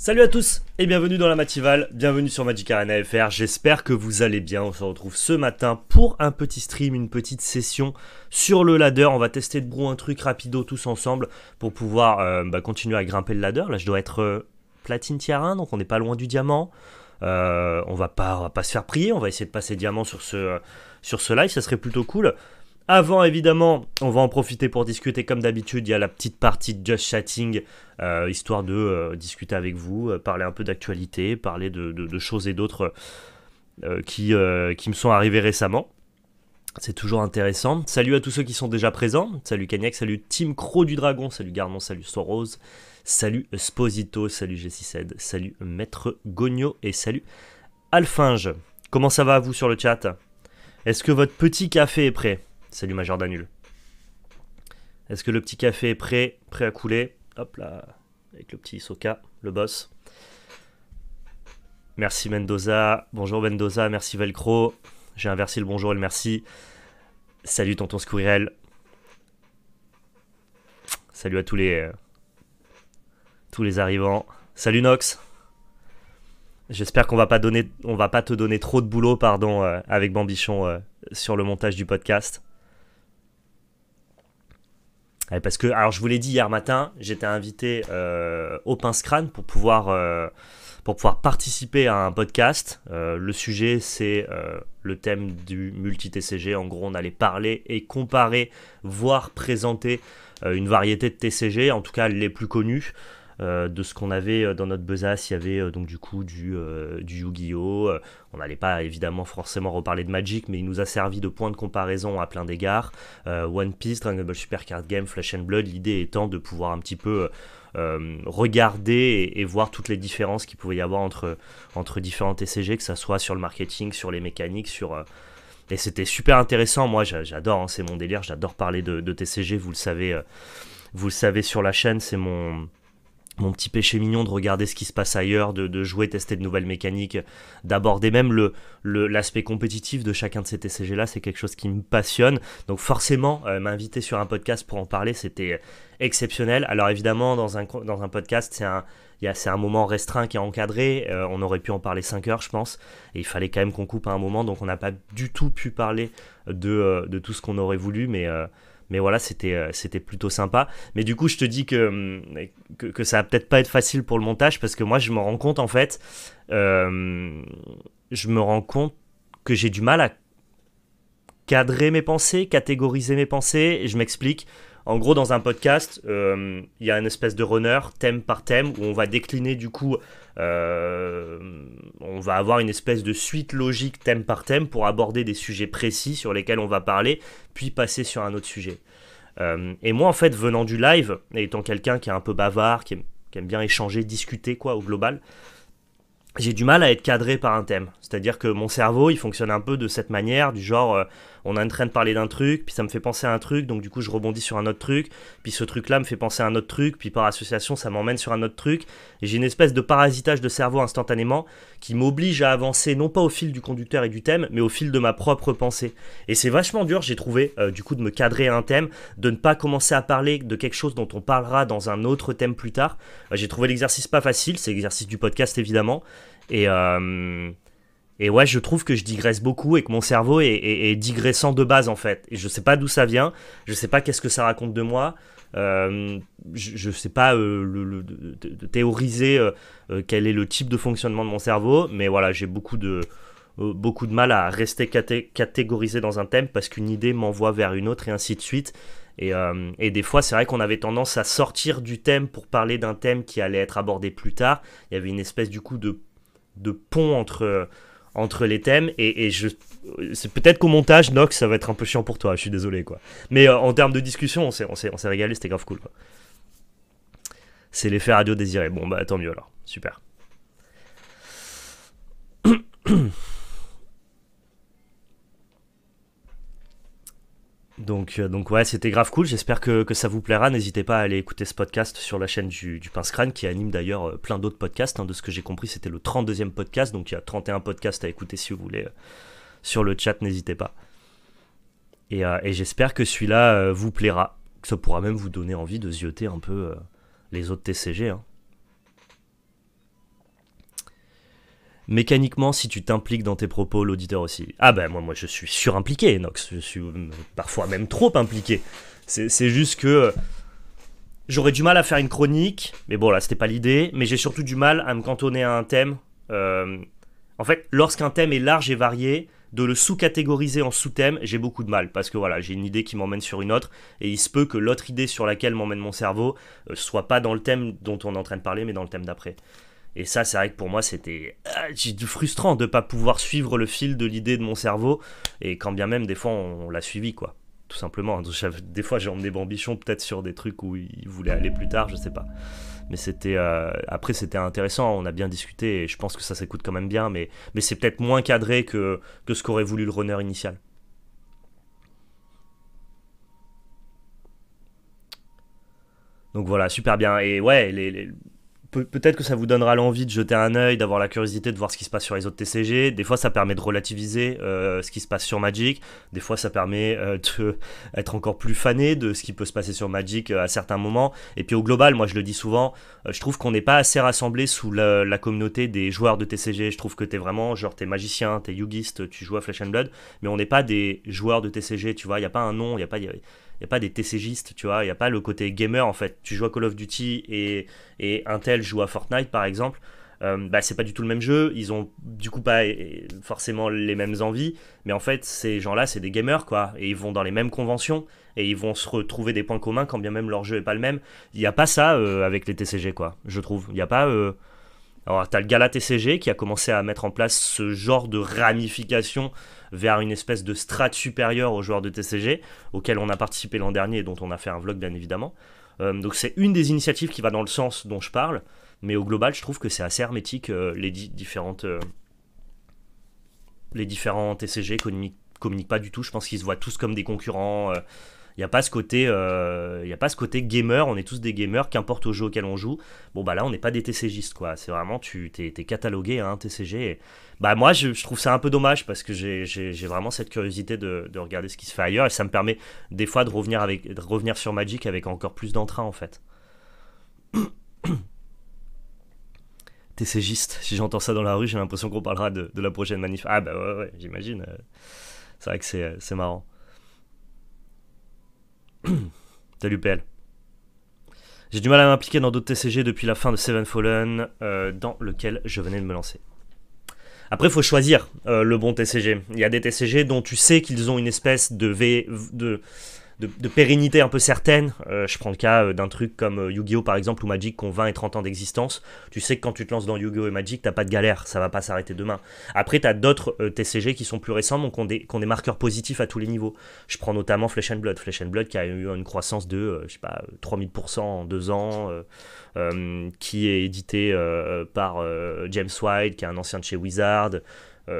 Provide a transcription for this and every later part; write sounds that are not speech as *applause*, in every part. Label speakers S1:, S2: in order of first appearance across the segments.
S1: Salut à tous et bienvenue dans la Matival, bienvenue sur Magic Arena FR, j'espère que vous allez bien, on se retrouve ce matin pour un petit stream, une petite session sur le ladder, on va tester de brou un truc rapido tous ensemble pour pouvoir euh, bah, continuer à grimper le ladder, là je dois être euh, platine tier 1 donc on n'est pas loin du diamant, euh, on, va pas, va pas se faire prier, on va essayer de passer diamant sur ce, sur ce live, ça serait plutôt cool. Avant, évidemment, on va en profiter pour discuter comme d'habitude. Il y a la petite partie de Just Chatting, euh, histoire de euh, discuter avec vous, euh, parler un peu d'actualité, parler de, choses et d'autres qui, me sont arrivées récemment. C'est toujours intéressant. Salut à tous ceux qui sont déjà présents. Salut Cagnac, salut Team Cro du Dragon, salut Garnon, salut Sorose, salut Sposito, salut g salut Maître Gogno et salut Alphinge. Comment ça va à vous sur le chat Est-ce que votre petit café est prêt Salut Major Danul Est-ce que le petit café est prêt Prêt à couler Hop là, avec le petit Soka, le boss. Merci Mendoza. Bonjour Mendoza, merci Velcro. J'ai inversé le bonjour et le merci. Salut tonton Squirrel. Salut à tous les euh, tous les arrivants. Salut Nox. J'espère qu'on va pas donner on va pas te donner trop de boulot pardon euh, avec Bambichon euh, sur le montage du podcast parce que, alors je vous l'ai dit hier matin, j'étais invité euh, au Pince-Crâne pour pouvoir, euh, pour pouvoir participer à un podcast. Euh, le sujet, c'est le thème du multi-TCG. En gros, on allait parler et comparer, voire présenter une variété de TCG, en tout cas les plus connus. Euh, de ce qu'on avait euh, dans notre besace. Il y avait euh, donc du coup du, du Yu-Gi-Oh! On n'allait pas évidemment forcément reparler de Magic, mais il nous a servi de point de comparaison à plein d'égards. One Piece, Dragon Ball Super Card Game, Flash and Blood, l'idée étant de pouvoir un petit peu. regarder et, voir toutes les différences qu'il pouvait y avoir entre, entre différents TCG, que ça soit sur le marketing, sur les mécaniques, sur... et c'était super intéressant, moi j'adore, hein, c'est mon délire, j'adore parler de, TCG, vous le savez, vous le savez sur la chaîne, c'est mon, mon petit péché mignon de regarder ce qui se passe ailleurs, de, jouer, tester de nouvelles mécaniques, d'aborder même le l'aspect compétitif de chacun de ces TCG là, c'est quelque chose qui me passionne. Donc forcément, euh, m'inviter sur un podcast pour en parler, c'était exceptionnel. Alors évidemment, dans un dans un podcast, c'est un c'est un moment restreint qui est encadré. Euh, on aurait pu en parler 5 heures, je pense. Et il fallait quand même qu'on coupe à un moment, donc on n'a pas du tout pu parler de, euh, de tout ce qu'on aurait voulu, mais mais voilà, c'était euh, c'était plutôt sympa. Mais du coup, je te dis hum, que, que, ça va peut-être pas être facile pour le montage parce que moi, je me rends compte en fait, euh, je me rends compte que j'ai du mal à cadrer mes pensées, catégoriser mes pensées. Et je m'explique. En gros, dans un podcast, euh, il y a une espèce de runner, thème par thème, où on va décliner du coup, euh, on va avoir une espèce de suite logique thème par thème pour aborder des sujets précis sur lesquels on va parler, puis passer sur un autre sujet. Euh, et moi, en fait, venant du live, et étant quelqu'un qui est un peu bavard, qui aime, bien échanger, discuter, quoi, au global, j'ai du mal à être cadré par un thème. C'est-à-dire que mon cerveau, il fonctionne un peu de cette manière, du genre, on est en train de parler d'un truc, puis ça me fait penser à un truc, donc du coup je rebondis sur un autre truc, puis ce truc-là me fait penser à un autre truc, puis par association ça m'emmène sur un autre truc, et j'ai une espèce de parasitage de cerveau instantanément qui m'oblige à avancer non pas au fil du conducteur et du thème, mais au fil de ma propre pensée. Et c'est vachement dur, j'ai trouvé, euh, du coup, de me cadrer à un thème, de ne pas commencer à parler de quelque chose dont on parlera dans un autre thème plus tard. Euh, j'ai trouvé l'exercice pas facile, c'est l'exercice du podcast évidemment, et... Euh, et ouais, je trouve que je digresse beaucoup et que mon cerveau est, digressant de base en fait. Et je sais pas d'où ça vient, je sais pas qu'est-ce que ça raconte de moi. Euh, je sais pas euh, le, de, théoriser euh, quel est le type de fonctionnement de mon cerveau, mais voilà, j'ai beaucoup de, beaucoup de mal à rester catégorisé dans un thème parce qu'une idée m'envoie vers une autre et ainsi de suite. Et, et des fois, c'est vrai qu'on avait tendance à sortir du thème pour parler d'un thème qui allait être abordé plus tard. Il y avait une espèce du coup de, de pont entre entre les thèmes et, je peut-être qu'au montage Nox ça va être un peu chiant pour toi je suis désolé quoi mais euh, en termes de discussion on s'est on régalé c'était grave cool quoi. c'est l'effet radio désiré bon bah tant mieux alors super *clears throat* Euh, donc, ouais, c'était grave cool. J'espère que, ça vous plaira. N'hésitez pas à aller écouter ce podcast sur la chaîne du, du Pince crane qui anime d'ailleurs euh, plein d'autres podcasts. Hein. De ce que j'ai compris, c'était le 32e podcast. Donc, il y a 31 podcasts à écouter si vous voulez. Euh, sur le chat, n'hésitez pas. Et, j'espère que celui-là vous plaira. Que ça pourra même vous donner envie de zioter un peu les autres TCG. Hein. mécaniquement, si tu t'impliques dans tes propos, l'auditeur aussi. Ah ben moi, moi je suis surimpliqué, Nox, je suis parfois même trop impliqué. C'est juste que euh, j'aurais du mal à faire une chronique, mais bon là c'était pas l'idée, mais j'ai surtout du mal à me cantonner à un thème. Euh, en fait, lorsqu'un thème est large et varié, de le sous-catégoriser en sous thème j'ai beaucoup de mal parce que voilà, j'ai une idée qui m'emmène sur une autre et il se peut que l'autre idée sur laquelle m'emmène mon cerveau euh, soit pas dans le thème dont on est en train de parler mais dans le thème d'après. Et ça, c'est vrai que pour moi, c'était ah, frustrant de ne pas pouvoir suivre le fil de l'idée de mon cerveau. Et quand bien même, des fois, on, l'a suivi, quoi. Tout simplement. Hein. Des fois, j'ai emmené Bambichon peut-être sur des trucs où il voulait aller plus tard, je sais pas. Mais c'était. Euh, après, c'était intéressant, on a bien discuté et je pense que ça s'écoute quand même bien. Mais, c'est peut-être moins cadré que, ce qu'aurait voulu le runner initial. Donc voilà, super bien. Et ouais, les peut-être que ça vous donnera l'envie de jeter un oeil, d'avoir la curiosité de voir ce qui se passe sur les autres TCG. Des fois, ça permet de relativiser euh, ce qui se passe sur Magic. Des fois, ça permet euh, d'être *laughs* encore plus fané de ce qui peut se passer sur Magic euh, à certains moments. Et puis, au global, moi, je le dis souvent, je trouve qu'on n'est pas assez rassemblé sous la, communauté des joueurs de TCG. Je trouve que t'es vraiment, genre, t'es magicien, t'es yugiste, tu joues à Flesh and Blood, mais on n'est pas des joueurs de TCG, tu vois. Il n'y a pas un nom, il n'y a pas n'y a pas des TCGistes, tu vois, il n'y a pas le côté gamer en fait. Tu joues à Call of Duty et, et un joue à Fortnite par exemple. Euh, bah, c'est pas du tout le même jeu, ils ont du coup pas eh, forcément les mêmes envies, mais en fait ces gens-là c'est des gamers quoi, et ils vont dans les mêmes conventions, et ils vont se retrouver des points communs quand bien même leur jeu n'est pas le même. Il n'y a pas ça euh, avec les TCG quoi, je trouve. Il n'y a pas... Euh, alors t'as le gala TCG qui a commencé à mettre en place ce genre de ramification vers une espèce de strat supérieure aux joueurs de TCG, auquel on a participé l'an dernier et dont on a fait un vlog bien évidemment. Euh, donc c'est une des initiatives qui va dans le sens dont je parle, mais au global je trouve que c'est assez hermétique euh, les différentes euh, les différents TCG communiquent, communiquent pas du tout. Je pense qu'ils se voient tous comme des concurrents. Il n'y a pas ce côté, il euh, y a pas ce côté gamer. On est tous des gamers, qu'importe au jeu auquel on joue. Bon bah là, on n'est pas des TCGistes quoi. C'est vraiment tu t'es catalogué à un TCG. Et, bah moi, je, trouve ça un peu dommage parce que j'ai vraiment cette curiosité de, regarder ce qui se fait ailleurs et ça me permet des fois de revenir avec, de revenir sur Magic avec encore plus d'entrain en fait. *coughs* TCGiste. Si j'entends ça dans la rue, j'ai l'impression qu'on parlera de, la prochaine manif. Ah bah ouais, ouais j'imagine. Euh, c'est vrai que c'est euh, marrant. *clears throat* Salut PL. J'ai du mal à m'impliquer dans d'autres TCG depuis la fin de Seven Fallen, euh, dans lequel je venais de me lancer. Après, il faut choisir euh, le bon TCG. Il y a des TCG dont tu sais qu'ils ont une espèce de, v... de de, pérennité un peu certaine. Euh, je prends le cas euh, d'un truc comme euh, Yu-Gi-Oh! par exemple ou Magic qui ont 20 et 30 ans d'existence. Tu sais que quand tu te lances dans Yu-Gi-Oh! et Magic, t'as pas de galère, ça va pas s'arrêter demain. Après, t'as d'autres TCG qui sont plus récents, donc qui ont, des, marqueurs positifs à tous les niveaux. Je prends notamment Flesh and Blood. Flesh and Blood qui a eu une croissance de, je sais pas, 3000% en deux ans, qui est édité par James White, qui est un ancien de chez Wizard,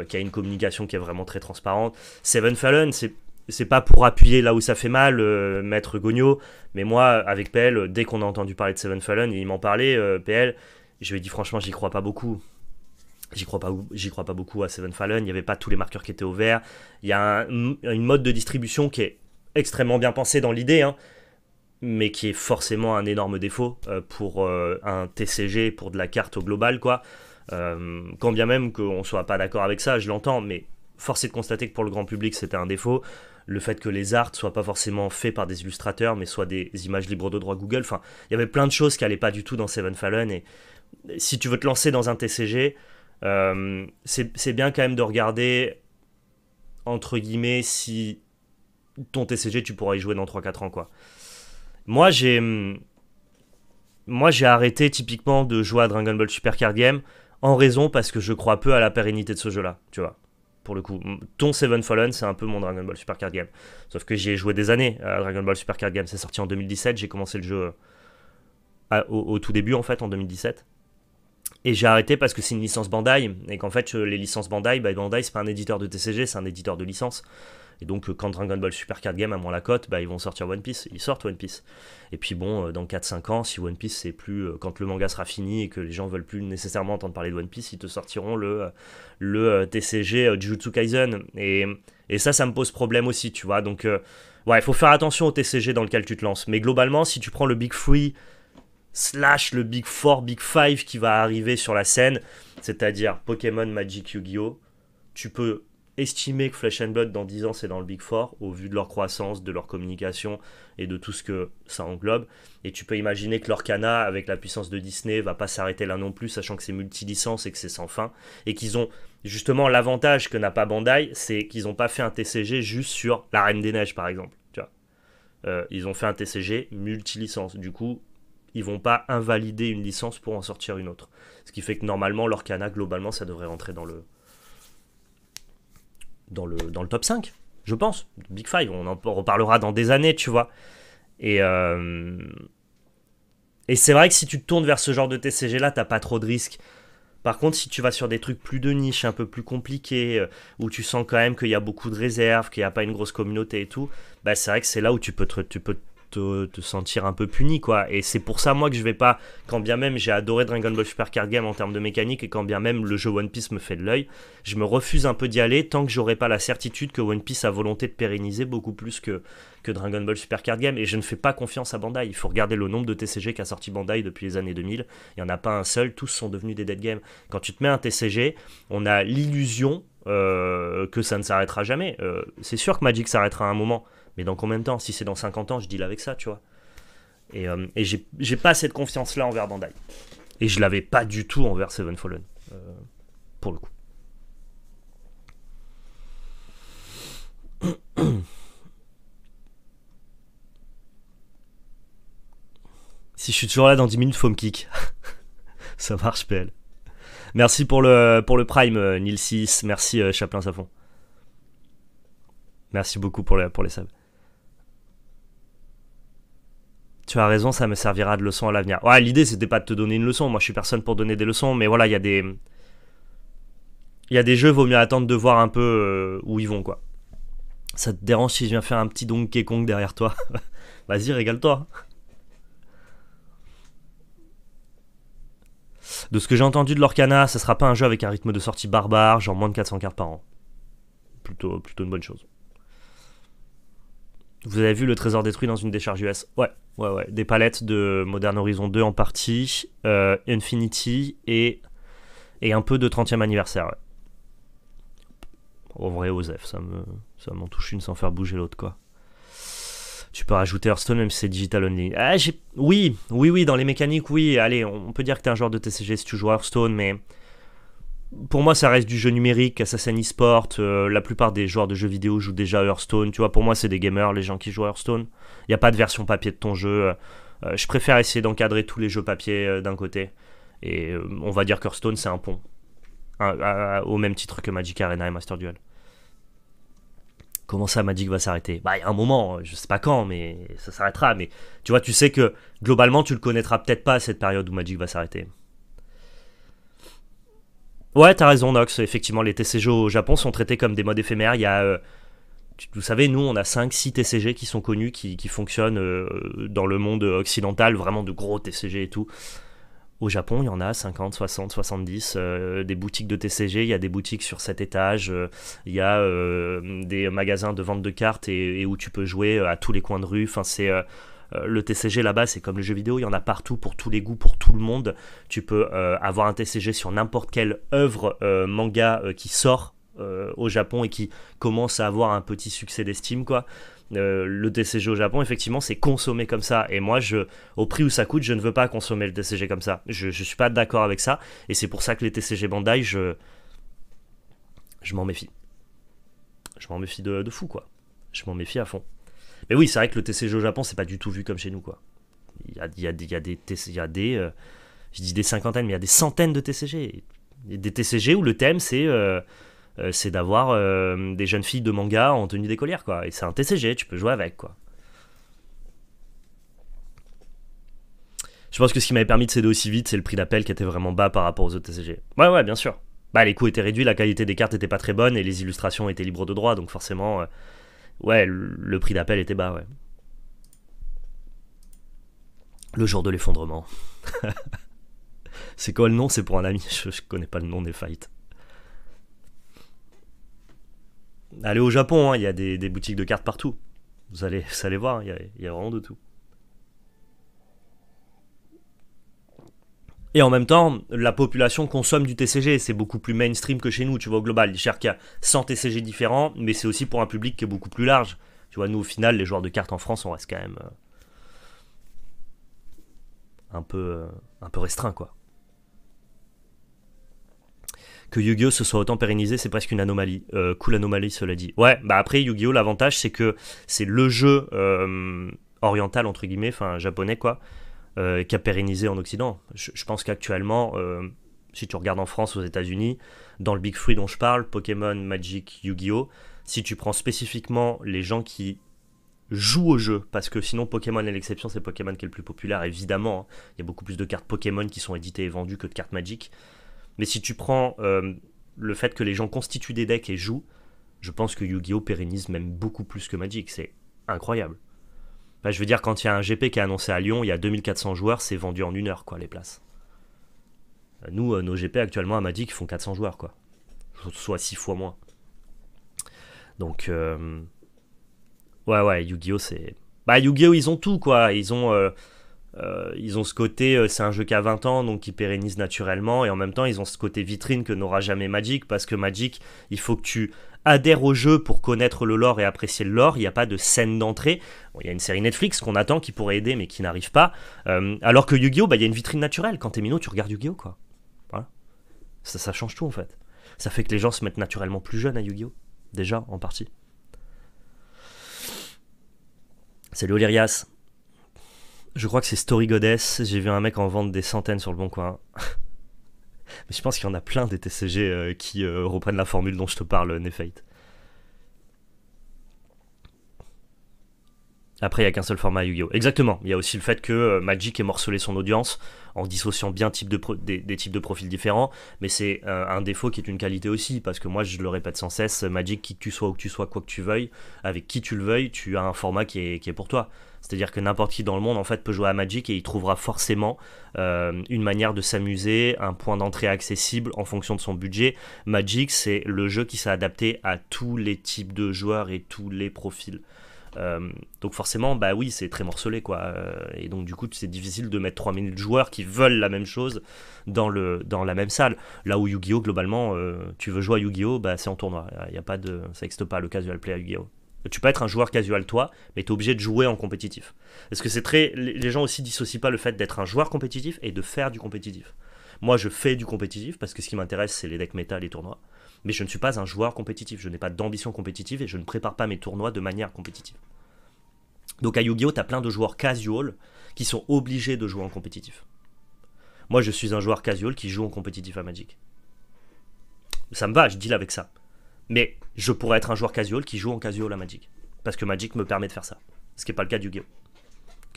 S1: qui a une communication qui est vraiment très transparente. Seven Fallen, c'est c'est pas pour appuyer là où ça fait mal, euh, maître Gogno, mais moi, avec PL, dès qu'on a entendu parler de Seven Fallen, il m'en parlait, euh, PL, je lui ai dit franchement, j'y crois pas beaucoup. J'y crois, pas, crois pas beaucoup à Seven Fallen, il n'y avait pas tous les marqueurs qui étaient ouverts. Il y a une mode de distribution qui est extrêmement bien pensée dans l'idée, hein, mais qui est forcément un énorme défaut euh, pour un TCG, pour de la carte au global, quoi. quand bien même qu'on soit pas d'accord avec ça, je l'entends, mais force est de constater que pour le grand public, c'était un défaut le fait que les arts soient pas forcément faits par des illustrateurs, mais soient des images libres de droit Google. Enfin, il y avait plein de choses qui n'allaient pas du tout dans Seven Fallen. Et si tu veux te lancer dans un TCG, euh, c'est bien quand même de regarder entre guillemets si ton TCG tu pourras y jouer dans 3-4 ans quoi. Moi j'ai moi j'ai arrêté typiquement de jouer à Dragon Ball Super Card Game en raison parce que je crois peu à la pérennité de ce jeu là, tu vois pour le coup. Ton Seven Fallen, c'est un peu mon Dragon Ball Super Card Game. Sauf que j'y ai joué des années à Dragon Ball Super Card Game. C'est sorti en 2017, j'ai commencé le jeu euh, au, tout début en fait, en 2017. Et j'ai arrêté parce que c'est une licence Bandai, et qu'en fait, euh, les licences Bandai, bah, Bandai, c'est pas un éditeur de TCG, c'est un éditeur de licence. Et donc, euh, quand Dragon Ball Super Card Game à moins la cote, bah, ils vont sortir One Piece. Ils sortent One Piece. Et puis bon, euh, dans 4-5 ans, si One Piece, c'est plus. Euh, quand le manga sera fini et que les gens veulent plus nécessairement entendre parler de One Piece, ils te sortiront le, le TCG Jujutsu Kaisen. Et, et ça, ça me pose problème aussi, tu vois. Donc, ouais, il faut faire attention au TCG dans lequel tu te lances. Mais globalement, si tu prends le Big Free slash le Big Four, Big Five qui va arriver sur la scène, c'est-à-dire Pokémon, Magic, Yu-Gi-Oh! Tu peux estimer que Flesh and Blood dans 10 ans c'est dans le Big Four au vu de leur croissance, de leur communication et de tout ce que ça englobe. Et tu peux imaginer que l'Orcana avec la puissance de Disney va pas s'arrêter là non plus, sachant que c'est multi licence et que c'est sans fin et qu'ils ont justement l'avantage que n'a pas Bandai, c'est qu'ils n'ont pas fait un TCG juste sur la Reine des Neiges par exemple. Tu vois. Euh, ils ont fait un TCG multi licence Du coup, ils vont pas invalider une licence pour en sortir une autre. Ce qui fait que normalement l'Orcana globalement ça devrait rentrer dans le dans le, dans le top 5, je pense. Big Five, on en reparlera dans des années, tu vois. Et, euh, et c'est vrai que si tu te tournes vers ce genre de TCG-là, t'as pas trop de risques. Par contre, si tu vas sur des trucs plus de niche, un peu plus compliqués, euh, où tu sens quand même qu'il y a beaucoup de réserves, qu'il n'y a pas une grosse communauté et tout, bah c'est vrai que c'est là où tu peux, tu peux te, sentir un peu puni, quoi. Et c'est pour ça, moi, que je vais pas, quand bien même j'ai adoré Dragon Ball Super Card Game en termes de mécanique, et quand bien même le jeu One Piece me fait de l'œil, je me refuse un peu d'y aller tant que j'aurai pas la certitude que One Piece a volonté de pérenniser beaucoup plus que, que Dragon Ball Super Card Game. Et je ne fais pas confiance à Bandai. Il faut regarder le nombre de TCG qu'a sorti Bandai depuis les années 2000. Il n'y en a pas un seul, tous sont devenus des dead games. Quand tu te mets un TCG, on a l'illusion euh, que ça ne s'arrêtera jamais. Euh, c'est sûr que Magic s'arrêtera à un moment mais dans combien de temps Si c'est dans 50 ans, je deal avec ça, tu vois. Et, euh, j'ai pas cette confiance-là envers Bandai. Et je l'avais pas du tout envers Seven Fallen, euh, pour le coup. *coughs* Si je suis toujours là dans 10 minutes, faut kick. *laughs* ça marche, PL. Merci pour le, pour le prime, euh, Nil 6. Merci, Chaplain Chaplin Safon. Merci beaucoup pour, pour les subs. tu as raison, ça me servira de leçon à l'avenir. Ouais, l'idée c'était pas de te donner une leçon. Moi, je suis personne pour donner des leçons, mais voilà, il y a des, il y a des jeux, vaut mieux attendre de voir un peu euh, où ils vont, quoi. Ça te dérange si je viens faire un petit Donkey Kong derrière toi *laughs* Vas-y, régale-toi. De ce que j'ai entendu de l'Orcana, ça sera pas un jeu avec un rythme de sortie barbare, genre moins de 400 cartes par an. Plutôt, plutôt une bonne chose. Vous avez vu le trésor détruit dans une décharge US Ouais, ouais, ouais. Des palettes de Modern Horizon 2 en partie, euh, Infinity et, un peu de 30e anniversaire. Au vrai, Osef, ça me ça m'en touche une sans faire bouger l'autre, quoi. Tu peux rajouter Hearthstone même si c'est digital only. Ah, oui, oui, oui, dans les mécaniques, oui. Allez, on peut dire que t'es un joueur de TCG si tu joues Hearthstone, mais pour moi, ça reste du jeu numérique, Assassin's eSport. Euh, la plupart des joueurs de jeux vidéo jouent déjà Hearthstone. Tu vois, pour moi, c'est des gamers, les gens qui jouent Hearthstone. Il n'y a pas de version papier de ton jeu. Euh, euh, je préfère essayer d'encadrer tous les jeux papier d'un côté. Et on va dire que c'est un pont. au même titre que Magic Arena et Master Duel. Comment ça, Magic va s'arrêter Bah, il y a un moment, je sais pas quand, mais ça s'arrêtera. Mais tu vois, tu sais que globalement, tu le connaîtras peut-être pas cette période où Magic va s'arrêter. Ouais, t'as raison, Nox. Effectivement, les TCG au Japon sont traités comme des modes éphémères. Il y a. Euh, vous savez, nous, on a 5-6 TCG qui sont connus, qui, fonctionnent euh, dans le monde occidental, vraiment de gros TCG et tout. Au Japon, il y en a 50, 60, 70, des boutiques de TCG, il y a des boutiques sur 7 étages, il y a euh, des magasins de vente de cartes et, et, où tu peux jouer à tous les coins de rue. Enfin, c'est euh, le TCG là-bas, c'est comme le jeu vidéo, il y en a partout pour tous les goûts, pour tout le monde. Tu peux euh, avoir un TCG sur n'importe quelle œuvre euh, manga qui sort au Japon et qui commence à avoir un petit succès d'estime, quoi. le TCG au Japon, effectivement, c'est consommé comme ça. Et moi, je, au prix où ça coûte, je ne veux pas consommer le TCG comme ça. Je, ne suis pas d'accord avec ça. Et c'est pour ça que les TCG Bandai, je, je m'en méfie. Je m'en méfie de, de fou, quoi. Je m'en méfie à fond. Mais oui, c'est vrai que le TCG au Japon, c'est pas du tout vu comme chez nous, quoi. Il y a, des, des, euh, je dis des cinquantaines, mais il y a des centaines de TCG. Des TCG où le thème, c'est euh, euh, c'est d'avoir des jeunes filles de manga en tenue d'écolière, quoi. Et c'est un TCG, tu peux jouer avec, quoi. Je pense que ce qui m'avait permis de céder aussi vite, c'est le prix d'appel qui était vraiment bas par rapport aux autres TCG. Ouais, ouais, bien sûr. Bah, les coûts étaient réduits, la qualité des cartes était pas très bonne et les illustrations étaient libres de droit, donc forcément, Ouais, le prix d'appel était bas, ouais. Le jour de l'effondrement. *laughs* c'est quoi le nom C'est pour un ami. *laughs* Je, connais pas le nom des fights. Allez au Japon, hein. il y a des, boutiques de cartes partout. Vous allez, vous voir, hein. il y a vraiment de tout. Et en même temps, la population consomme du TCG, c'est beaucoup plus mainstream que chez nous, tu vois, au global. Je qu'il y a 100 TCG différents, mais c'est aussi pour un public qui est beaucoup plus large. Tu vois, nous, au final, les joueurs de cartes en France, on reste quand même euh, un peu, euh, un peu restreint, quoi. Que Yu-Gi-Oh se soit autant pérennisé, c'est presque une anomalie. Euh, cool anomalie, cela dit. Ouais, bah après, Yu-Gi-Oh, l'avantage, c'est que c'est le jeu oriental, entre guillemets, enfin japonais, quoi. Euh, qui a pérennisé en Occident. Je, pense qu'actuellement, euh, si tu regardes en France, aux États-Unis, dans le Big fruit dont je parle, Pokémon, Magic, Yu-Gi-Oh, si tu prends spécifiquement les gens qui jouent au jeu, parce que sinon Pokémon est l'exception, c'est Pokémon qui est le plus populaire, évidemment. Hein. Il y a beaucoup plus de cartes Pokémon qui sont éditées et vendues que de cartes Magic. Mais si tu prends euh, le fait que les gens constituent des decks et jouent, je pense que Yu-Gi-Oh pérennise même beaucoup plus que Magic. C'est incroyable. Bah, je veux dire, quand il y a un GP qui est annoncé à Lyon, il y a 2400 joueurs, c'est vendu en une heure, quoi, les places. Nous, euh, nos GP actuellement à Magic, ils font 400 joueurs, quoi. Soit 6 fois moins. Donc, euh, ouais, ouais, Yu-Gi-Oh! c'est. Bah, Yu-Gi-Oh! ils ont tout, quoi. Ils ont, euh, ils ont ce côté, c'est un jeu qui a 20 ans, donc qui pérennise naturellement, et en même temps, ils ont ce côté vitrine que n'aura jamais Magic, parce que Magic, il faut que tu adhère au jeu pour connaître le lore et apprécier le lore. Il n'y a pas de scène d'entrée. il y a une série Netflix qu'on attend qui pourrait aider mais qui n'arrive pas. Euh, alors que Yu-Gi-Oh, bah, il y a une vitrine naturelle. Quand t'es minot, tu regardes Yu-Gi-Oh, quoi. Voilà. Ça, ça change tout en fait. Ça fait que les gens se mettent naturellement plus jeunes à Yu-Gi-Oh. Déjà, en partie. Salut Olirias. Je crois que c'est Story Goddess. J'ai vu un mec en vendre des centaines sur le bon coin. *laughs* Mais je pense qu'il y en a plein des TCG euh, qui euh, reprennent la formule dont je te parle, euh, Nefate. Après, il n'y a qu'un seul format Yu-Gi-Oh! Exactement. Il y a aussi le fait que Magic ait morcelé son audience en dissociant bien type de des, types de profils différents. Mais c'est un défaut qui est une qualité aussi. Parce que moi, je le répète sans cesse Magic, qui que tu sois, où que tu sois, quoi que tu veuilles, avec qui tu le veuilles, tu as un format qui est, qui est pour toi. C'est-à-dire que n'importe qui dans le monde en fait peut jouer à Magic et il trouvera forcément euh, une manière de s'amuser, un point d'entrée accessible en fonction de son budget. Magic, c'est le jeu qui s'est adapté à tous les types de joueurs et tous les profils. Euh, donc forcément, bah oui, c'est très morcelé quoi. Euh, et donc du coup, c'est difficile de mettre 3000 joueurs qui veulent la même chose dans, le, dans la même salle. Là où Yu-Gi-Oh globalement, tu veux jouer à Yu-Gi-Oh, bah c'est en tournoi. Il y a pas de, ça n'existe pas le casual play à Yu-Gi-Oh. Tu peux être un joueur casual toi, mais tu es obligé de jouer en compétitif. Parce que c'est très. Les gens aussi dissocient pas le fait d'être un joueur compétitif et de faire du compétitif. Moi, je fais du compétitif parce que ce qui m'intéresse, c'est les decks méta, les tournois. Mais je ne suis pas un joueur compétitif. Je n'ai pas d'ambition compétitive et je ne prépare pas mes tournois de manière compétitive. Donc à Yu-Gi-Oh, t'as plein de joueurs casual qui sont obligés de jouer en compétitif. Moi, je suis un joueur casual qui joue en compétitif à Magic. Ça me va, je deal avec ça. Mais je pourrais être un joueur casual qui joue en casual à Magic. Parce que Magic me permet de faire ça. Ce qui n'est pas le cas du yu gi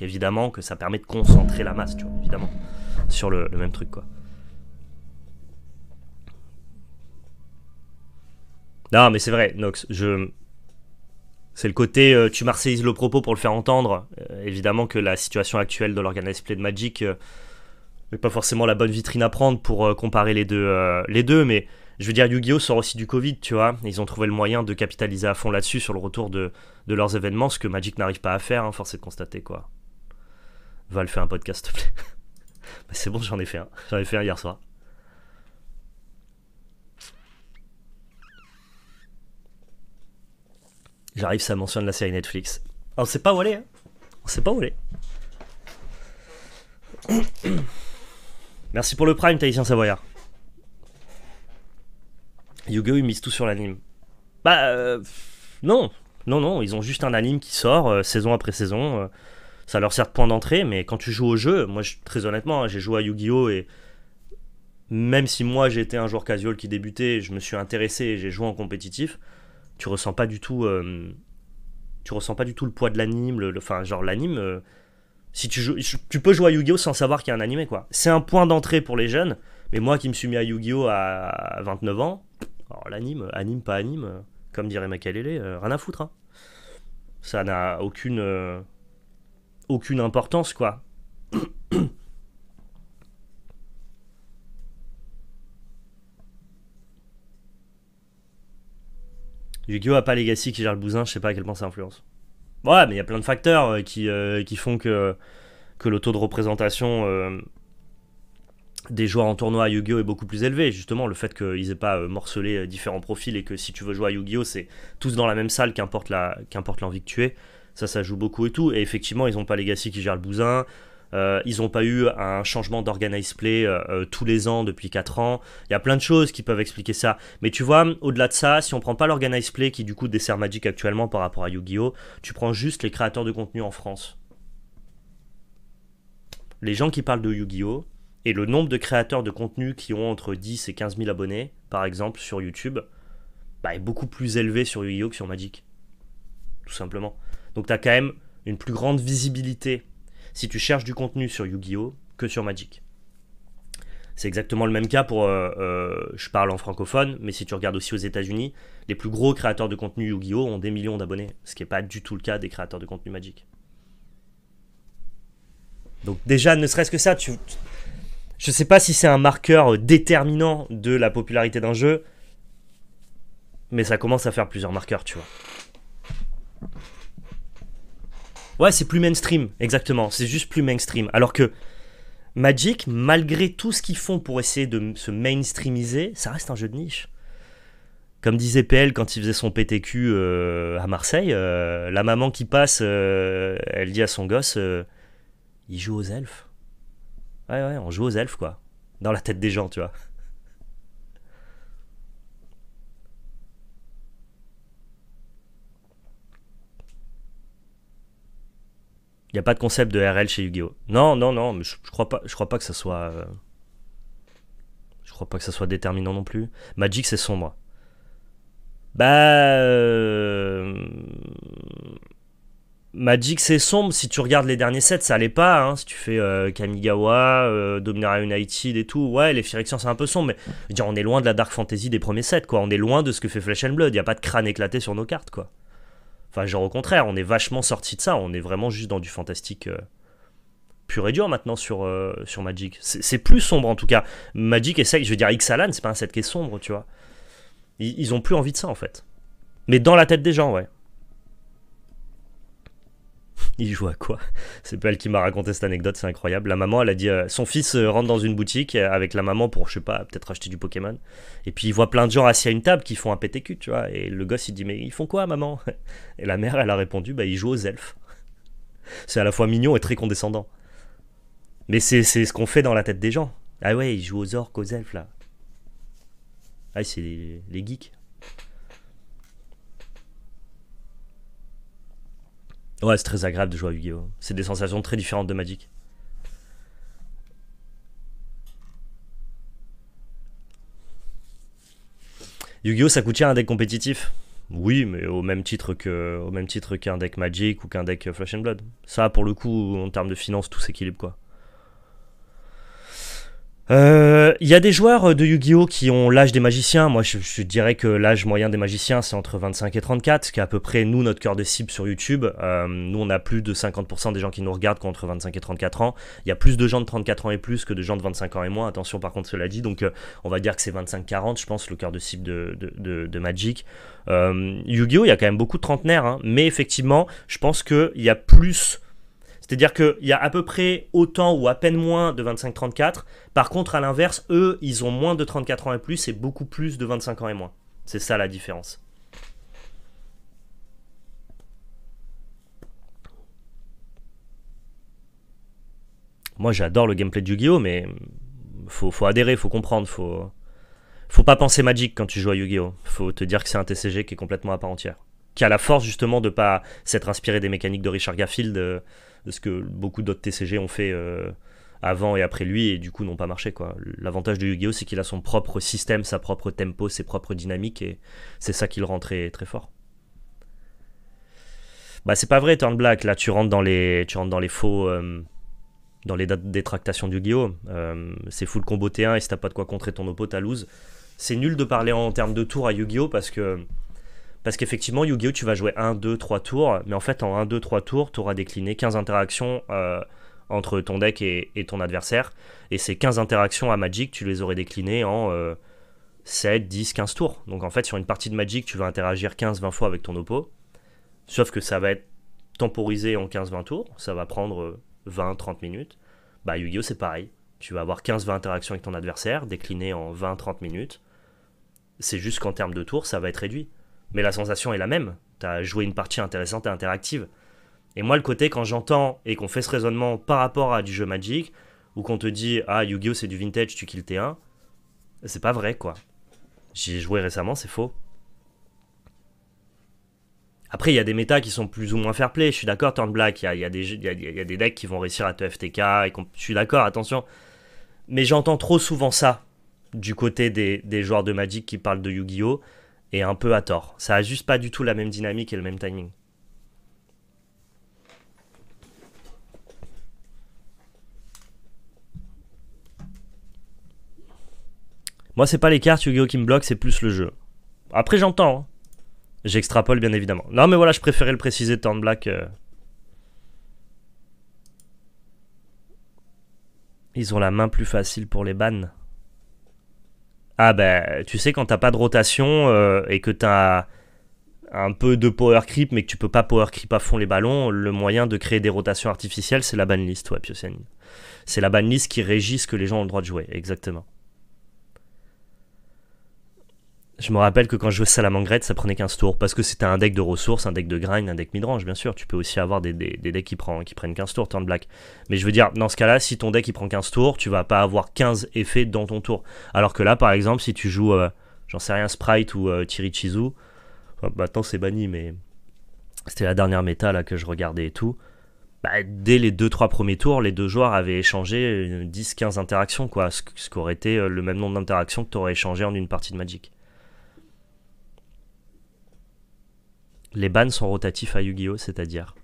S1: évidemment que ça permet de concentrer la masse, tu vois, évidemment. Sur le, même truc, quoi. Non, mais c'est vrai, Nox. Je... C'est le côté euh, tu marseillises le propos pour le faire entendre. Euh, évidemment que la situation actuelle de l'organisme Play de Magic n'est euh, pas forcément la bonne vitrine à prendre pour comparer les deux, les deux mais je veux dire, Yu-Gi-Oh! sort aussi du Covid, tu vois. Ils ont trouvé le moyen de capitaliser à fond là-dessus, sur le retour de, leurs événements, ce que Magic n'arrive pas à faire, hein, force est de constater, quoi. Val, faire un podcast, s'il te plaît. Mais *laughs* bah, c'est bon, j'en ai fait un. J'en ai fait un hier soir. J'arrive, ça mentionne la série Netflix. On sait pas où aller, hein. On sait pas où aller. *coughs* Merci pour le prime, Thaïsien Savoyard. Yu-Gi-Oh! ils misent tout sur l'anime. Bah, euh, non, non, non, ils ont juste un anime qui sort euh, saison après saison. Euh. ça leur sert de point d'entrée, mais quand tu joues au jeu, moi, je, très honnêtement, hein, j'ai joué à Yu-Gi-Oh! et même si moi j'étais un joueur casual qui débutait, je me suis intéressé et j'ai joué en compétitif, tu ressens pas du tout, tu ressens pas du tout le poids de l'anime, le, enfin, genre l'anime. si tu, tu peux jouer à Yu-Gi-Oh! sans savoir qu'il y a un anime, quoi. C'est un point d'entrée pour les jeunes, mais moi qui me suis mis à Yu-Gi-Oh! à 29 ans, alors l'anime, euh, anime, pas anime, euh, comme dirait Makalele, euh, rien à foutre. Hein. Ça n'a aucune, aucune importance, quoi. *coughs* Yu-Gi-Oh! a pas Legacy qui gère le bousin, je sais pas à quel point ça influence. Ouais, mais il y a plein de facteurs qui, qui font que, que le taux de représentation des joueurs en tournoi à Yu-Gi-Oh est beaucoup plus élevé. Justement, le fait qu'ils aient pas euh, morcelé euh, différents profils et que si tu veux jouer à Yu-Gi-Oh, c'est tous dans la même salle, qu'importe la, qu'importe l'envie que tu aies. Ça, ça joue beaucoup et tout. Et effectivement, ils ont pas Legacy qui gère le bousin. Euh, ils n'ont pas eu un changement d'organized play tous les ans depuis 4 ans. Il y a plein de choses qui peuvent expliquer ça. Mais tu vois, au-delà de ça, si on prend pas l'organized play qui du coup dessert Magic actuellement par rapport à Yu-Gi-Oh, tu prends juste les créateurs de contenu en France. Les gens qui parlent de Yu-Gi-Oh, et le nombre de créateurs de contenu qui ont entre 10 et 15 000 abonnés, par exemple, sur YouTube, bah, est beaucoup plus élevé sur Yu-Gi-Oh! que sur Magic. Tout simplement. Donc tu as quand même une plus grande visibilité si tu cherches du contenu sur Yu-Gi-Oh! que sur Magic. C'est exactement le même cas pour, euh, euh, je parle en francophone, mais si tu regardes aussi aux États-Unis, les plus gros créateurs de contenu Yu-Gi-Oh ont des millions d'abonnés, ce qui n'est pas du tout le cas des créateurs de contenu Magic. Donc déjà, ne serait-ce que ça, tu, je sais pas si c'est un marqueur déterminant de la popularité d'un jeu, mais ça commence à faire plusieurs marqueurs, tu vois. Ouais, c'est plus mainstream, exactement. C'est juste plus mainstream. Alors que Magic, malgré tout ce qu'ils font pour essayer de se mainstreamiser, ça reste un jeu de niche. Comme disait PL quand il faisait son PTQ euh, à Marseille, euh, la maman qui passe, euh, elle dit à son gosse, il joue aux elfes. Ouais, ouais, on joue aux elfes, quoi. Dans la tête des gens, tu vois. Il n'y a pas de concept de RL chez Yu-Gi-Oh! Non, non, non, mais je, crois pas, je crois pas que ça soit. Euh, je crois pas que ça soit déterminant non plus. Magic, c'est sombre. Bah. Euh, Magic c'est sombre, si tu regardes les derniers sets ça allait pas, hein. si tu fais euh, Kamigawa, euh, United et tout, ouais les Phyrexians c'est un peu sombre, mais je dire, on est loin de la Dark Fantasy des premiers sets quoi, on est loin de ce que fait Flesh and Blood, il y a pas de crâne éclaté sur nos cartes quoi. Enfin genre au contraire, on est vachement sorti de ça, on est vraiment juste dans du fantastique euh, pur et dur maintenant sur, euh, sur Magic. C'est plus sombre en tout cas, Magic ça, je veux dire Xalan c'est pas un set qui est sombre tu vois, ils ont plus envie de ça en fait. Mais dans la tête des gens ouais il joue à quoi C'est pas elle qui m'a raconté cette anecdote, c'est incroyable. La maman, elle a dit, euh, son fils euh, rentre dans une boutique euh, avec la maman pour, je sais pas, peut-être acheter du Pokémon. Et puis il voit plein de gens assis à une table qui font un PTQ, tu vois. Et le gosse, il dit, mais ils font quoi, maman *laughs* Et la mère, elle a répondu, bah ils jouent aux elfes. C'est à la fois mignon et très condescendant. Mais c'est ce qu'on fait dans la tête des gens. Ah ouais, ils jouent aux orques, aux elfes, là. Ah, c'est les geeks. Ouais, c'est très agréable de jouer à Yu-Gi-Oh! C'est des sensations très différentes de Magic. Yu-Gi-Oh! ça coûte cher un deck compétitif Oui, mais au même titre qu'un deck Magic ou qu'un deck euh, Flash and Blood. Ça, pour le coup, en termes de finance, tout s'équilibre quoi. Il euh, y a des joueurs euh, de Yu-Gi-Oh qui ont l'âge des magiciens. Moi, je, je dirais que l'âge moyen des magiciens, c'est entre 25 et 34, ce qui est à peu près, nous, notre cœur de cible sur YouTube. Euh, nous, on a plus de 50% des gens qui nous regardent qui 25 et 34 ans. Il y a plus de gens de 34 ans et plus que de gens de 25 ans et moins. Attention, par contre, cela dit. Donc, on va dire que c'est 25-40, je pense, le cœur de cible de, de, Magic. Yu-Gi-Oh, il y a quand même beaucoup de trentenaires. Hein. mais effectivement, je pense qu'il y a plus c'est-à-dire qu'il y a à peu près autant ou à peine moins de 25-34. Par contre, à l'inverse, eux, ils ont moins de 34 ans et plus et beaucoup plus de 25 ans et moins. C'est ça la différence. Moi, j'adore le gameplay de Yu-Gi-Oh, mais faut, faut adhérer, faut comprendre, faut faut pas penser Magic quand tu joues à Yu-Gi-Oh. Faut te dire que c'est un TCG qui est complètement à part entière. Qui a la force justement de pas s'être inspiré des mécaniques de Richard Garfield, euh, de ce que beaucoup d'autres TCG ont fait euh, avant et après lui et du coup n'ont pas marché quoi. L'avantage de Yu-Gi-Oh c'est qu'il a son propre système, sa propre tempo, ses propres dynamiques et c'est ça qui le rend très, fort. Bah c'est pas vrai Turn Black, là tu rentres dans les tu rentres dans les faux euh, dans les détractations du Yu-Gi-Oh. Euh, c'est full combo T1 et si t'as pas de quoi contrer ton oppo t'as C'est nul de parler en termes de tour à Yu-Gi-Oh parce que parce qu'effectivement, Yu-Gi-Oh! tu vas jouer 1, 2, 3 tours, mais en fait, en 1, 2, 3 tours, tu auras décliné 15 interactions euh, entre ton deck et, ton adversaire. Et ces 15 interactions à Magic, tu les aurais déclinées en 7, 10, 15 tours. Donc en fait, sur une partie de Magic, tu vas interagir 15, 20 fois avec ton oppo. Sauf que ça va être temporisé en 15-20 tours, ça va prendre 20-30 euh, minutes. Bah, Yu-Gi-Oh! c'est pareil. Tu vas avoir 15-20 interactions avec ton adversaire, déclinées en 20-30 minutes. C'est juste qu'en termes de tours, ça va être réduit mais la sensation est la même. Tu as joué une partie intéressante et interactive. Et moi, le côté, quand j'entends et qu'on fait ce raisonnement par rapport à du jeu Magic, ou qu'on te dit Ah, Yu-Gi-Oh! c'est du vintage, tu kills T1, c'est pas vrai, quoi. J'y joué récemment, c'est faux. Après, il y a des méta qui sont plus ou moins fair play, je suis d'accord, Turn Black, il y a, des decks qui vont réussir à te FTK, et je suis d'accord, attention. Mais j'entends trop souvent ça du côté des, des joueurs de Magic qui parlent de Yu-Gi-Oh! et un peu à tort. Ça a juste pas du tout la même dynamique et le même timing. Moi, c'est pas les cartes Yu-Gi-Oh qui me bloquent, c'est plus le jeu. Après, j'entends. Hein. J'extrapole, bien évidemment. Non, mais voilà, je préférais le préciser, de Black. Euh. Ils ont la main plus facile pour les bannes. Ah ben, tu sais, quand t'as pas de rotation euh, et que t'as un peu de power creep, mais que tu peux pas power creep à fond les ballons, le moyen de créer des rotations artificielles, c'est la banlist, ouais, Pioceni. C'est la banlist qui régit ce que les gens ont le droit de jouer, exactement. Je me rappelle que quand je jouais Salamangrette, ça prenait 15 tours parce que c'était un deck de ressources, un deck de grind, un deck midrange, bien sûr. Tu peux aussi avoir des, des, decks qui, prend, qui prennent 15 tours, de black. Mais je veux dire, dans ce cas-là, si ton deck il prend 15 tours, tu vas pas avoir 15 effets dans ton tour. Alors que là, par exemple, si tu joues, euh, j'en sais rien, Sprite ou euh, Chizu, maintenant oh, bah, c'est banni, mais c'était la dernière méta là, que je regardais et tout. Bah, dès les 2-3 premiers tours, les deux joueurs avaient échangé 10-15 euh, interactions, quoi, ce, qui aurait été euh, le même nombre d'interactions que tu aurais échangé en une partie de Magic. les bans sont rotatifs à Yu-Gi-Oh, c'est-à-dire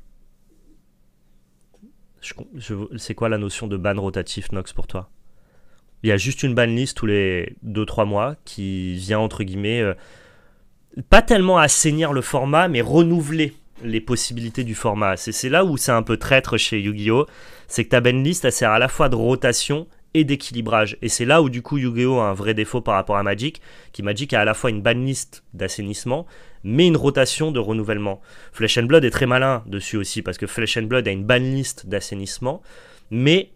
S1: je, C'est quoi la notion de ban rotatif, Nox, pour toi Il y a juste une ban tous les 2-3 mois qui vient, entre guillemets, euh, pas tellement assainir le format, mais renouveler les possibilités du format. C'est, là où c'est un peu traître chez Yu-Gi-Oh! C'est que ta ban list, elle sert à la fois de rotation et d'équilibrage. Et c'est là où du coup Yu-Gi-Oh! a un vrai défaut par rapport à Magic, qui Magic a à la fois une ban d'assainissement, mais une rotation de renouvellement. Flesh and Blood est très malin dessus aussi, parce que Flesh and Blood a une bonne liste d'assainissement, mais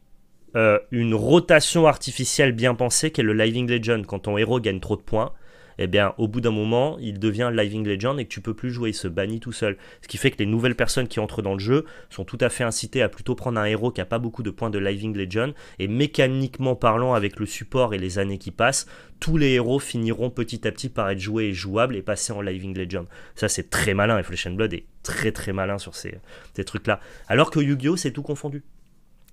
S1: euh, une rotation artificielle bien pensée qu'est le Living Legend. Quand ton héros gagne trop de points, eh bien, au bout d'un moment, il devient Living Legend et que tu peux plus jouer, il se bannit tout seul. Ce qui fait que les nouvelles personnes qui entrent dans le jeu sont tout à fait incitées à plutôt prendre un héros qui a pas beaucoup de points de Living Legend, et mécaniquement parlant, avec le support et les années qui passent, tous les héros finiront petit à petit par être joués et jouables et passer en Living Legend. Ça, c'est très malin, et Flesh and Blood est très très malin sur ces, trucs-là. Alors que Yu-Gi-Oh! c'est tout confondu.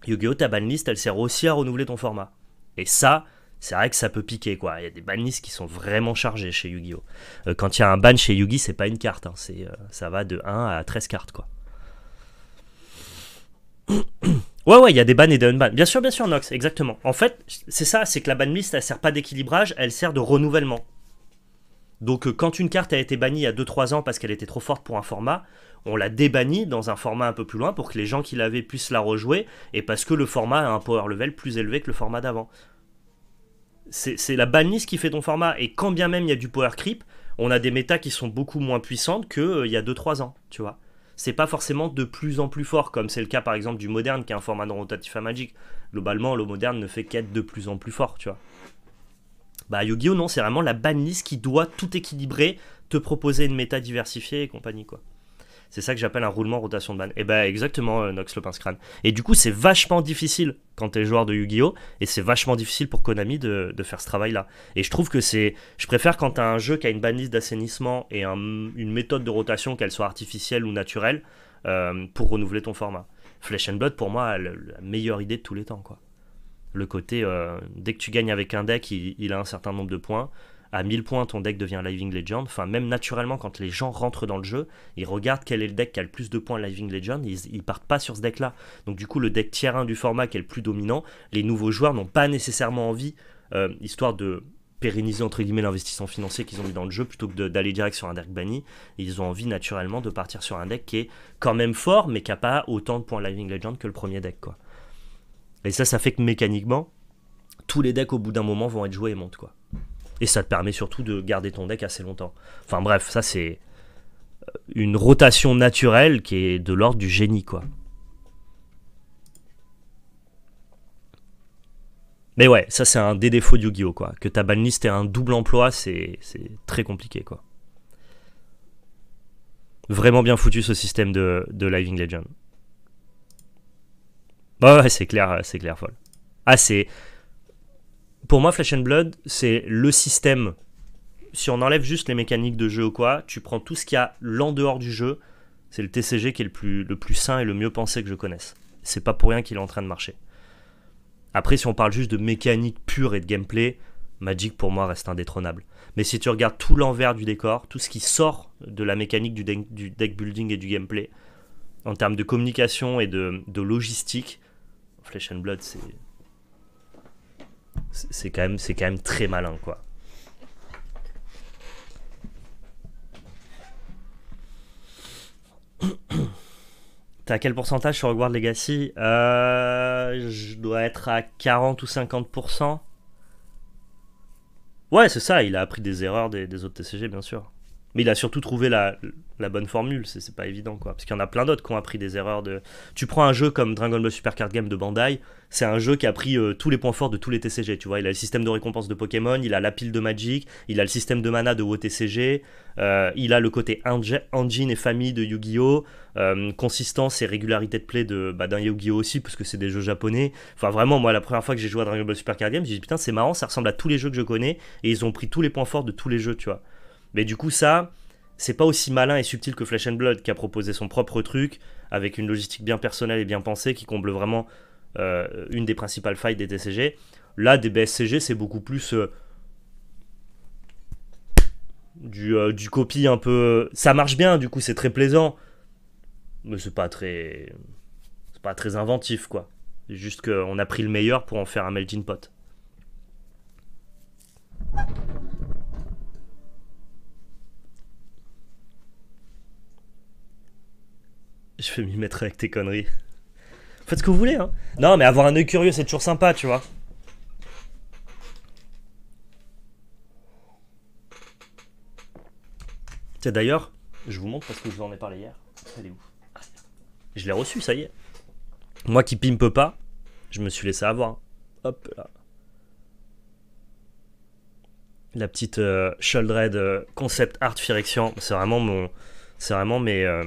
S1: Yu-Gi-Oh! ta banlist, elle sert aussi à renouveler ton format. Et ça, c'est vrai que ça peut piquer quoi. Il y a des lists qui sont vraiment chargés chez Yu-Gi-Oh. Euh, quand il y a un ban chez Yu-Gi, c'est pas une carte, hein. euh, ça va de 1 à 13 cartes quoi. *coughs* Ouais, ouais, il y a des ban et des unbans. Bien sûr, bien sûr, Nox, exactement. En fait, c'est ça, c'est que la list, elle sert pas d'équilibrage, elle sert de renouvellement. Donc, euh, quand une carte a été bannie il y a 2-3 ans parce qu'elle était trop forte pour un format, on la débannie dans un format un peu plus loin pour que les gens qui l'avaient puissent la rejouer et parce que le format a un power level plus élevé que le format d'avant c'est la banlist qui fait ton format. Et quand bien même il y a du power creep, on a des méta qui sont beaucoup moins puissantes qu'il euh, il y a 2-3 ans, tu vois. C'est pas forcément de plus en plus fort, comme c'est le cas par exemple du moderne qui est un format non rotatif à Magic. Globalement, le moderne ne fait qu'être de plus en plus fort, tu vois. Bah, Yu-Gi-Oh! non, c'est vraiment la banlist qui doit tout équilibrer, te proposer une méta diversifiée et compagnie, quoi. C'est ça que j'appelle un roulement rotation de ban. Et eh ben exactement, euh, Nox crâne Et du coup, c'est vachement difficile quand t'es joueur de Yu-Gi-Oh! Et c'est vachement difficile pour Konami de, faire ce travail-là. Et je trouve que c'est. Je préfère quand t'as un jeu qui a une baniste d'assainissement et une méthode de rotation, qu'elle soit artificielle ou naturelle, euh, pour renouveler ton format. Flesh and Blood, pour moi, la meilleure idée de tous les temps, quoi. Le côté, euh, dès que tu gagnes avec un deck, il a un certain nombre de points à 1000 points, ton deck devient Living Legend. Enfin, même naturellement, quand les gens rentrent dans le jeu, ils regardent quel est le deck qui a le plus de points Living Legend, ils, partent pas sur ce deck-là. Donc, du coup, le deck tier 1 du format qui est le plus dominant, les nouveaux joueurs n'ont pas nécessairement envie, euh, histoire de pérenniser entre guillemets l'investissement financier qu'ils ont mis dans le jeu plutôt que d'aller direct sur un deck banni. Ils ont envie naturellement de partir sur un deck qui est quand même fort, mais qui n'a pas autant de points Living Legend que le premier deck, quoi. Et ça, ça fait que mécaniquement, tous les decks au bout d'un moment vont être joués et montent, quoi. Et ça te permet surtout de garder ton deck assez longtemps. Enfin bref, ça c'est euh, une rotation naturelle qui est de l'ordre du génie quoi. Mais ouais, ça c'est un des défauts de Yu-Gi-Oh! quoi. Que ta banlist ait un double emploi, c'est très compliqué quoi. Vraiment bien foutu ce système de, de Living Legend. Bah ouais, c'est clair, c'est clair, folle. Ah, c'est pour moi, Flesh and Blood, c'est le système. Si on enlève juste les mécaniques de jeu ou quoi, tu prends tout ce qu'il y a l'en dehors du jeu, c'est le TCG qui est le plus, le plus sain et le mieux pensé que je connaisse. C'est pas pour rien qu'il est en train de marcher. Après, si on parle juste de mécanique pure et de gameplay, Magic pour moi reste indétrônable. Mais si tu regardes tout l'envers du décor, tout ce qui sort de la mécanique du, du deck building et du gameplay, en termes de communication et de, de logistique, Flesh and Blood, c'est c'est quand même c'est quand même très malin quoi. T'as *coughs* quel pourcentage sur Hogwarts Legacy euh, Je dois être à 40 ou 50%. Ouais, c'est ça, il a appris des erreurs des autres TCG, bien sûr. Mais il a surtout trouvé la, bonne formule, c'est pas évident quoi. Parce qu'il y en a plein d'autres qui ont appris des erreurs de. Tu prends un jeu comme Dragon Ball Super Card Game de Bandai, c'est un jeu qui a pris euh, tous les points forts de tous les TCG. Tu vois, il a le système de récompense de Pokémon, il a la pile de Magic, il a le système de mana de WoTCG, euh, il a le côté engine et famille de Yu-Gi-Oh, euh, consistance et régularité de play de bah, d'un Yu-Gi-Oh aussi parce que c'est des jeux japonais. Enfin vraiment, moi la première fois que j'ai joué à Dragon Ball Super Card Game, j'ai dit putain c'est marrant, ça ressemble à tous les jeux que je connais et ils ont pris tous les points forts de tous les jeux, tu vois. Mais du coup, ça, c'est pas aussi malin et subtil que Flesh and Blood qui a proposé son propre truc avec une logistique bien personnelle et bien pensée qui comble vraiment euh, une des principales failles des TCG. Là, des BSCG, c'est beaucoup plus euh, euh, du, copie copy un peu. Ça marche bien, du coup, c'est très plaisant. Mais c'est pas très. C'est pas très inventif, quoi. Juste qu'on a pris le meilleur pour en faire un melting pot. Je vais m'y mettre avec tes conneries. Faites ce que vous voulez, hein. Non, mais avoir un œil curieux, c'est toujours sympa, tu vois. Tiens, d'ailleurs, je vous montre parce que je vous en ai parlé hier. Elle est où Je l'ai reçu, ça y est. Moi qui pimpe pas, je me suis laissé avoir. Hop là. La petite Shoulder euh, Shouldred euh, concept art Direction, c'est vraiment mon. C'est vraiment mes. Euh,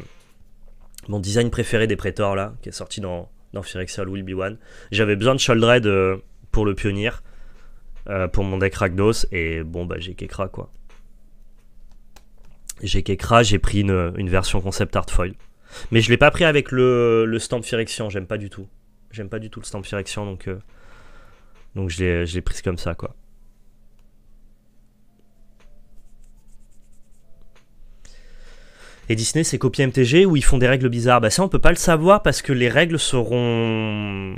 S1: mon design préféré des Prétors, là, qui est sorti dans, dans Phyrexia Will Be One. J'avais besoin de Sholdred euh, pour le pionnier, euh, pour mon deck Ragdos, et bon, bah j'ai Kekra, quoi. J'ai Kekra, j'ai pris une, version concept art foil. Mais je l'ai pas pris avec le, le stamp Phyrexian, j'aime pas du tout. J'aime pas du tout le stamp Phyrexian, donc, euh, donc je l'ai prise comme ça, quoi. Et Disney, c'est copié MTG où ils font des règles bizarres. Bah ça, on peut pas le savoir parce que les règles seront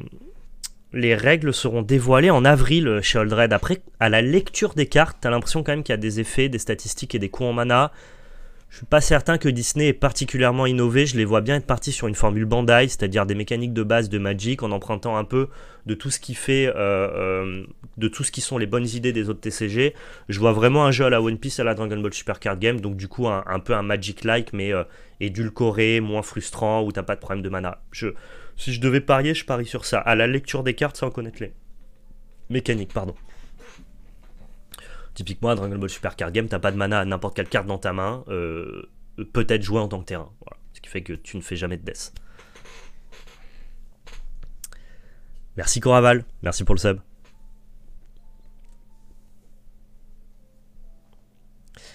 S1: les règles seront dévoilées en avril euh, chez Old Red. Après, à la lecture des cartes, t'as l'impression quand même qu'il y a des effets, des statistiques et des coûts en mana. Je suis pas certain que Disney ait particulièrement innové, je les vois bien être partis sur une formule Bandai, c'est-à-dire des mécaniques de base de Magic en empruntant un peu de tout ce qui fait, euh, euh, de tout ce qui sont les bonnes idées des autres TCG. Je vois vraiment un jeu à la One Piece, à la Dragon Ball Super Card Game, donc du coup un, peu un Magic-like mais euh, édulcoré, moins frustrant, où t'as pas de problème de mana. Je, si je devais parier, je parie sur ça, à la lecture des cartes sans connaître les mécaniques, pardon. Typiquement, à Dragon Ball Super Card Game, t'as pas de mana à n'importe quelle carte dans ta main, euh, euh, peut-être jouée en tant que terrain. Ce qui fait que tu ne fais jamais de death. Merci Coraval, merci pour le sub.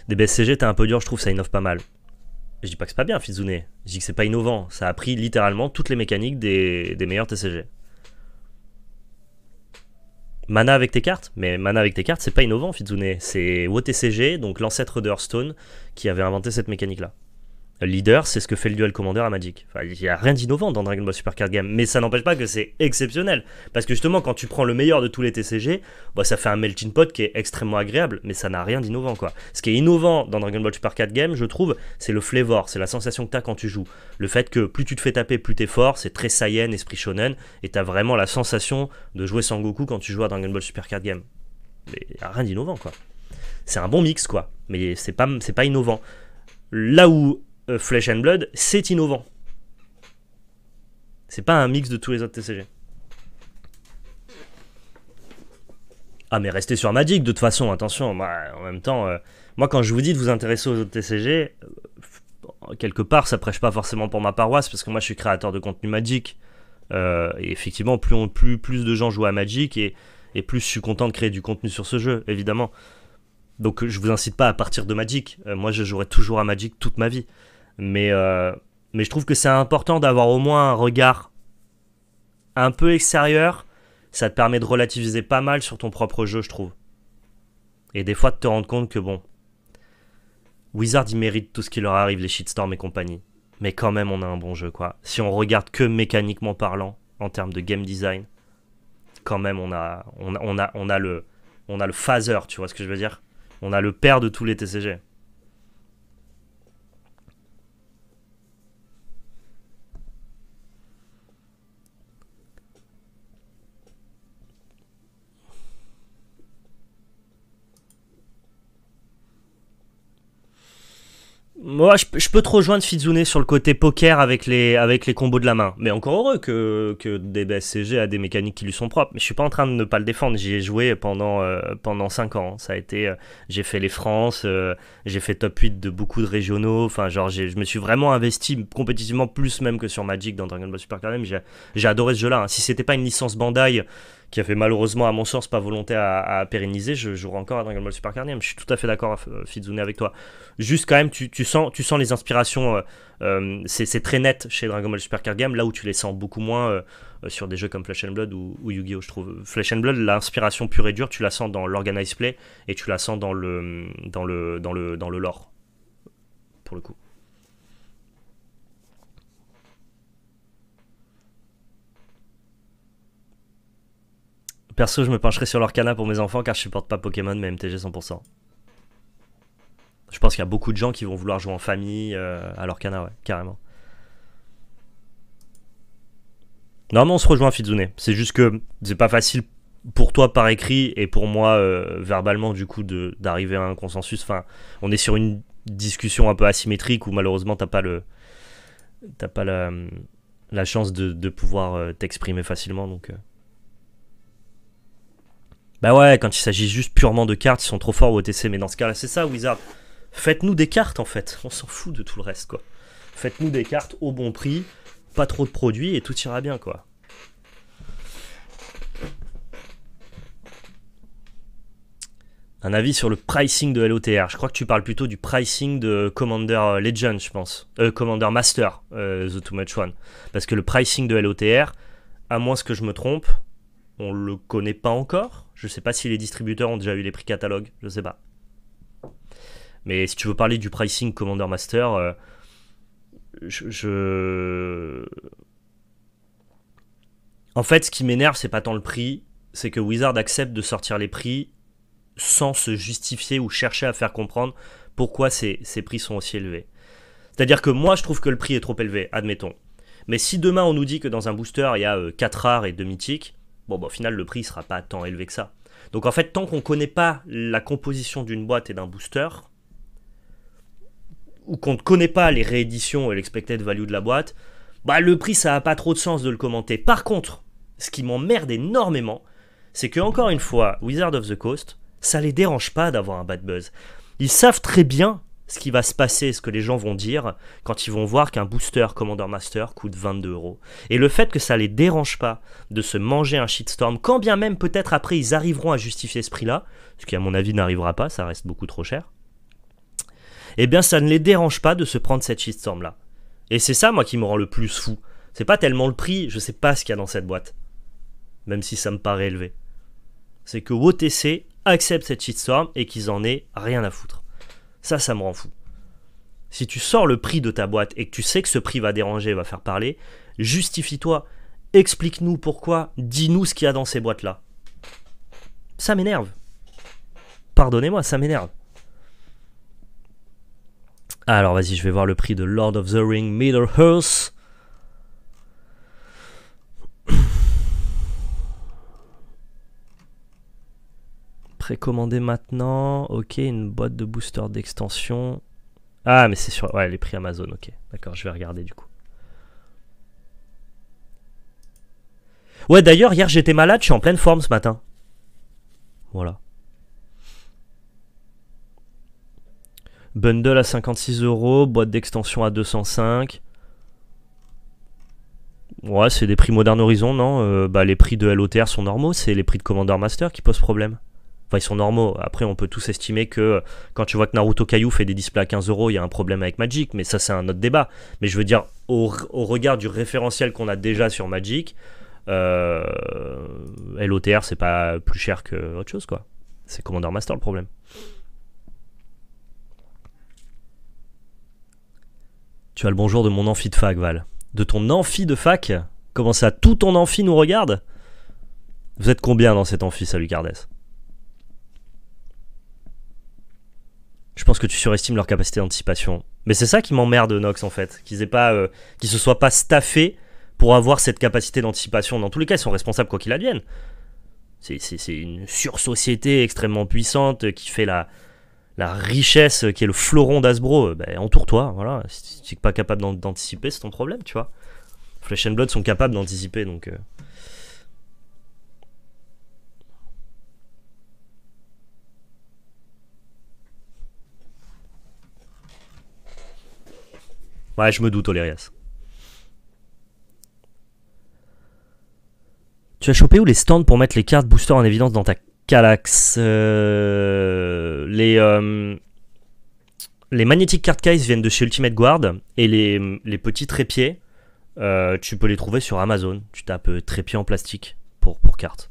S1: Des BSCG, t'es un peu dur, je trouve, ça innove pas mal. Je dis pas que c'est pas bien, Fizune. Je dis que c'est pas innovant. Ça a pris littéralement toutes les mécaniques des, des meilleurs TCG. Mana avec tes cartes, mais Mana avec tes cartes, c'est pas innovant, Fitsune. C'est WOTCG, donc l'ancêtre de Hearthstone, qui avait inventé cette mécanique-là leader, c'est ce que fait le duel commander à Magic. il n'y a rien d'innovant dans Dragon Ball Super Card Game, mais ça n'empêche pas que c'est exceptionnel. Parce que justement, quand tu prends le meilleur de tous les TCG, bah, ça fait un melting pot qui est extrêmement agréable, mais ça n'a rien d'innovant. quoi. Ce qui est innovant dans Dragon Ball Super Card Game, je trouve, c'est le flavor, c'est la sensation que tu as quand tu joues. Le fait que plus tu te fais taper, plus t'es fort, c'est très Saiyan, esprit shonen, et tu as vraiment la sensation de jouer sans Goku quand tu joues à Dragon Ball Super Card Game. Mais n'y a rien d'innovant, quoi. C'est un bon mix, quoi, mais c'est pas, pas innovant. Là où euh, Flesh and Blood, c'est innovant. C'est pas un mix de tous les autres TCG. Ah mais restez sur Magic de toute façon, attention, en même temps, euh, moi quand je vous dis de vous intéresser aux autres TCG, euh, quelque part ça prêche pas forcément pour ma paroisse parce que moi je suis créateur de contenu Magic. et effectivement, plus, plus, plus de gens jouent à Magic et, et, plus je suis content de créer du contenu sur ce jeu, évidemment. Donc je vous incite pas à partir de Magic, moi je jouerai toujours à Magic toute ma vie. Mais, euh, mais je trouve que c'est important d'avoir au moins un regard un peu extérieur. Ça te permet de relativiser pas mal sur ton propre jeu, je trouve. Et des fois de te rendre compte que bon, Wizard ils mérite tout ce qui leur arrive, les shitstorms et compagnie. Mais quand même, on a un bon jeu quoi. Si on regarde que mécaniquement parlant, en termes de game design, quand même on a, on a, on a, on a le, on a le phaser, tu vois ce que je veux dire On a le père de tous les TCG. Moi, je, peux te rejoindre, Fizune, sur le côté poker avec les, avec les combos de la main. Mais encore heureux que, que DBSCG a des mécaniques qui lui sont propres. Mais je suis pas en train de ne pas le défendre. J'y ai joué pendant, euh, pendant 5 ans. Ça a été, euh, j'ai fait les France, euh, j'ai fait top 8 de beaucoup de régionaux. Enfin, genre, je me suis vraiment investi compétitivement plus même que sur Magic dans Dragon Ball Super Card J'ai adoré ce jeu-là. Hein. Si c'était pas une licence Bandai, qui avait malheureusement, à mon sens, pas volonté à, pérenniser, je jouerai encore à Dragon Ball Super Game, Je suis tout à fait d'accord, euh, Fizune, avec toi. Juste quand même, tu, sens, tu sens les inspirations, euh, euh, c'est très net chez Dragon Ball Super Game, là où tu les sens beaucoup moins sur des jeux comme Flash and Blood ou, Yu-Gi-Oh! Je trouve Flash and Blood, l'inspiration pure et dure, tu la sens dans l'organized play et tu la sens dans le, dans le, dans le, dans le lore, pour le coup. Perso, je me pencherai sur leur canal pour mes enfants car je supporte pas Pokémon mais MTG 100%. Je pense qu'il y a beaucoup de gens qui vont vouloir jouer en famille euh, à à canal, ouais, carrément. Normalement, on se rejoint, Fizune. C'est juste que c'est pas facile pour toi par écrit et pour moi euh, verbalement, du coup, d'arriver à un consensus. Enfin, on est sur une discussion un peu asymétrique où malheureusement, t'as pas le. pas la, chance de, pouvoir euh, t'exprimer facilement. Donc. Bah ouais, quand il s'agit juste purement de cartes, ils sont trop forts au OTC. Mais dans ce cas-là, c'est ça, Wizard. Faites-nous des cartes en fait. On s'en fout de tout le reste quoi. Faites-nous des cartes au bon prix, pas trop de produits et tout ira bien quoi. Un avis sur le pricing de LOTR. Je crois que tu parles plutôt du pricing de Commander Legend, je pense. Euh, Commander Master, euh, The Too Much One. Parce que le pricing de LOTR, à moins que je me trompe, on le connaît pas encore. Je sais pas si les distributeurs ont déjà eu les prix catalogue, je sais pas. Mais si tu veux parler du pricing Commander Master, euh, je, En fait, ce qui m'énerve, c'est pas tant le prix, c'est que Wizard accepte de sortir les prix sans se justifier ou chercher à faire comprendre pourquoi ces, ces prix sont aussi élevés. C'est-à-dire que moi, je trouve que le prix est trop élevé, admettons. Mais si demain on nous dit que dans un booster il y a 4 euh, rares et 2 mythiques, bon, bah, au final, le prix ne sera pas tant élevé que ça. Donc en fait, tant qu'on ne connaît pas la composition d'une boîte et d'un booster, ou qu'on ne connaît pas les rééditions et l'expected value de la boîte, bah le prix ça n'a pas trop de sens de le commenter. Par contre, ce qui m'emmerde énormément, c'est que encore une fois, Wizard of the Coast, ça les dérange pas d'avoir un bad buzz. Ils savent très bien ce qui va se passer, ce que les gens vont dire quand ils vont voir qu'un booster Commander Master coûte 22 euros. Et le fait que ça les dérange pas de se manger un shitstorm, quand bien même peut-être après ils arriveront à justifier ce prix-là, ce qui à mon avis n'arrivera pas, ça reste beaucoup trop cher, eh bien ça ne les dérange pas de se prendre cette shitstorm-là. Et c'est ça moi qui me rend le plus fou. C'est pas tellement le prix, je sais pas ce qu'il y a dans cette boîte. Même si ça me paraît élevé. C'est que WOTC accepte cette shitstorm et qu'ils en aient rien à foutre. Ça, ça me rend fou. Si tu sors le prix de ta boîte et que tu sais que ce prix va déranger, va faire parler, justifie-toi, explique-nous pourquoi, dis-nous ce qu'il y a dans ces boîtes-là. Ça m'énerve. Pardonnez-moi, ça m'énerve. Alors vas-y, je vais voir le prix de Lord of the Ring Middle Earth. commander maintenant. Ok, une boîte de booster d'extension. Ah, mais c'est sur. les prix Amazon, ok. D'accord, je vais regarder du coup. Ouais, d'ailleurs, hier j'étais malade, je suis en pleine forme ce matin. Voilà. Bundle à 56 euros, boîte d'extension à 205. Ouais, c'est des prix Modern Horizon, non euh, Bah, les prix de LOTR sont normaux, c'est les prix de Commander Master qui posent problème. Enfin, ils sont normaux. Après, on peut tous estimer que euh, quand tu vois que Naruto Caillou fait des displays à 15 euros, il y a un problème avec Magic, mais ça, c'est un autre débat. Mais je veux dire, au, regard du référentiel qu'on a déjà sur Magic, euh, LOTR, c'est pas plus cher que autre chose, quoi. C'est Commander Master le problème. Tu as le bonjour de mon amphi de fac, Val. De ton amphi de fac Comment ça, tout ton amphi nous regarde Vous êtes combien dans cet amphi, salut Cardès je pense que tu surestimes leur capacité d'anticipation. Mais c'est ça qui m'emmerde Nox en fait, qu'ils aient pas, euh, qu'ils se soient pas staffés pour avoir cette capacité d'anticipation. Dans tous les cas, ils sont responsables quoi qu'il advienne. C'est, c'est, une sursociété extrêmement puissante qui fait la, la richesse qui est le floron d'Asbro. Euh, ben, entoure-toi, voilà. Si tu n'es pas capable d'anticiper, c'est ton problème, tu vois. Flesh and Blood sont capables d'anticiper, donc. Euh, Ouais, je me doute, Olerias. Tu as chopé où les stands pour mettre les cartes booster en évidence dans ta Calax euh, Les. Euh, les Magnetic Card Case viennent de chez Ultimate Guard et les, petits trépieds, euh, tu peux les trouver sur Amazon. Tu tapes trépied en plastique pour, pour carte.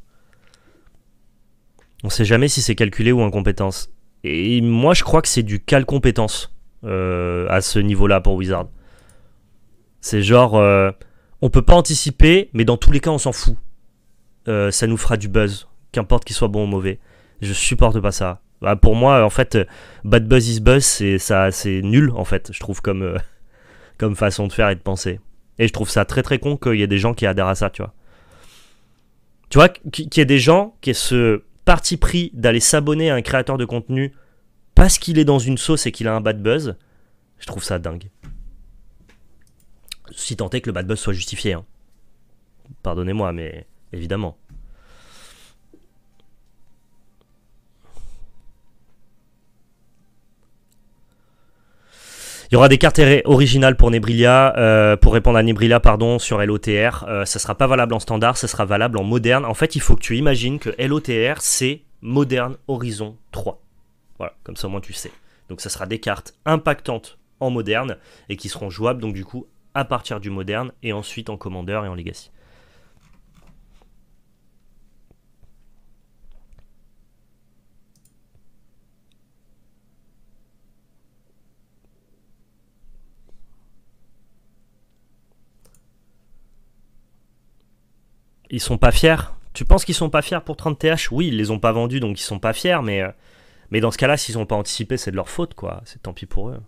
S1: On sait jamais si c'est calculé ou incompétence. Et moi, je crois que c'est du cal compétence à ce niveau-là pour Wizard. C'est genre, euh, on peut pas anticiper, mais dans tous les cas, on s'en fout. Euh, ça nous fera du buzz, qu'importe qu'il soit bon ou mauvais. Je supporte pas ça. Bah, pour moi, en fait, euh, bad buzz is buzz, c'est ça, c'est nul en fait. Je trouve comme *laughs* comme façon de faire et de penser. Et je trouve ça très très con qu'il y ait des gens qui adhèrent à ça, tu vois. Tu vois, qu'il y ait des gens qui aient ce parti pris d'aller s'abonner à un créateur de contenu parce qu'il est dans une sauce et qu'il a un bad buzz, je trouve ça dingue. Si tant est que le bad buzz soit justifié. Hein. Pardonnez-moi, mais évidemment. Il y aura des cartes originales pour Nebrilia, euh, pour répondre à Nebrilia, pardon, sur LOTR. Euh, ça sera pas valable en standard, ça sera valable en moderne. En fait, il faut que tu imagines que LOTR, c'est Modern Horizon 3. Voilà, comme ça au moins tu sais. Donc ça sera des cartes impactantes en moderne et qui seront jouables donc du coup à partir du moderne et ensuite en commandeur et en legacy. Ils sont pas fiers. Tu penses qu'ils sont pas fiers pour 30 TH Oui, ils les ont pas vendus donc ils sont pas fiers mais euh, mais dans ce cas-là, s'ils ont pas anticipé, c'est de leur faute quoi, c'est tant pis pour eux.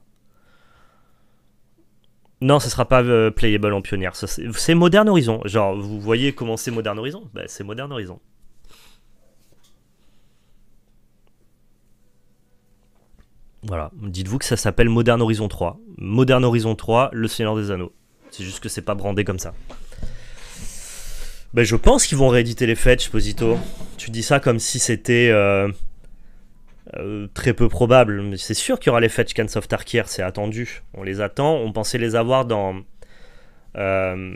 S1: Non, ce sera pas euh, playable en pionnière. C'est Modern Horizon. Genre, vous voyez comment c'est Modern Horizon bah, C'est Modern Horizon. Voilà, dites-vous que ça s'appelle Modern Horizon 3. Modern Horizon 3, Le Seigneur des Anneaux. C'est juste que c'est pas brandé comme ça. mais bah, je pense qu'ils vont rééditer les fêtes, Posito. Tu dis ça comme si c'était. Euh, euh, très peu probable, mais c'est sûr qu'il y aura les Fetch Cans of Tarkir, c'est attendu. On les attend, on pensait les avoir dans. Euh,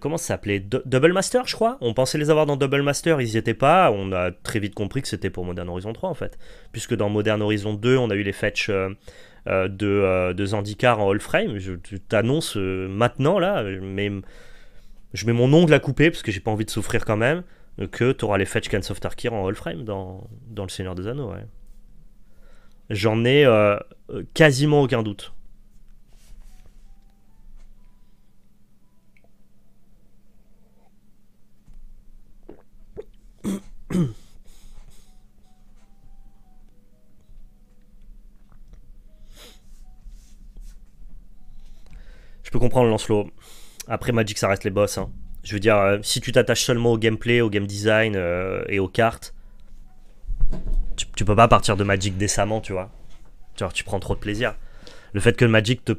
S1: comment ça s'appelait Double Master, je crois On pensait les avoir dans Double Master, ils n'y étaient pas. On a très vite compris que c'était pour Modern Horizon 3, en fait. Puisque dans Modern Horizon 2, on a eu les Fetch. Euh, de, de, Zandikar en all frame, je, t'annonce maintenant là, mais je mets mon ongle à couper parce que j'ai pas envie de souffrir quand même, que tu auras les Fetch Cans of Tarkir en all frame dans, dans Le Seigneur des Anneaux. Ouais. J'en ai euh, quasiment aucun doute. Je peux comprendre Lancelot. Après Magic ça reste les boss. Hein. Je veux dire, euh, si tu t'attaches seulement au gameplay, au game design euh, et aux cartes, tu, peux pas partir de Magic décemment, tu vois. tu prends trop de plaisir. Le fait que le Magic te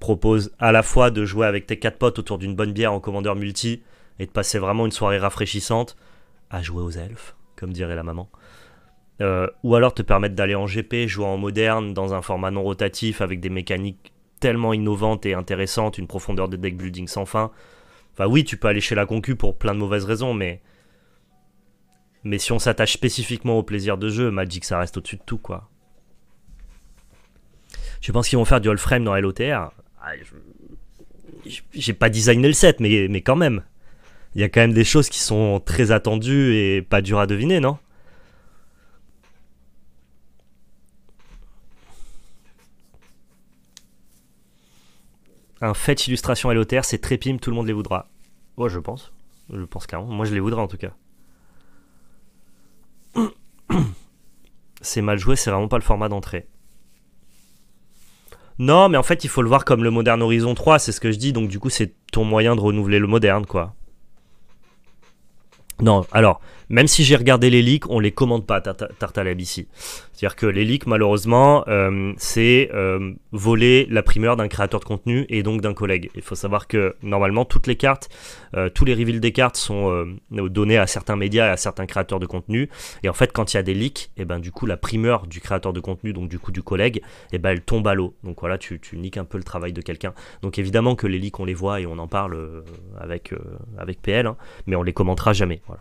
S1: propose à la fois de jouer avec tes quatre potes autour d'une bonne bière en commandeur multi et de passer vraiment une soirée rafraîchissante à jouer aux elfes, comme dirait la maman. Euh, ou alors te permettre d'aller en GP, jouer en moderne, dans un format non rotatif, avec des mécaniques tellement innovantes et intéressantes, une profondeur de deck building sans fin. Enfin oui, tu peux aller chez la concu pour plein de mauvaises raisons, mais mais si on s'attache spécifiquement au plaisir de jeu, Magic ça reste au-dessus de tout quoi. Je pense qu'ils vont faire du all frame dans LOTR. Ah, j'ai pas designé le set, mais, mais quand même. Il y a quand même des choses qui sont très attendues et pas dures à deviner, non Un fetch illustration LOTR, c'est très pime, tout le monde les voudra. Ouais, je pense. Je pense clairement. Moi, je les voudrais en tout cas. *clears throat* c'est mal joué, c'est vraiment pas le format d'entrée. Non, mais en fait, il faut le voir comme le Modern Horizon 3, c'est ce que je dis, donc du coup, c'est ton moyen de renouveler le moderne, quoi. Non, alors, même si j'ai regardé les leaks, on les commande pas Tartalab ici. C'est-à-dire que les leaks, malheureusement, euh, c'est euh, voler la primeur d'un créateur de contenu et donc d'un collègue. Il faut savoir que normalement, toutes les cartes, euh, tous les reveals des cartes sont donnés à certains médias et à certains créateurs de contenu. Et en fait, quand il y a des leaks, et eh ben du coup, la primeur du créateur de contenu, donc du coup du collègue, et eh ben elle tombe à l'eau. Donc voilà, tu, niques un peu le travail de quelqu'un. Donc évidemment que les leaks, on les voit et on en parle avec, avec PL, hein, mais on les commentera jamais. Voilà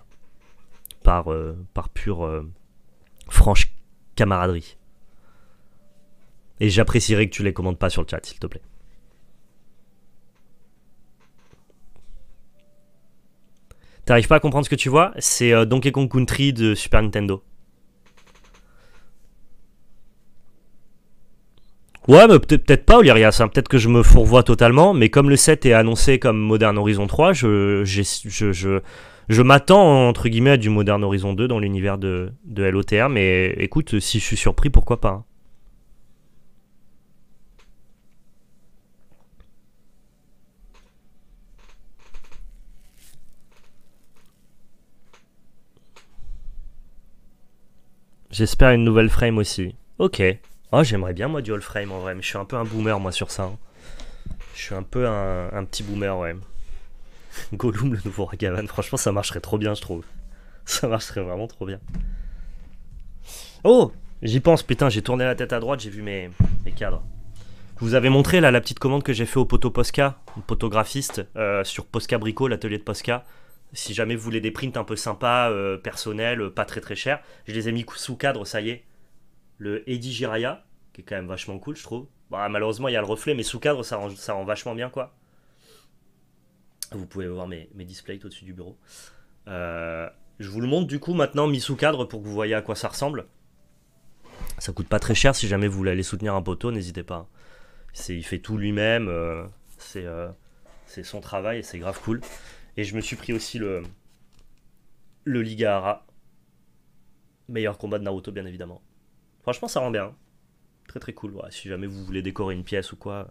S1: par, euh, par pure euh, franche camaraderie. Et j'apprécierais que tu les commandes pas sur le chat, s'il te plaît. T'arrives pas à comprendre ce que tu vois C'est euh, Donkey Kong Country de Super Nintendo. Ouais, mais peut-être pas, Olirias. ça hein. Peut-être que je me fourvoie totalement. Mais comme le set est annoncé comme Modern Horizon 3, je, je, je je m'attends entre guillemets à du Modern Horizon 2 dans l'univers de, LOTR, mais écoute, si je suis surpris, pourquoi pas. Hein. J'espère une nouvelle frame aussi. Ok. Oh, j'aimerais bien moi du all frame en vrai, mais je suis un peu un boomer moi sur ça. Hein. Je suis un peu un petit boomer, ouais. *laughs* Gollum, le nouveau Ragavan. Franchement, ça marcherait trop bien, je trouve. Ça marcherait vraiment trop bien. Oh J'y pense, putain, j'ai tourné la tête à droite, j'ai vu mes, mes cadres. Je vous avais montré là la petite commande que j'ai fait au poteau Posca, photographiste, euh, sur Posca Brico, l'atelier de Posca. Si jamais vous voulez des prints un peu sympas, euh, personnels, euh, pas très très chers, je les ai mis sous cadre, ça y est. Le Eddie Giraya, qui est quand même vachement cool, je trouve. Bah, malheureusement, il y a le reflet, mais sous cadre, ça ça rend vachement bien, quoi. Vous pouvez voir mes, mes tout au-dessus du bureau. Euh, je vous le montre du coup maintenant mis sous cadre pour que vous voyez à quoi ça ressemble. Ça coûte pas très cher si jamais vous voulez aller soutenir un poteau, n'hésitez pas. Il fait tout lui-même, euh, euh, c'est son travail et c'est grave cool. Et je me suis pris aussi le, le Ligahara. Meilleur combat de Naruto, bien évidemment. Franchement, ça rend bien. Très très cool. si jamais vous voulez décorer une pièce ou quoi,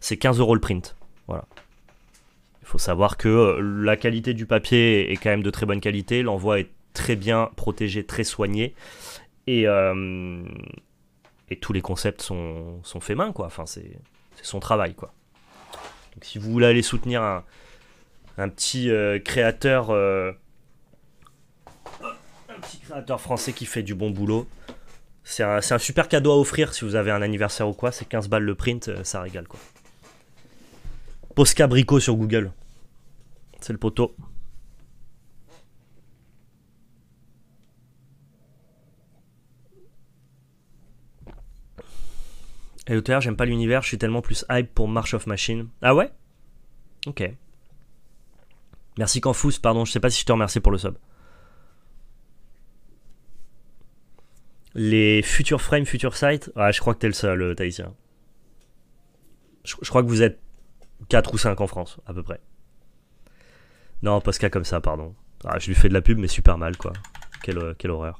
S1: c'est 15 euros le print. Voilà. Il faut savoir que euh, la qualité du papier est quand même de très bonne qualité, l'envoi est très bien protégé, très soigné, et, euh, et tous les concepts sont, sont faits main, quoi. Enfin, c'est son travail, quoi. Donc, si vous voulez aller soutenir un, petit euh, créateur, créateur français qui fait du bon boulot, c'est un, un super cadeau à offrir si vous avez un anniversaire ou quoi. C'est 15 balles le print, ça régale, quoi. Posca Brico sur Google. C'est le poteau. Et au j'aime pas l'univers, je suis tellement plus hype pour March of Machine. Ah ouais Ok. Merci Canfous, pardon, je sais pas si je te remercie pour le sub. Les Future Frame, Future Sight, ah, je crois que t'es le seul, euh, Thaïsien. je, crois que vous êtes 4 ou 5 en France, à peu près. Non, Posca comme ça, pardon. Ah, je lui fais de la pub, mais super mal, quoi. Euh, quelle, horreur.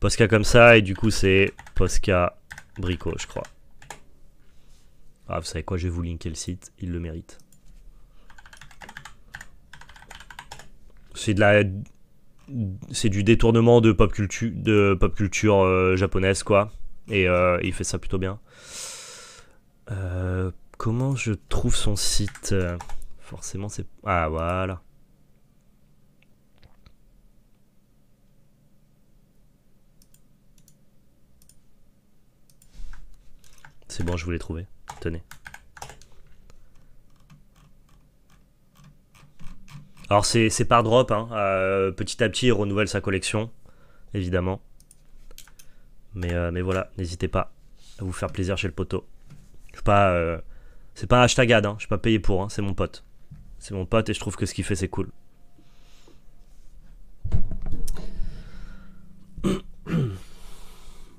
S1: Posca comme ça, et du coup, c'est Posca Brico, je crois. Ah, vous savez quoi, je vais vous linker le site, il le mérite. C'est de la... C'est du détournement de pop culture, de pop culture euh, japonaise, quoi. Et euh, il fait ça plutôt bien. Euh, Comment je trouve son site euh, Forcément, c'est... Ah, voilà. C'est bon, je vous l'ai trouvé. Tenez. Alors c'est par drop, hein. euh, petit à petit il renouvelle sa collection, évidemment. Mais, euh, mais voilà, n'hésitez pas à vous faire plaisir chez le poteau. Je pas... C'est pas un hashtag ad, hein. je suis pas payé pour, hein. c'est mon pote. C'est mon pote et je trouve que ce qu'il fait c'est cool.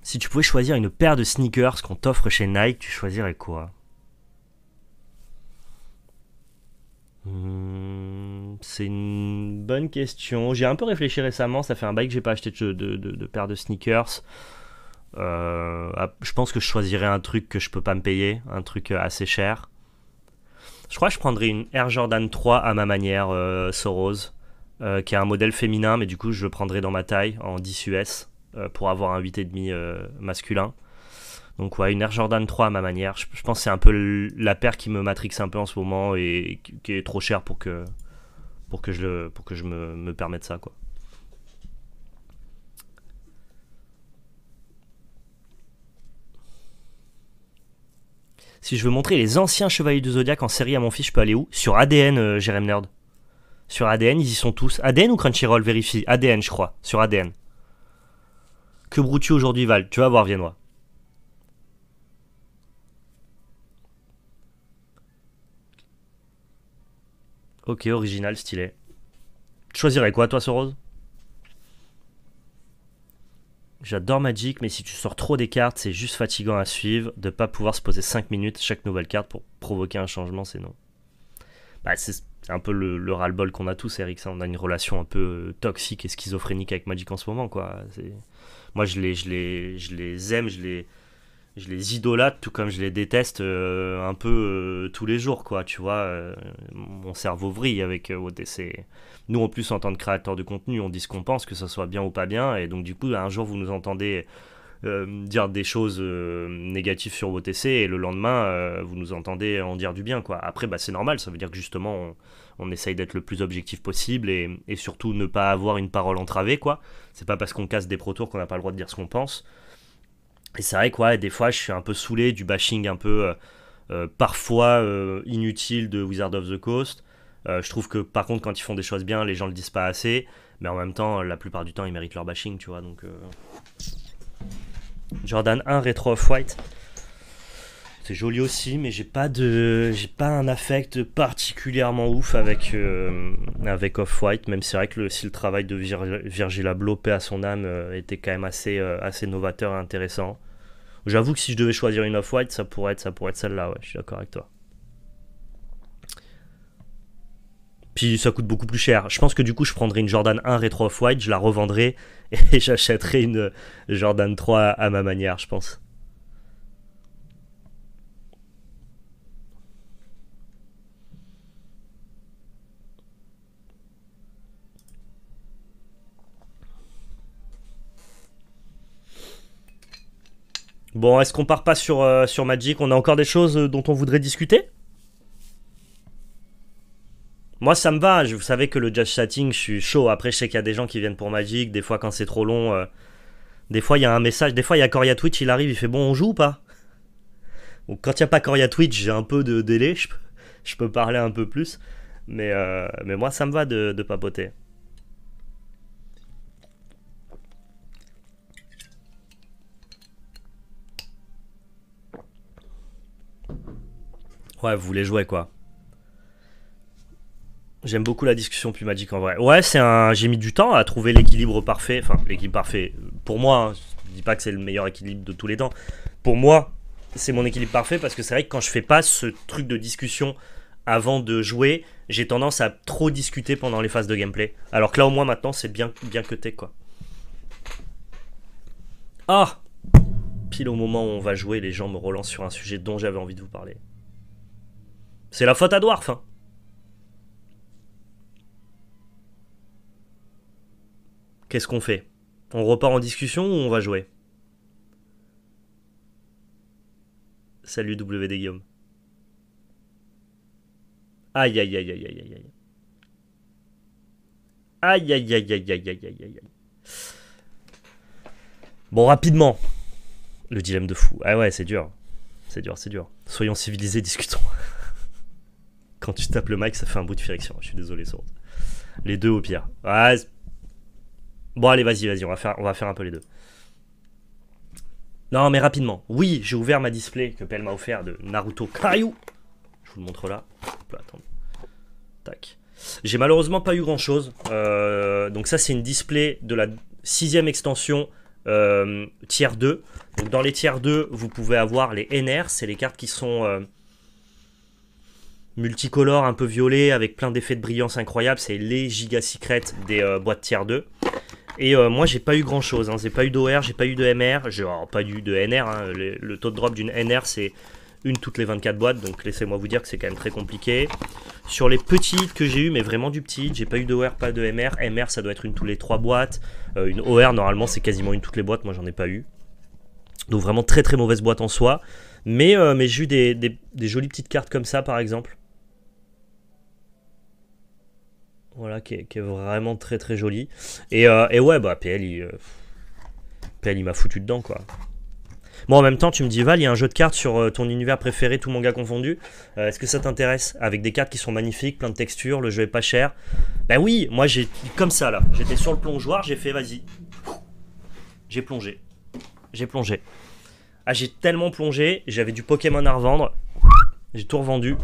S1: si tu pouvais choisir une paire de sneakers qu'on t'offre chez Nike, tu choisirais quoi hmm, C'est une bonne question. J'ai un peu réfléchi récemment, ça fait un bail que j'ai pas acheté de, de paire de sneakers. Euh, ah, je pense que je choisirais un truc que je peux pas me payer, un truc euh, assez cher. Je crois que je prendrais une Air Jordan 3 à ma manière, euh, Soros, qui est un modèle féminin, mais du coup je le prendrais dans ma taille, en 10 US, pour avoir un 8,5 masculin. Donc ouais, une Air Jordan 3 à ma manière. Je, pense c'est un peu la paire qui me matrixe un peu en ce moment et qui, est trop chère pour que, pour que je, le, pour que je me, me permette ça. Quoi. si je veux montrer les anciens Chevaliers du Zodiac en série à mon fils, je peux aller où Sur ADN, euh, Nerd. Sur ADN, ils y sont tous. ADN ou Crunchyroll Vérifie. ADN, je crois. Sur ADN. Que broutes-tu aujourd'hui, Val Tu vas voir, Viennois. Ok, original, stylé. Tu choisirais quoi, toi, ce rose J'adore Magic, mais si tu sors trop des cartes, c'est juste fatigant à suivre. De ne pas pouvoir se poser 5 minutes chaque nouvelle carte pour provoquer un changement, c'est non. Bah, c'est un peu le, bol qu'on a tous, Eric. Ça, on a une relation un peu euh, toxique et schizophrénique avec Magic en ce moment, Moi, je les, je les aime, je les, je les idolâtre tout comme je les déteste euh, un peu euh, tous les jours quoi tu vois euh, mon cerveau vrille avec OTC nous en plus en tant que créateurs de contenu on dit ce qu'on pense que ça soit bien ou pas bien et donc du coup un jour vous nous entendez dire des choses négatives sur OTC et le lendemain vous nous entendez en dire du bien quoi après bah, c'est normal ça veut dire que justement on, essaye d'être le plus objectif possible et, surtout ne pas avoir une parole entravée quoi c'est pas parce qu'on casse des protours qu'on n'a pas le droit de dire ce qu'on pense et c'est vrai quoi des fois, je suis un peu saoulé du bashing un peu euh, euh, parfois euh, inutile de Wizard of the Coast. je trouve que par contre, quand ils font des choses bien, les gens le disent pas assez. Mais en même temps, la plupart du temps, ils méritent leur bashing, tu vois. Donc, Jordan 1, Retro of White. C'est joli aussi, mais j'ai pas de, j'ai pas un affect particulièrement ouf avec euh, avec Off White. Même c'est vrai que le, si le travail de Virgila Virgil à son âme, euh, était quand même assez euh, assez novateur et intéressant. J'avoue que si je devais choisir une Off White, ça pourrait être ça pourrait être celle-là. Ouais, je suis d'accord avec toi. Puis ça coûte beaucoup plus cher. Je pense que du coup, je prendrais une Jordan 1 Retro Off White, je la revendrai et *laughs* j'achèterai une Jordan 3 à ma manière, je pense. Bon, est-ce qu'on part pas sur, euh, sur Magic On a encore des choses euh, dont on voudrait discuter moi, ça me va. Je, vous savez que le judge chatting, je suis chaud. Après, je sais qu'il y a des gens qui viennent pour Magic. Des fois, quand c'est trop long, euh, des fois, il y a un message. Des fois, il y a Coria Twitch, il arrive, il fait Bon, on joue ou pas quand il n'y a pas Coria Twitch, j'ai un peu de délai. Je, peux parler un peu plus. Mais, mais moi, ça me va de, de papoter. Ouais, vous voulez jouer quoi. J'aime beaucoup la discussion plus magique en vrai. Ouais, c'est un. J'ai mis du temps à trouver l'équilibre parfait. Enfin, l'équilibre parfait. Pour moi, hein, je dis pas que c'est le meilleur équilibre de tous les temps. Pour moi, c'est mon équilibre parfait parce que c'est vrai que quand je fais pas ce truc de discussion avant de jouer, j'ai tendance à trop discuter pendant les phases de gameplay. Alors que là, au moins maintenant, c'est bien, bien cuté quoi. Ah Pile au moment où on va jouer, les gens me relancent sur un sujet dont j'avais envie de vous parler. C'est la faute à Dwarf. Hein. Qu'est-ce qu'on fait On repart en discussion ou on va jouer Salut WD Guillaume. Aïe aïe aïe aïe aïe aïe aïe. Aïe aïe aïe aïe aïe aïe aïe aïe. Bon rapidement. Le dilemme de fou. Ah ouais, c'est dur. C'est dur, c'est dur. Soyons civilisés, discutons. *laughs* quand tu tapes le mic, ça fait un bout de friction. Je suis désolé, Sourde. Les deux au pire. Ouais. bon, allez, vas-y, vas-y, on, va faire, on va faire un peu les deux. Non, mais rapidement. Oui, j'ai ouvert ma display que Pelle m'a offert de Naruto Kaiu. Je vous le montre là. Tac. J'ai malheureusement pas eu grand chose. Euh, donc, ça, c'est une display de la sixième extension tiers euh, tier 2. Donc, dans les tiers 2, vous pouvez avoir les NR, c'est les cartes qui sont. Euh, multicolore, un peu violet, avec plein d'effets de brillance incroyables. C'est les giga secrets des euh, boîtes tiers 2. Et euh, moi, j'ai pas eu grand chose. Hein. J'ai pas eu d'OR, j'ai pas eu de MR, j'ai pas eu de NR. Hein. Le, taux de drop d'une NR, c'est une toutes les 24 boîtes. Donc laissez-moi vous dire que c'est quand même très compliqué. Sur les petites que j'ai eu, mais vraiment du petit, j'ai pas eu d'OR, pas de MR. MR, ça doit être une tous les 3 boîtes. Euh, une OR, normalement, c'est quasiment une toutes les boîtes. Moi, j'en ai pas eu. Donc vraiment très très mauvaise boîte en soi. Mais, mais j'ai eu des jolies petites cartes comme ça, par exemple. voilà, qui est, vraiment très très joli. Et, euh, ouais, bah PL, euh, il, m'a foutu dedans, quoi. Bon, en même temps, tu me dis, Val, il y a un jeu de cartes sur euh, ton univers préféré, tout manga confondu. Est-ce que ça t'intéresse Avec des cartes qui sont magnifiques, plein de textures, le jeu est pas cher. Bah oui, moi j'ai comme ça là. J'étais sur le plongeoir, j'ai fait, vas-y. J'ai plongé. J'ai plongé. Ah, j'ai tellement plongé, j'avais du Pokémon à revendre. J'ai tout revendu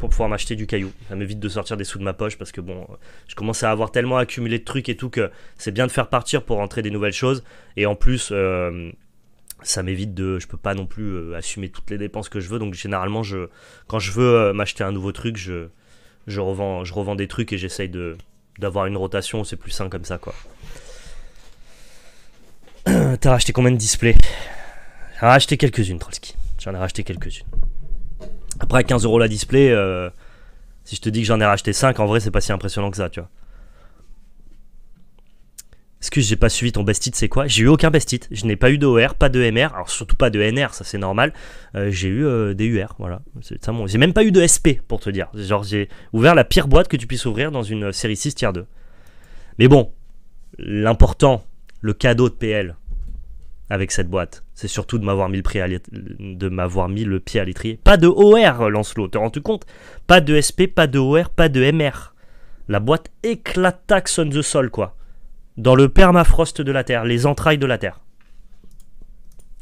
S1: pour pouvoir m'acheter du caillou. Ça m'évite de sortir des sous de ma poche parce que bon, euh, je commençais à avoir tellement accumulé de trucs et tout que c'est bien de faire partir pour rentrer des nouvelles choses. Et en plus, euh, ça m'évite de. Je peux pas non plus euh, assumer toutes les dépenses que je veux. Donc généralement, je, quand je veux m'acheter un nouveau truc, je, je, revends, je revends des trucs et j'essaye de, d'avoir une rotation. C'est plus sain comme ça quoi. *clears throat* T'as racheté combien de displays J'en ai racheté quelques-unes, Trollski. J'en ai racheté quelques-unes. Après, 15 euros la display, euh, si je te dis que j'en ai racheté 5, en vrai, c'est pas si impressionnant que ça, tu vois. Excuse, j'ai pas suivi ton best c'est quoi J'ai eu aucun best -it. Je n'ai pas eu d'OR, pas de MR, alors surtout pas de NR, ça c'est normal. Euh, j'ai eu euh, des UR, voilà. mon. J'ai même pas eu de SP pour te dire. Genre, j'ai ouvert la pire boîte que tu puisses ouvrir dans une série 6 tier 2. Mais bon, l'important, le cadeau de PL, avec cette boîte. C'est surtout de m'avoir mis, le pied à l'étrier. Pas de OR, Lancelot, te rends-tu compte Pas de SP, pas de OR, pas de MR. La boîte éclataxe on the sol, quoi. Dans le permafrost de la Terre, les entrailles de la Terre.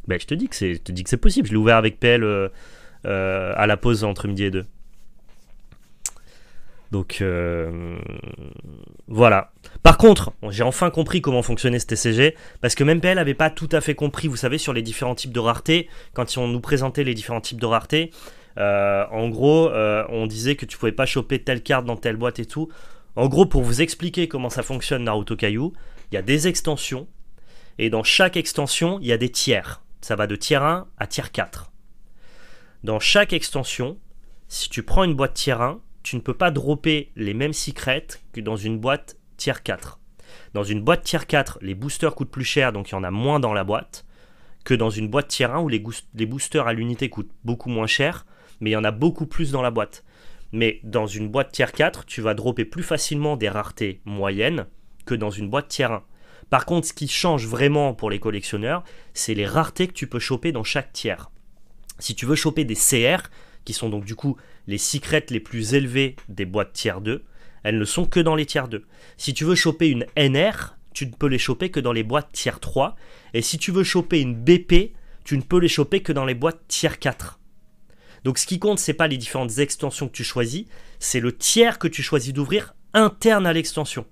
S1: Ben, je te dis que c'est possible. Je l'ai ouvert avec PL euh, euh, à la pause entre midi et deux. Donc euh, voilà. Par contre, j'ai enfin compris comment fonctionnait ce TCG, parce que même PL n'avait pas tout à fait compris, vous savez, sur les différents types de rareté, quand on nous présentait les différents types de rareté, euh, en gros, euh, on disait que tu pouvais pas choper telle carte dans telle boîte et tout. En gros, pour vous expliquer comment ça fonctionne Naruto Caillou, il y a des extensions, et dans chaque extension, il y a des tiers. Ça va de tiers 1 à tiers 4. Dans chaque extension, si tu prends une boîte tiers 1, tu ne peux pas dropper les mêmes secrets que dans une boîte tier 4. Dans une boîte tier 4, les boosters coûtent plus cher, donc il y en a moins dans la boîte, que dans une boîte tier 1 où les, boosters à l'unité coûtent beaucoup moins cher, mais il y en a beaucoup plus dans la boîte. Mais dans une boîte tier 4, tu vas dropper plus facilement des raretés moyennes que dans une boîte tier 1. Par contre, ce qui change vraiment pour les collectionneurs, c'est les raretés que tu peux choper dans chaque tiers. Si tu veux choper des CR, qui sont donc du coup les secrets les plus élevés des boîtes tiers 2, elles ne sont que dans les tiers 2. Si tu veux choper une NR, tu ne peux les choper que dans les boîtes tiers 3. Et si tu veux choper une BP, tu ne peux les choper que dans les boîtes tiers 4. Donc ce qui compte, c'est pas les différentes extensions que tu choisis, c'est le tiers que tu choisis d'ouvrir interne à l'extension.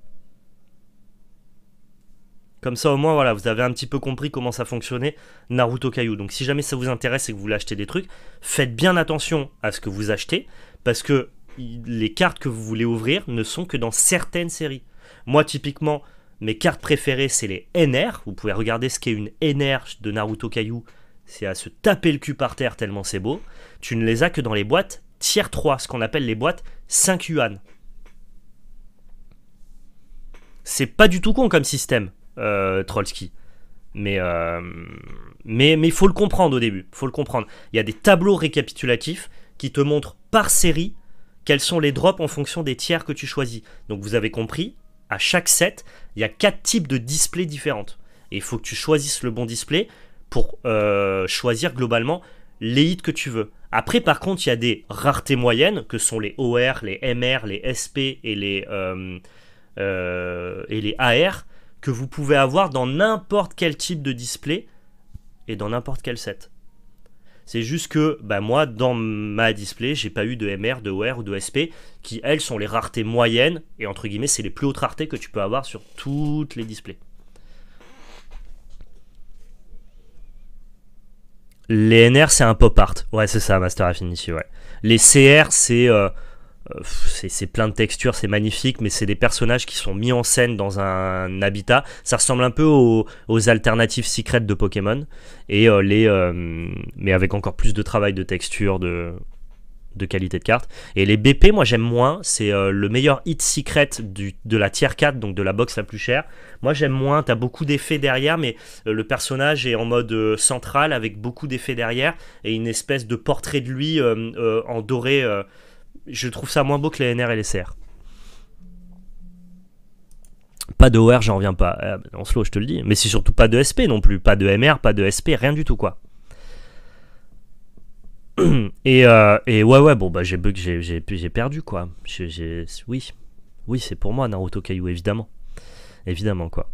S1: Comme ça, au moins, voilà, vous avez un petit peu compris comment ça fonctionnait Naruto Caillou. Donc, si jamais ça vous intéresse et que vous voulez acheter des trucs, faites bien attention à ce que vous achetez parce que les cartes que vous voulez ouvrir ne sont que dans certaines séries. Moi, typiquement, mes cartes préférées, c'est les NR. Vous pouvez regarder ce qu'est une NR de Naruto Caillou. C'est à se taper le cul par terre tellement c'est beau. Tu ne les as que dans les boîtes tier 3, ce qu'on appelle les boîtes 5 yuan. C'est pas du tout con comme système. Euh, Trollski. Mais euh, il faut le comprendre au début, faut le comprendre. Il y a des tableaux récapitulatifs qui te montrent par série quels sont les drops en fonction des tiers que tu choisis. Donc vous avez compris, à chaque set, il y a quatre types de displays différentes. Et il faut que tu choisisses le bon display pour euh, choisir globalement les hits que tu veux. Après, par contre, il y a des raretés moyennes que sont les OR, les MR, les SP et les, et les AR que vous pouvez avoir dans n'importe quel type de display et dans n'importe quel set. C'est juste que bah, moi, dans ma display, j'ai pas eu de MR, de OR ou de SP, qui elles sont les raretés moyennes, et entre guillemets, c'est les plus hautes raretés que tu peux avoir sur toutes les displays. Les NR, c'est un pop art. Ouais, c'est ça, Master Affinity, ouais. Les CR, c'est euh, euh, c'est plein de textures, c'est magnifique, mais c'est des personnages qui sont mis en scène dans un habitat. Ça ressemble un peu aux, alternatives secrètes de Pokémon, et euh, les, euh, mais avec encore plus de travail de texture, de, de qualité de carte. Et les BP, moi j'aime moins, c'est le meilleur hit secret du, de la tier 4, donc de la box la plus chère. Moi j'aime moins, t'as beaucoup d'effets derrière, mais le personnage est en mode central avec beaucoup d'effets derrière et une espèce de portrait de lui en doré je trouve ça moins beau que les NR et les CR. Pas de OR, j'en reviens pas. Euh, en slow, je te le dis. Mais c'est surtout pas de SP non plus. Pas de MR, pas de SP, rien du tout, quoi. *clears throat* Euh, et, ouais, ouais, bon, bah j'ai j'ai perdu, quoi. oui, oui, c'est pour moi, Naruto Caillou, évidemment. Évidemment, quoi.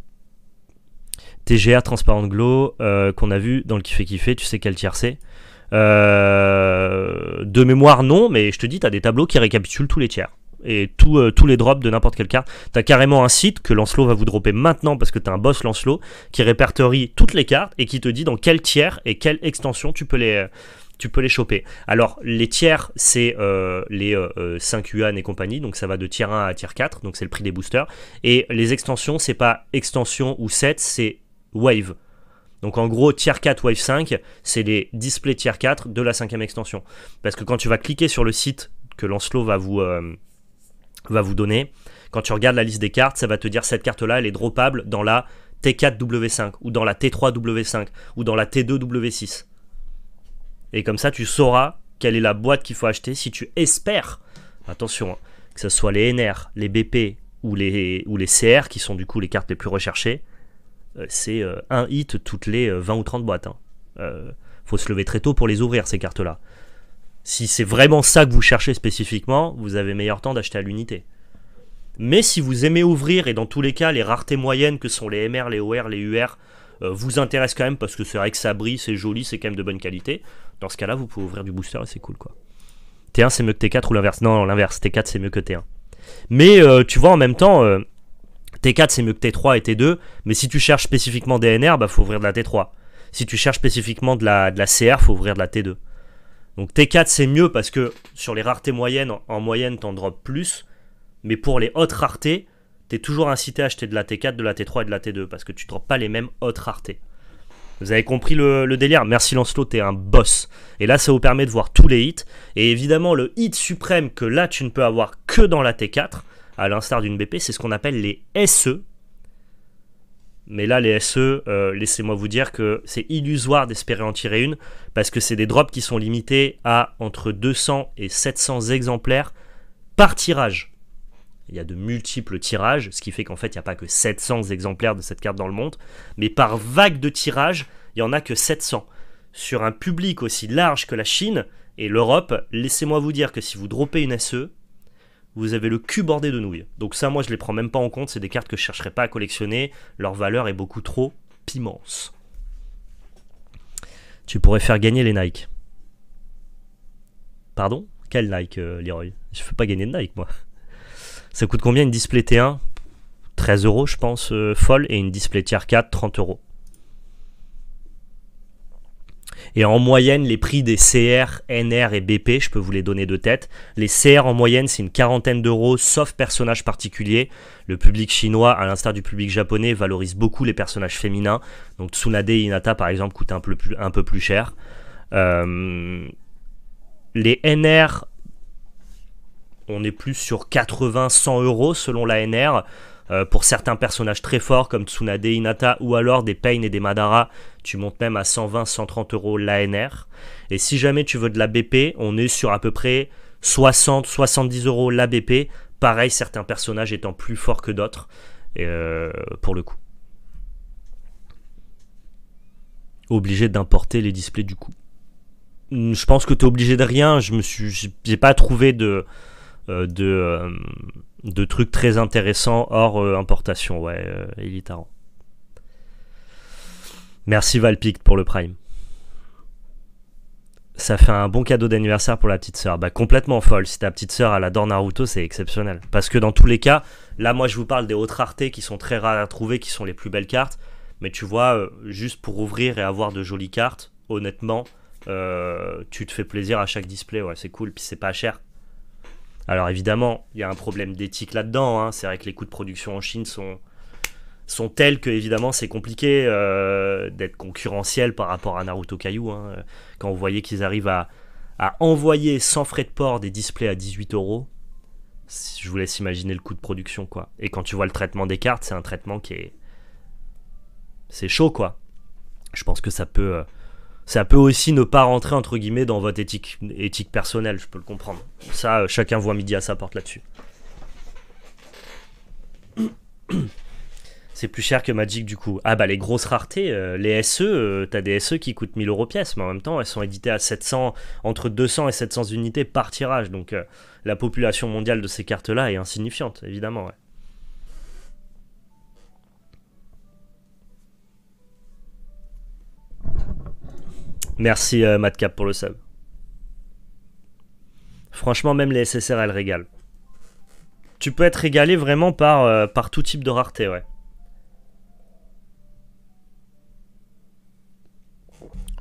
S1: TGR, Transparent Glow, euh, qu'on a vu dans le Kiffé Kiffé, tu sais quel tiers c'est euh, de mémoire, non, mais je te dis, tu as des tableaux qui récapitulent tous les tiers et euh, tous les drops de n'importe quelle carte. as carrément un site que Lancelot va vous dropper maintenant parce que tu as un boss Lancelot qui répertorie toutes les cartes et qui te dit dans quel tiers et quelle extension tu peux les, tu peux les choper. Alors, les tiers, c'est euh, les 5 yuan et compagnie, donc ça va de tiers 1 à tier 4, donc c'est le prix des boosters. Et les extensions, c'est pas extension ou 7 c'est wave. Donc en gros, tier 4 Wave 5, c'est les displays tier 4 de la cinquième extension. Parce que quand tu vas cliquer sur le site que Lancelot va vous, euh, va vous donner, quand tu regardes la liste des cartes, ça va te dire cette carte-là, elle est droppable dans la T4W5, ou dans la T3W5, ou dans la T2W6. Et comme ça, tu sauras quelle est la boîte qu'il faut acheter si tu espères, attention, hein, que ce soit les NR, les BP ou les, ou les CR, qui sont du coup les cartes les plus recherchées, euh, c'est euh, un hit toutes les 20 euh, ou 30 boîtes. Hein. faut se lever très tôt pour les ouvrir, ces cartes-là. Si c'est vraiment ça que vous cherchez spécifiquement, vous avez meilleur temps d'acheter à l'unité. Mais si vous aimez ouvrir, et dans tous les cas, les raretés moyennes que sont les MR, les OR, les UR, vous intéressent quand même parce que c'est vrai que ça brille, c'est joli, c'est quand même de bonne qualité. Dans ce cas-là, vous pouvez ouvrir du booster et c'est cool quoi. T1 c'est mieux que T4 ou l'inverse Non, l'inverse, T4 c'est mieux que T1. Mais tu vois, en même temps, T4 c'est mieux que T3 et T2, mais si tu cherches spécifiquement DNR, NR, bah faut ouvrir de la T3. Si tu cherches spécifiquement de la, de la CR, faut ouvrir de la T2. Donc T4 c'est mieux parce que sur les raretés moyennes, en, moyenne t'en drops plus, mais pour les hautes raretés, t'es toujours incité à acheter de la T4, de la T3 et de la T2 parce que tu drops pas les mêmes hautes raretés. Vous avez compris le, délire Merci Lancelot, es un boss. Et là, ça vous permet de voir tous les hits. Et évidemment, le hit suprême que là, tu ne peux avoir que dans la T4, à l'instar d'une BP, c'est ce qu'on appelle les SE. Mais là, les SE, euh, laissez-moi vous dire que c'est illusoire d'espérer en tirer une, parce que c'est des drops qui sont limités à entre 200 et 700 exemplaires par tirage. Il y a de multiples tirages, ce qui fait qu'en fait, il n'y a pas que 700 exemplaires de cette carte dans le monde, mais par vague de tirage, il n'y en a que 700. Sur un public aussi large que la Chine et l'Europe, laissez-moi vous dire que si vous dropez une SE, vous avez le cul bordé de nouilles. Donc ça, moi, je les prends même pas en compte. C'est des cartes que je chercherai pas à collectionner. Leur valeur est beaucoup trop immense. Tu pourrais faire gagner les Nike. Pardon Quel Nike, euh, Leroy Je peux pas gagner de Nike, moi. Ça coûte combien une display T1 13 euros, je pense, euh, folle. Et une display tier 4, 30 euros. Et en moyenne, les prix des CR, NR et BP, je peux vous les donner de tête. Les CR en moyenne, c'est une quarantaine d'euros, sauf personnages particuliers. Le public chinois, à l'instar du public japonais, valorise beaucoup les personnages féminins. Donc Tsunade et Hinata, par exemple, coûtent un peu plus, cher. Euh, les NR, on est plus sur 80-100 euros selon la NR. Euh, pour certains personnages très forts comme Tsunade Inata ou alors des Pain et des Madara, tu montes même à 120-130 euros l'ANR. Et si jamais tu veux de la BP, on est sur à peu près 60-70 euros la BP. Pareil, certains personnages étant plus forts que d'autres, euh, pour le coup. Obligé d'importer les displays du coup. Je pense que tu es obligé de rien. Je me j'ai pas trouvé de, euh, de, euh, de trucs très intéressants hors euh, importation, ouais, et Merci Valpict pour le Prime. Ça fait un bon cadeau d'anniversaire pour la petite sœur. Bah, complètement folle. Si ta petite sœur, elle adore Naruto, c'est exceptionnel. Parce que dans tous les cas, là, moi, je vous parle des autres raretés qui sont très rares à trouver, qui sont les plus belles cartes. Mais tu vois, juste pour ouvrir et avoir de jolies cartes, honnêtement, tu te fais plaisir à chaque display. Ouais, c'est cool. Puis c'est pas cher. Alors évidemment, il y a un problème d'éthique là-dedans. Hein. C'est vrai que les coûts de production en Chine sont, sont tels que évidemment c'est compliqué euh, d'être concurrentiel par rapport à Naruto Caillou. Hein. Quand vous voyez qu'ils arrivent à, envoyer sans frais de port des displays à 18 euros, je vous laisse imaginer le coût de production quoi. Et quand tu vois le traitement des cartes, c'est un traitement qui est c'est chaud quoi. Je pense que ça peut euh, ça peut aussi ne pas rentrer entre guillemets dans votre éthique, éthique personnelle, je peux le comprendre. Ça, euh, chacun voit midi à sa porte là-dessus. *coughs* C'est plus cher que Magic du coup. Ah bah les grosses raretés, euh, les SE, euh, t'as des SE qui coûtent 1000 euros pièce, mais en même temps elles sont éditées à 700, entre 200 et 700 unités par tirage, donc la population mondiale de ces cartes-là est insignifiante, évidemment. Ouais. Merci euh, Madcap pour le sub. Franchement, même les SSR, elles régalent. Tu peux être régalé vraiment par, euh, par tout type de rareté, ouais.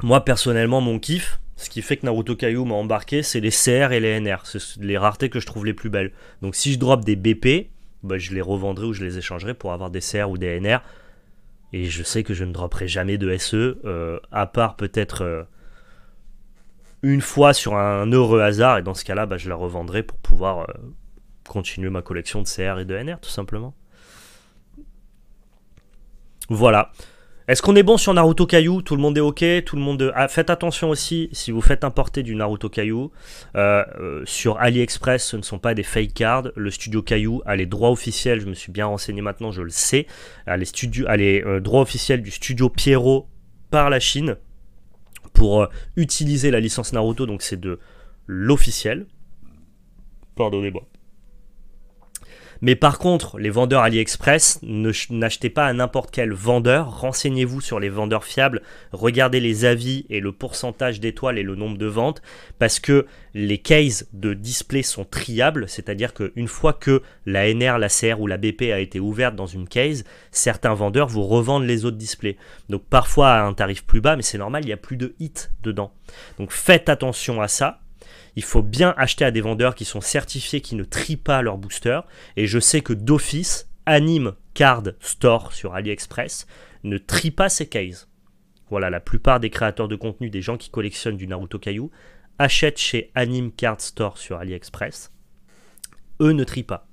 S1: Moi, personnellement, mon kiff, ce qui fait que Naruto Caillou m'a embarqué, c'est les CR et les NR. C'est les raretés que je trouve les plus belles. Donc si je drop des BP, bah, je les revendrai ou je les échangerai pour avoir des CR ou des NR. Et je sais que je ne dropperai jamais de SE, euh, à part peut-être euh, une fois sur un heureux hasard, et dans ce cas-là, bah, je la revendrai pour pouvoir euh, continuer ma collection de CR et de NR, tout simplement. Voilà. Est-ce qu'on est bon sur Naruto Caillou Tout le monde est ok Tout le monde. a ah, faites attention aussi si vous faites importer du Naruto Caillou. Euh, euh, sur AliExpress, ce ne sont pas des fake cards. Le studio Caillou a les droits officiels. Je me suis bien renseigné maintenant, je le sais. A les, studios, les euh, droits officiels du studio Pierrot par la Chine pour utiliser la licence Naruto. Donc c'est de l'officiel. Pardonnez-moi. Mais par contre, les vendeurs AliExpress, n'achetez pas à n'importe quel vendeur, renseignez-vous sur les vendeurs fiables, regardez les avis et le pourcentage d'étoiles et le nombre de ventes, parce que les cases de display sont triables, c'est-à-dire qu'une fois que la NR, la CR ou la BP a été ouverte dans une case, certains vendeurs vous revendent les autres displays. Donc parfois à un tarif plus bas, mais c'est normal, il n'y a plus de hit dedans. Donc faites attention à ça, il faut bien acheter à des vendeurs qui sont certifiés, qui ne trient pas leurs boosters. Et je sais que d'office, Anime Card Store sur AliExpress ne trie pas ses cases. Voilà, la plupart des créateurs de contenu, des gens qui collectionnent du Naruto Caillou, achètent chez Anime Card Store sur AliExpress. Eux ne trient pas.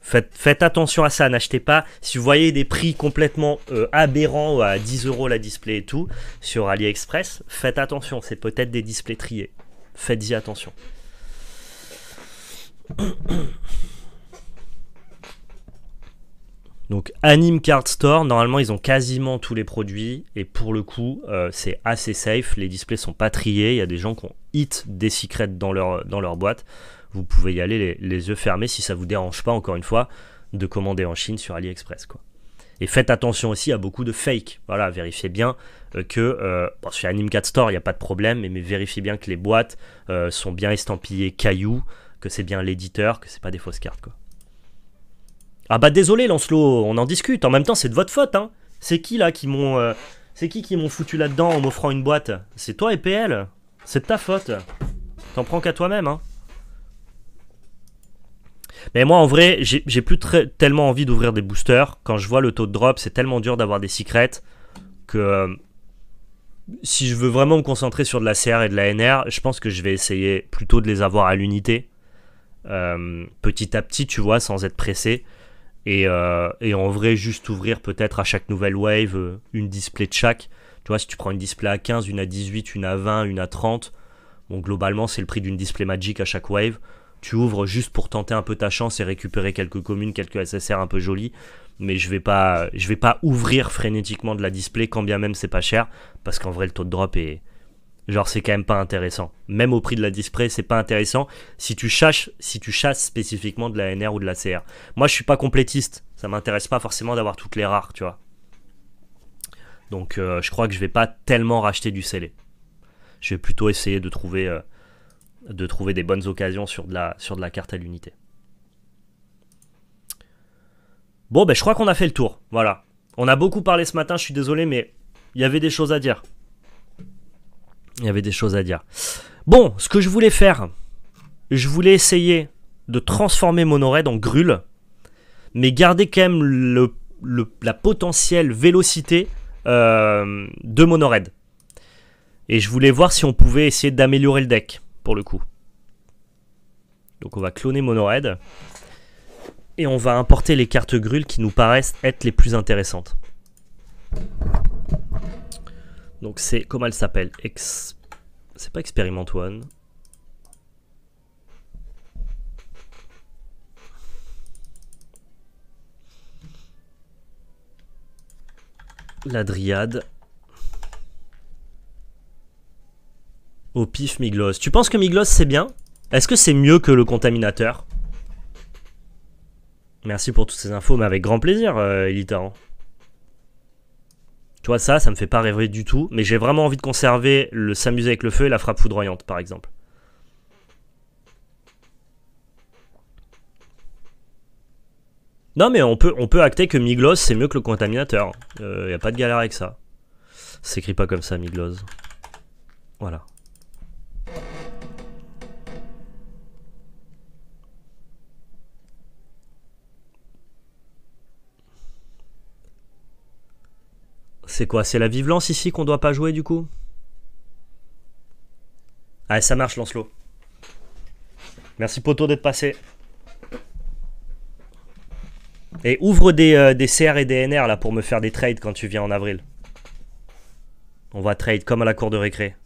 S1: Faites, attention à ça, n'achetez pas. Si vous voyez des prix complètement euh, aberrants à 10 euros la display et tout sur AliExpress, faites attention, c'est peut-être des displays triés. Faites-y attention. Donc Anime Card Store, normalement ils ont quasiment tous les produits et pour le coup euh, c'est assez safe, les displays sont pas triés, il y a des gens qui ont hit des secrets dans leur, dans leur boîte, vous pouvez y aller les, les, yeux fermés si ça vous dérange pas encore une fois de commander en Chine sur AliExpress quoi. Et faites attention aussi à beaucoup de fake. Voilà, vérifiez bien euh, que euh, bon, sur Anime 4 Store, il n'y a pas de problème, mais, vérifiez bien que les boîtes euh, sont bien estampillées cailloux, que c'est bien l'éditeur, que c'est pas des fausses cartes. Quoi. Ah bah désolé Lancelot, on en discute. En même temps, c'est de votre faute. Hein. C'est qui là qui m'ont euh, c'est qui qui m'ont foutu là-dedans en m'offrant une boîte C'est toi EPL. C'est de ta faute. T'en prends qu'à toi-même. Hein. Mais moi, en vrai, j'ai plus tellement envie d'ouvrir des boosters. Quand je vois le taux de drop, c'est tellement dur d'avoir des secrets que euh, si je veux vraiment me concentrer sur de la CR et de la NR, je pense que je vais essayer plutôt de les avoir à l'unité. Euh, petit à petit, tu vois, sans être pressé. Euh, et, en vrai, juste ouvrir peut-être à chaque nouvelle wave une display de chaque. Tu vois, si tu prends une display à 15, une à 18, une à 20, une à 30, bon, globalement, c'est le prix d'une display Magic à chaque wave tu ouvres juste pour tenter un peu ta chance et récupérer quelques communes, quelques SSR un peu jolies. Mais je vais pas, je vais pas ouvrir frénétiquement de la display quand bien même c'est pas cher, parce qu'en vrai le taux de drop est, genre c'est quand même pas intéressant. Même au prix de la display, c'est pas intéressant si tu chasses, si tu chasses spécifiquement de la NR ou de la CR. Moi, je suis pas complétiste, ça m'intéresse pas forcément d'avoir toutes les rares, tu vois. Donc, euh, je crois que je vais pas tellement racheter du scellé. Je vais plutôt essayer de trouver euh, de trouver des bonnes occasions sur de la, sur de la carte à l'unité. Bon, ben, je crois qu'on a fait le tour. Voilà. On a beaucoup parlé ce matin, je suis désolé, mais il y avait des choses à dire. Il y avait des choses à dire. Bon, ce que je voulais faire, je voulais essayer de transformer mon en Gruul, mais garder quand même le, la potentielle vélocité euh, de mon Et je voulais voir si on pouvait essayer d'améliorer le deck le coup. Donc on va cloner Monored. Et on va importer les cartes Grul qui nous paraissent être les plus intéressantes. Donc c'est, comment elle s'appelle Ex... C'est pas expériment One. La Dryade. Au pif, Miglos. Tu penses que Migloss c'est bien Est-ce que c'est mieux que le contaminateur Merci pour toutes ces infos, mais avec grand plaisir, euh, Elita. Hein. Tu vois, ça, ça me fait pas rêver du tout, mais j'ai vraiment envie de conserver le s'amuser avec le feu et la frappe foudroyante, par exemple. Non, mais on peut, on peut acter que Migloss c'est mieux que le contaminateur. Il euh, a pas de galère avec ça. S'écrit pas comme ça, Miglos. Voilà. C'est quoi C'est la vivelance ici qu'on doit pas jouer du coup Ah ça marche, Lancelot. Merci, Poto, d'être passé. Et ouvre des, euh, des, CR et des NR là pour me faire des trades quand tu viens en avril. On va trade comme à la cour de récré.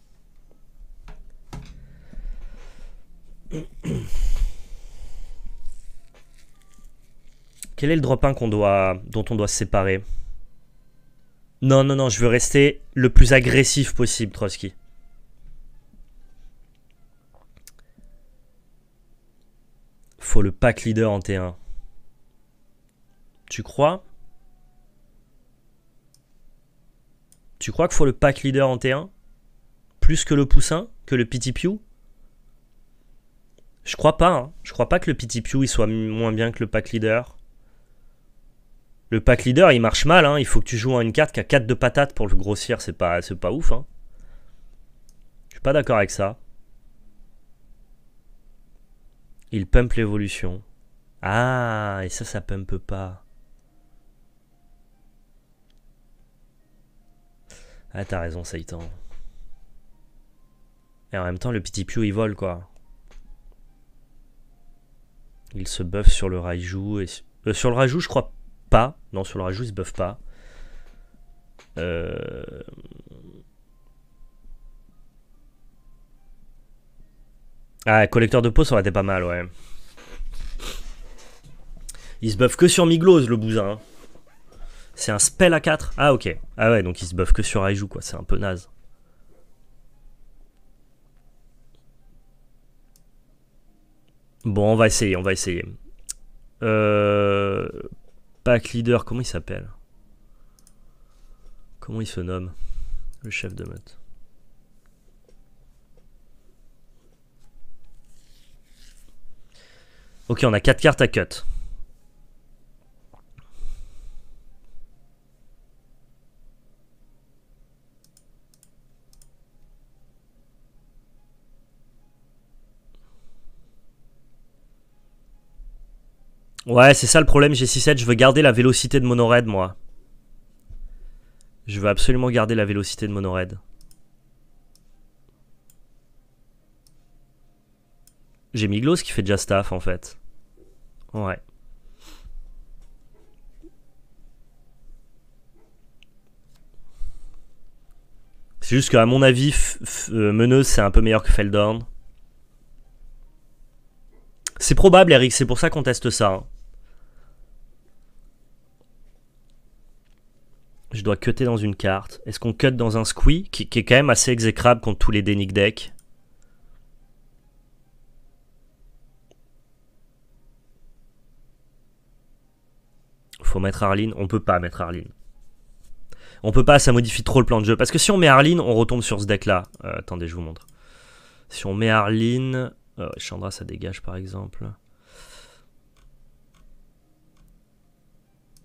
S1: Quel est le drop 1 doit, dont on doit se séparer non, non, non, je veux rester le plus agressif possible, Trotsky. Faut le pack leader en T1. Tu crois Tu crois qu'il faut le pack leader en T1 Plus que le poussin Que le Pity Pew Je crois pas. Hein. Je crois pas que le Pity Pew il soit moins bien que le pack leader. Le pack leader, il marche mal. Hein. Il faut que tu joues à une carte qui a 4 de patates pour le grossir. C'est pas, pas ouf. Hein. Je suis pas d'accord avec ça. Il pump l'évolution. Ah, et ça, ça pump pas. Ah, t'as raison, Satan. Et en même temps, le petit Pew, il vole, quoi. Il se buff sur le rajou Et... Euh, sur le Raiju, je crois non, sur le rajout, ils se buffent pas. Euh... Ah, collecteur de peau, ça aurait été pas mal, ouais. ils se buff que sur Miglose, le bousin. Hein. C'est un spell à 4. Ah, ok. Ah ouais, donc ils se buff que sur Rajou quoi. C'est un peu naze. Bon, on va essayer, on va essayer. Euh... Pack leader, comment il s'appelle Comment il se nomme Le chef de meute. Ok, on a 4 cartes à cut. Ouais, c'est ça le problème G67, je veux garder la vélocité de raid moi. Je veux absolument garder la vélocité de raid J'ai Miglos qui fait déjà staff, en fait. Ouais. C'est juste qu'à mon avis, euh, Meneuse, c'est un peu meilleur que Feldorn. C'est probable, Eric, c'est pour ça qu'on teste ça. Hein. je dois cutter dans une carte. Est-ce qu'on cut dans un squee qui, est quand même assez exécrable contre tous les dénic decks Faut mettre Arline. On peut pas mettre Arline. On peut pas, ça modifie trop le plan de jeu. Parce que si on met Arline, on retombe sur ce deck-là. Euh, attendez, je vous montre. Si on met Arline... Euh, Chandra, ça dégage par exemple.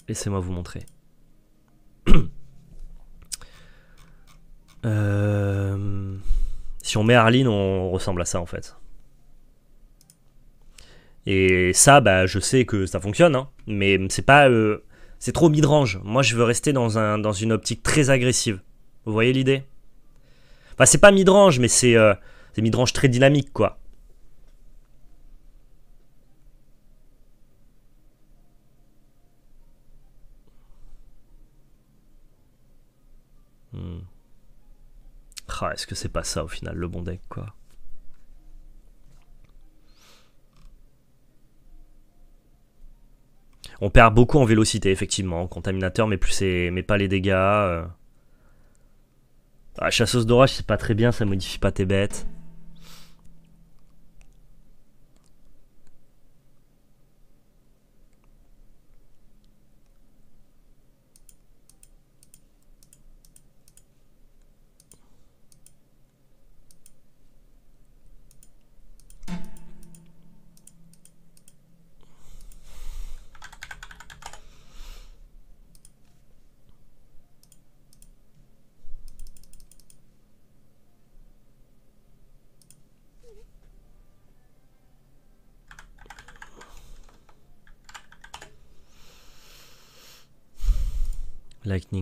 S1: Laissez-moi vous montrer. *coughs* Euh, si on met Arline, on ressemble à ça en fait. Et ça, bah, je sais que ça fonctionne, hein. mais c'est pas, euh, c'est trop midrange. Moi, je veux rester dans un, dans une optique très agressive. Vous voyez l'idée Enfin, c'est pas midrange, mais c'est, euh, c'est midrange très dynamique, quoi. Ah, est-ce que c'est pas ça au final le bon deck quoi On perd beaucoup en vélocité effectivement, contaminateur mais plus c'est mais pas les dégâts. Euh. Ah, chasseuse d'orage c'est pas très bien, ça modifie pas tes bêtes.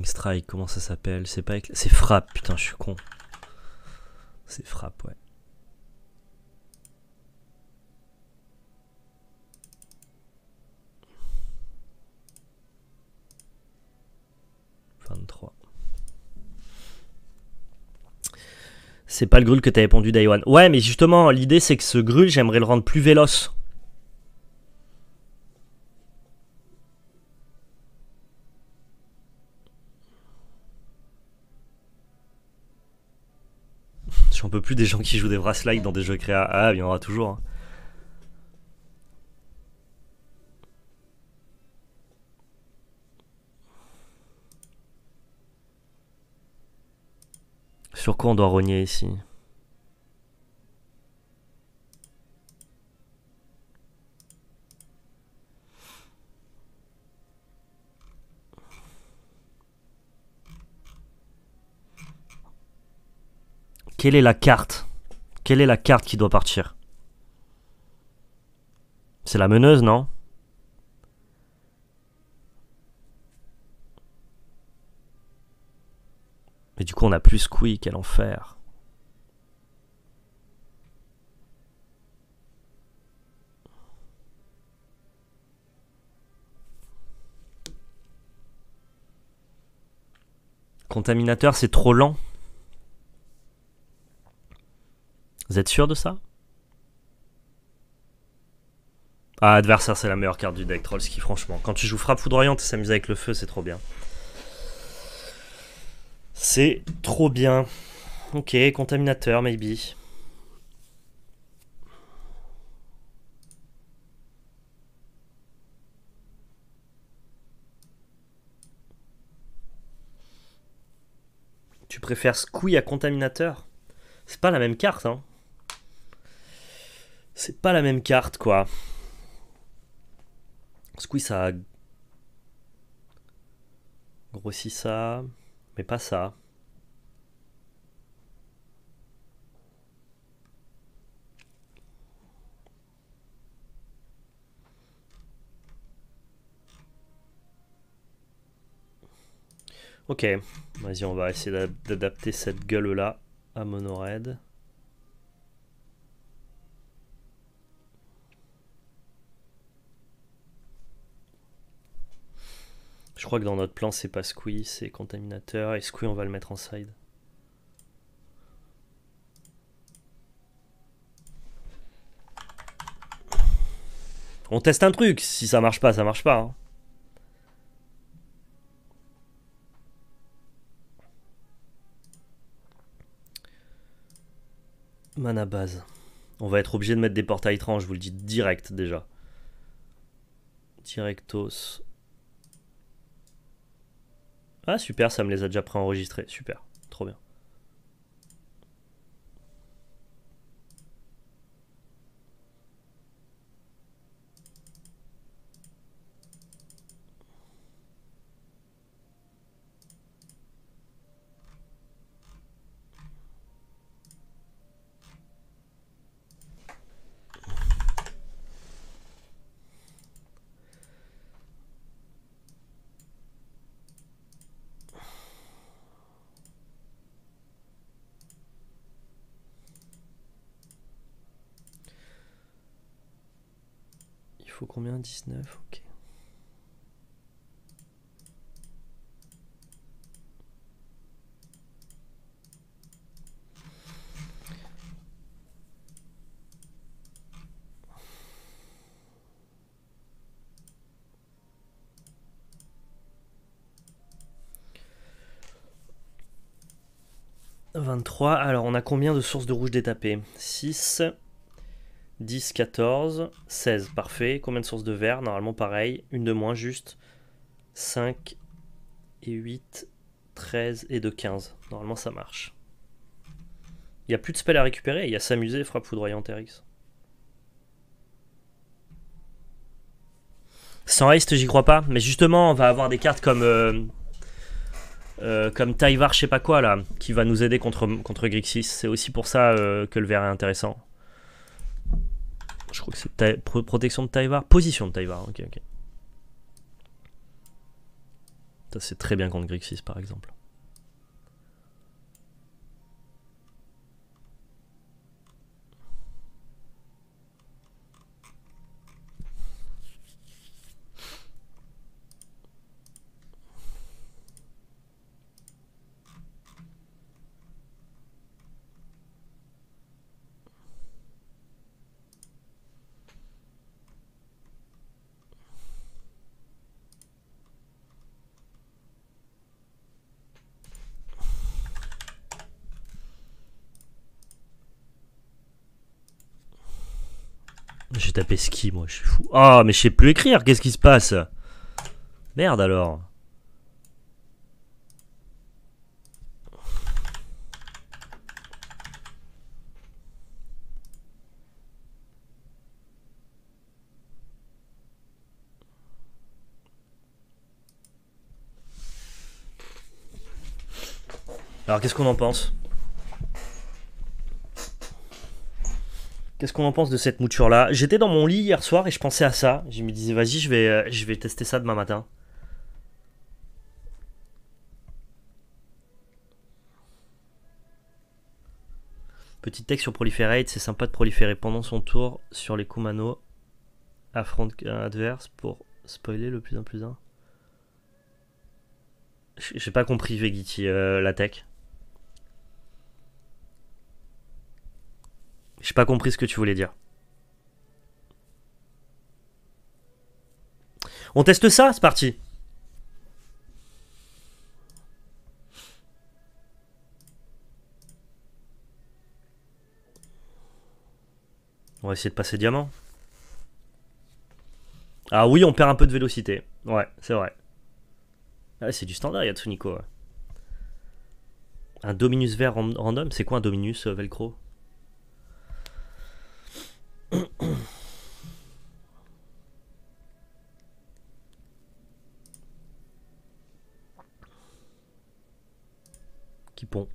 S1: Strike, comment ça s'appelle C'est pas C'est frappe, putain, je suis con. C'est frappe, ouais. 23. C'est pas le grul que t'avais pondu d'Aiwan. Ouais, mais justement, l'idée c'est que ce grul, j'aimerais le rendre plus véloce. plus des gens qui jouent des brass like dans des jeux créa. Ah, il y en aura toujours. Hein. Sur quoi on doit rogner ici Quelle est la carte Quelle est la carte qui doit partir C'est la meneuse, non Mais du coup, on a plus Quick, quel enfer. Contaminateur, c'est trop lent. Vous êtes sûr de ça Ah, adversaire, c'est la meilleure carte du deck Trollski, franchement. Quand tu joues frappe foudroyante et s'amuser avec le feu, c'est trop bien. C'est trop bien. Ok, contaminateur, maybe. Tu préfères Squee à Contaminateur C'est pas la même carte, hein. C'est pas la même carte, quoi. Squeeze ça grossi ça, mais pas ça. Ok, vas-y, on va essayer d'adapter cette gueule-là à Monoraid. Je crois que dans notre plan, c'est pas Squee, c'est Contaminateur. Et Squee, on va le mettre en side. On teste un truc. Si ça marche pas, ça marche pas. Hein. Mana base. On va être obligé de mettre des portails trans, je vous le dis direct déjà. Directos. Ah super, ça me les a déjà préenregistrés. Super, trop bien. 99, ok. 23, alors on a combien de sources de rouge détapées 6 10, 14, 16. Parfait. Combien de sources de verre Normalement pareil. Une de moins juste. 5 et 8, 13 et de 15. Normalement ça marche. Il n'y a plus de spell à récupérer. Il y a s'amuser, frappe foudroyante, RX. Sans haste, j'y crois pas. Mais justement, on va avoir des cartes comme. Euh, euh, comme Taivar, je sais pas quoi là, qui va nous aider contre, contre Grixis. C'est aussi pour ça euh, que le verre est intéressant. Je crois que c'est protection de Taïvar. Position de Taïvar, ok, ok. Ça, c'est très bien contre Grixis, par exemple. Taper ski, moi, je suis fou. Ah, mais je sais plus écrire, qu'est-ce qui se passe Merde alors. Alors qu'est-ce qu'on en pense Qu'est-ce qu'on en pense de cette mouture-là J'étais dans mon lit hier soir et je pensais à ça. Je me disais, vas-y, je vais, euh, je vais tester ça demain matin. Petite texte sur Proliferate, c'est sympa de proliférer pendant son tour sur les Kumano affronte euh, adverse pour spoiler le plus un plus un. J'ai pas compris Vegiti euh, la tech. J'ai pas compris ce que tu voulais dire. On teste ça, c'est parti. On va essayer de passer diamant. Ah oui, on perd un peu de vélocité. Ouais, c'est vrai. Ah c'est du standard Yatsuniko. Un Dominus vert random, c'est quoi un Dominus euh, Velcro qui pont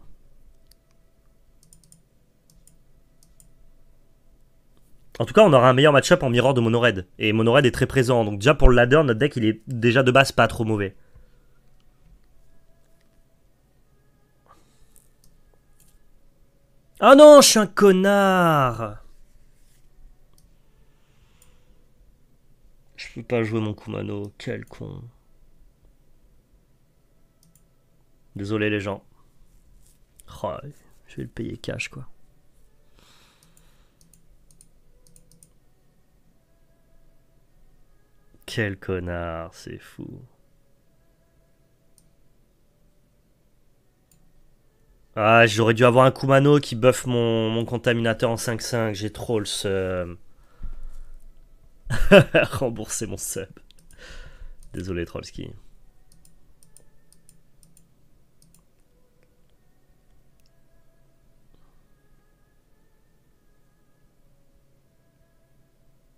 S1: En tout cas, on aura un meilleur match-up en mirror de Monored. Et Monored est très présent. Donc déjà pour le ladder, notre deck il est déjà de base pas trop mauvais. Ah oh non, je suis un connard Je peux pas jouer mon Kumano, quel con. Désolé les gens. Oh, je vais le payer cash quoi. Quel connard, c'est fou. Ah, j'aurais dû avoir un Kumano qui buff mon, mon contaminateur en 5-5. J'ai trop le *laughs* Rembourser mon sub. Désolé Trollski.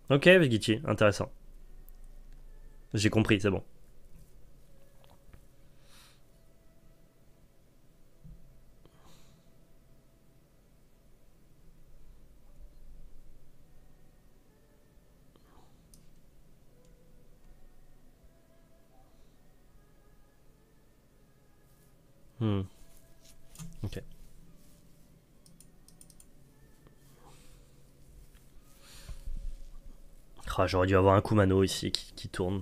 S1: Ok, Vegichi, intéressant. J'ai compris, c'est bon. J'aurais dû avoir un Kumano ici qui, tourne.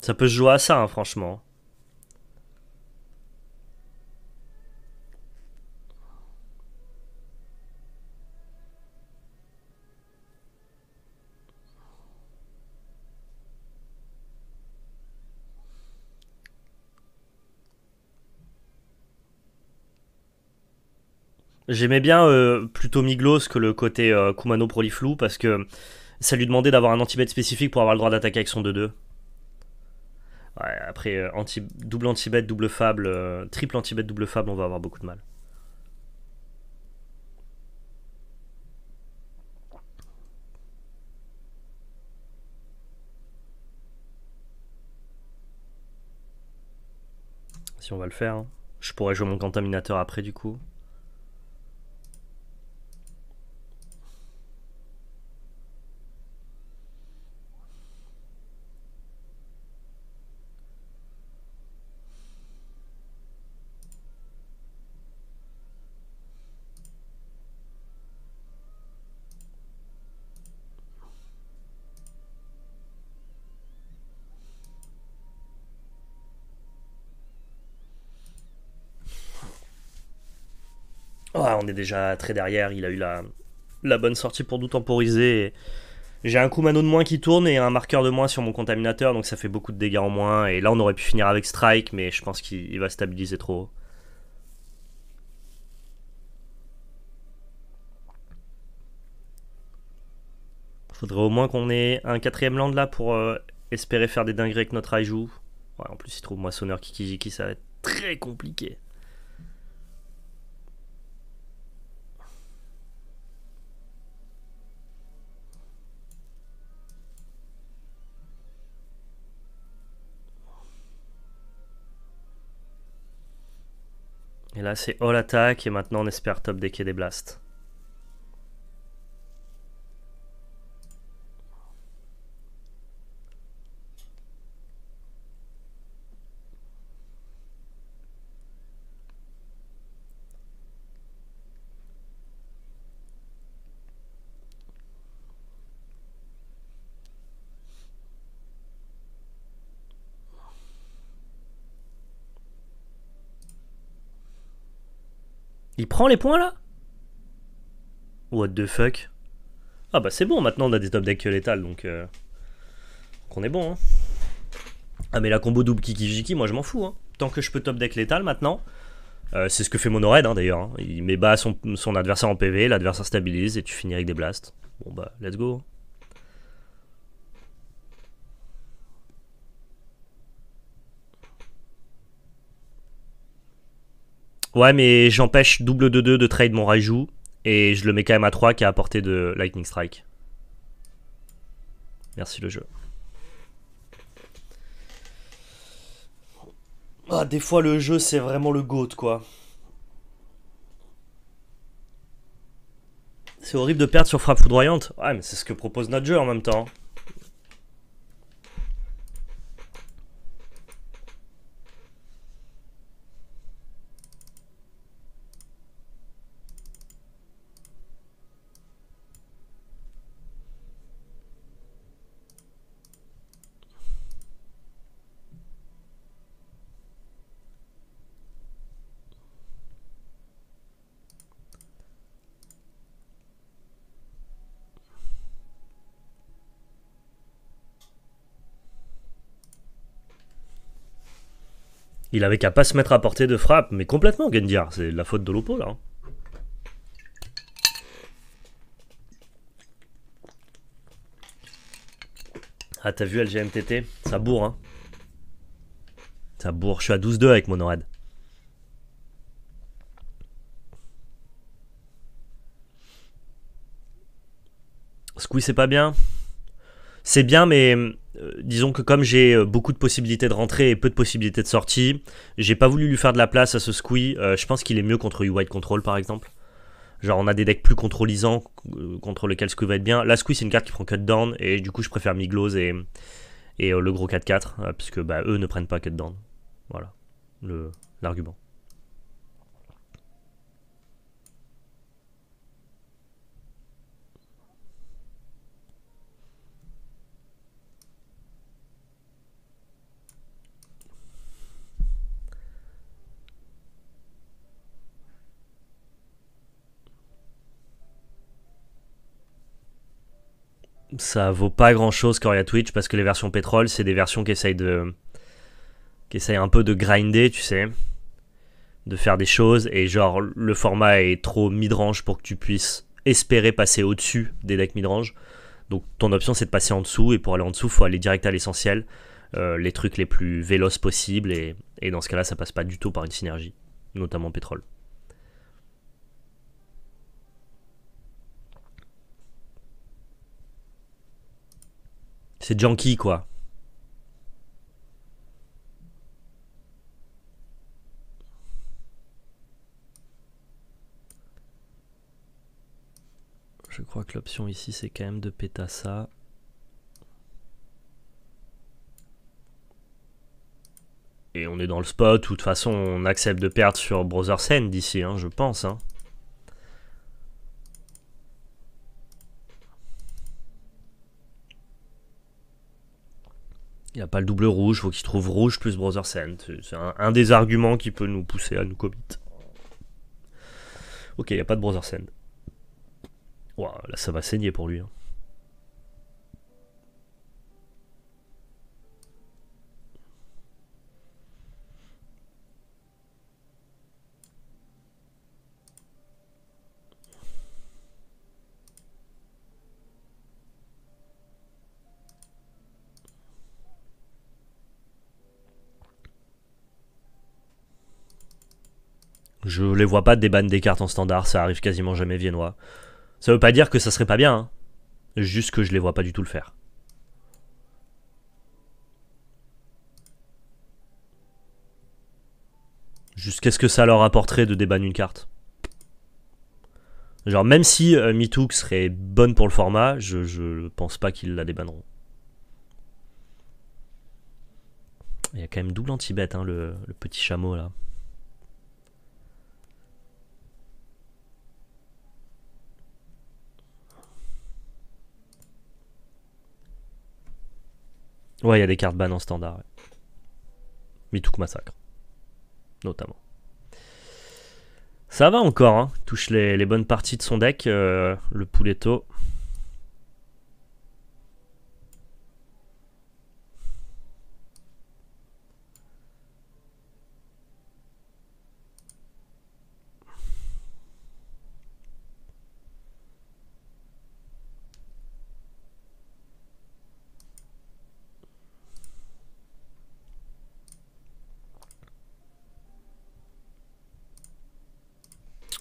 S1: Ça peut se jouer à ça, hein, franchement. J'aimais bien euh, plutôt Miglos que le côté euh, Kumano Proliflou parce que ça lui demandait d'avoir un anti-bet spécifique pour avoir le droit d'attaquer avec son 2-2. Ouais, après, euh, double anti-bet, double fable, euh, triple anti-bet, double fable, on va avoir beaucoup de mal. Si on va le faire. Hein. Je pourrais jouer mon contaminateur après du coup. on est déjà très derrière. Il a eu la, bonne sortie pour nous temporiser. J'ai un coup mano de moins qui tourne et un marqueur de moins sur mon contaminateur, donc ça fait beaucoup de dégâts en moins. Et là, on aurait pu finir avec strike, mais je pense qu'il va stabiliser trop Faudrait au moins qu'on ait un quatrième land là pour euh, espérer faire des dingueries avec notre ajou. Ouais, en plus, il trouve moissonneur Kikijiki, ça va être très compliqué. Et là, c'est all attack. Et maintenant, on espère top decker des blasts. Il prend les points là What the fuck Ah bah c'est bon, maintenant on a des top decks létales donc. Euh... donc on est bon hein. Ah mais la combo double jiki moi je m'en fous. Hein. Tant que je peux top deck létal maintenant, euh, c'est ce que fait mon hein, d'ailleurs. Hein. Il met bas son, son adversaire en PV, l'adversaire stabilise et tu finis avec des blasts. Bon bah let's go. Hein. Ouais, mais j'empêche double 2-2 de trade mon Raiju et je le mets quand même à 3 qui a apporté de Lightning Strike. Merci le jeu. Ah, des fois le jeu c'est vraiment le goat quoi. C'est horrible de perdre sur frappe foudroyante. Ouais, mais c'est ce que propose notre jeu en même temps. Il avait qu'à pas se mettre à portée de frappe, mais complètement, Gendiar. C'est la faute de l'Opo, là. Hein. Ah, t'as vu LGMTT Ça bourre, hein. Ça bourre. Je suis à 12-2 avec mon ORAD. Squeeze, c'est pas bien. C'est bien, mais hum, euh, disons que comme j'ai euh, beaucoup de possibilités de rentrée et peu de possibilités de sortie, j'ai pas voulu lui faire de la place à ce squee. Euh, je pense qu'il est mieux contre U-Wide Control par exemple. Genre on a des decks plus contrôlisants contre lesquels squee va être bien. La squee c'est une carte qui prend cut down et du coup je préfère Miglose et, et le gros 4-4 parce bah, eux ne prennent pas cut down. Voilà l'argument. ça vaut pas grand chose quand il y a Twitch parce que les versions pétrole, c'est des versions qui essayent de. qui essayent un peu de grinder, tu sais. De faire des choses et genre le format est trop midrange pour que tu puisses espérer passer au-dessus des decks midrange. Donc ton option c'est de passer en dessous et pour aller en dessous, faut aller direct à l'essentiel, euh, les trucs les plus véloces possibles et, et dans ce cas-là, ça passe pas du tout par une synergie, notamment pétrole. C'est junkie, quoi. Je crois que l'option ici, c'est quand même de péter ça. Et on est dans le spot, où de toute façon on accepte de perdre sur Brother d'ici, hein, je pense. Hein. il a pas le double rouge, faut qu'il trouve rouge plus Brother Sand. C'est un, des arguments qui peut nous pousser à nous commit. Ok, il n'y a pas de Brother send. Waouh, là ça va saigner pour lui. Hein. Je les vois pas débanner des cartes en standard, ça arrive quasiment jamais viennois. Ça veut pas dire que ça serait pas bien, hein. juste que je les vois pas du tout le faire. Juste, quest ce que ça leur apporterait de débanner une carte. Genre même si euh, serait bonne pour le format, je, pense pas qu'ils la débanneront. Il y a quand même double anti-bête, hein, le petit chameau là. Ouais, il y a des cartes ban en standard. Ouais. Mitouk Massacre, notamment. Ça va encore, hein. touche les, bonnes parties de son deck, euh, le pouleto...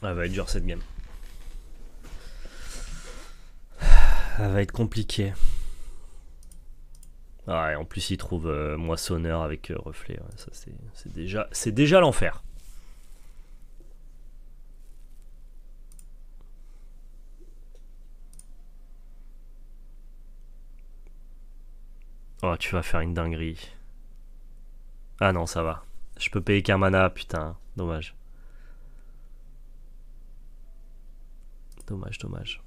S1: Elle ah, va être dure cette game. Elle va être compliquée. Ah, en plus, il trouve euh, moissonneur avec euh, reflet. ça, c'est déjà, déjà l'enfer. Oh, tu vas faire une dinguerie. Ah non, ça va. Je peux payer qu'un mana, putain. Dommage. Estou mais, estou mais.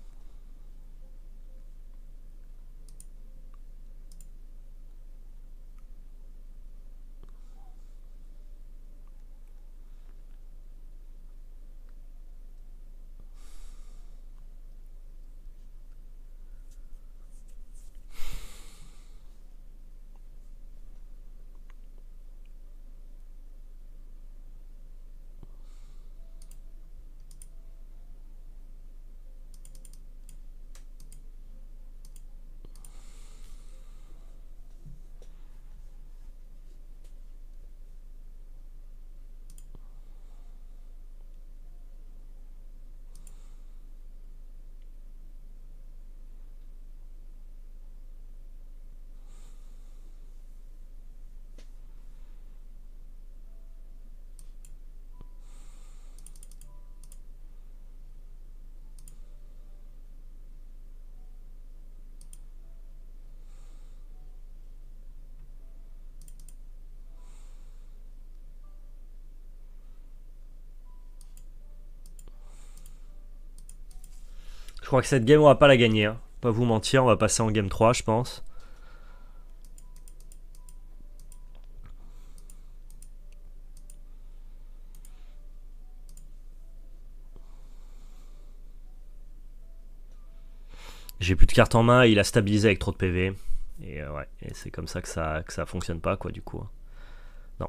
S1: Je crois que cette game, on va pas la gagner. Hein. Pas vous mentir, on va passer en game 3, je pense. J'ai plus de cartes en main, il a stabilisé avec trop de PV. Et euh, ouais, c'est comme ça que, ça que ça fonctionne pas, quoi, du coup. Hein.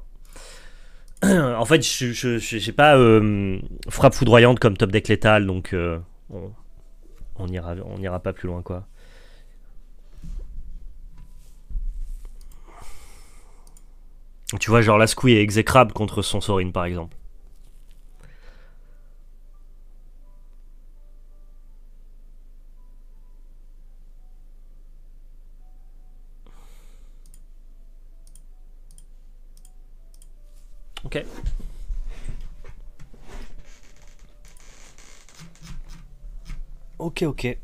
S1: Non. *clears throat* en fait, je pas euh, frappe foudroyante comme top deck létal, donc euh, on ira, on pas plus loin quoi. Tu vois, genre la Squee est exécrable contre Sorin, par exemple. Ok, ok.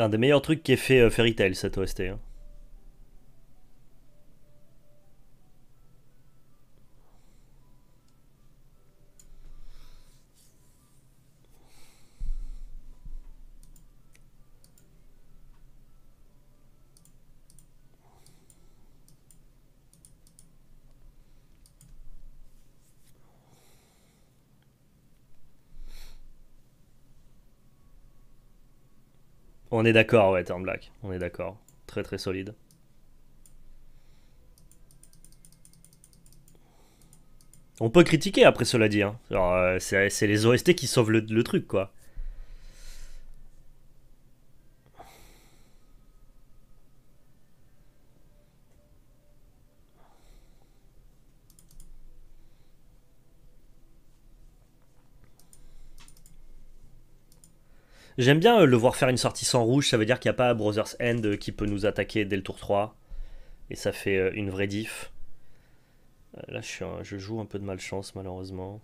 S1: Un des meilleurs trucs qui est fait euh, Fairy Tail, cette OST. Hein. On est d'accord, ouais, Turn Black. On est d'accord. Très très solide. On peut critiquer après, cela dit. Hein. Euh, c'est les OST qui sauvent le truc, quoi. J'aime bien euh, le voir faire une sortie sans rouge, ça veut dire qu'il n'y a pas Brothers End euh, qui peut nous attaquer dès le tour 3. Et ça fait euh, une vraie diff. Là, je, je joue un peu de malchance, malheureusement.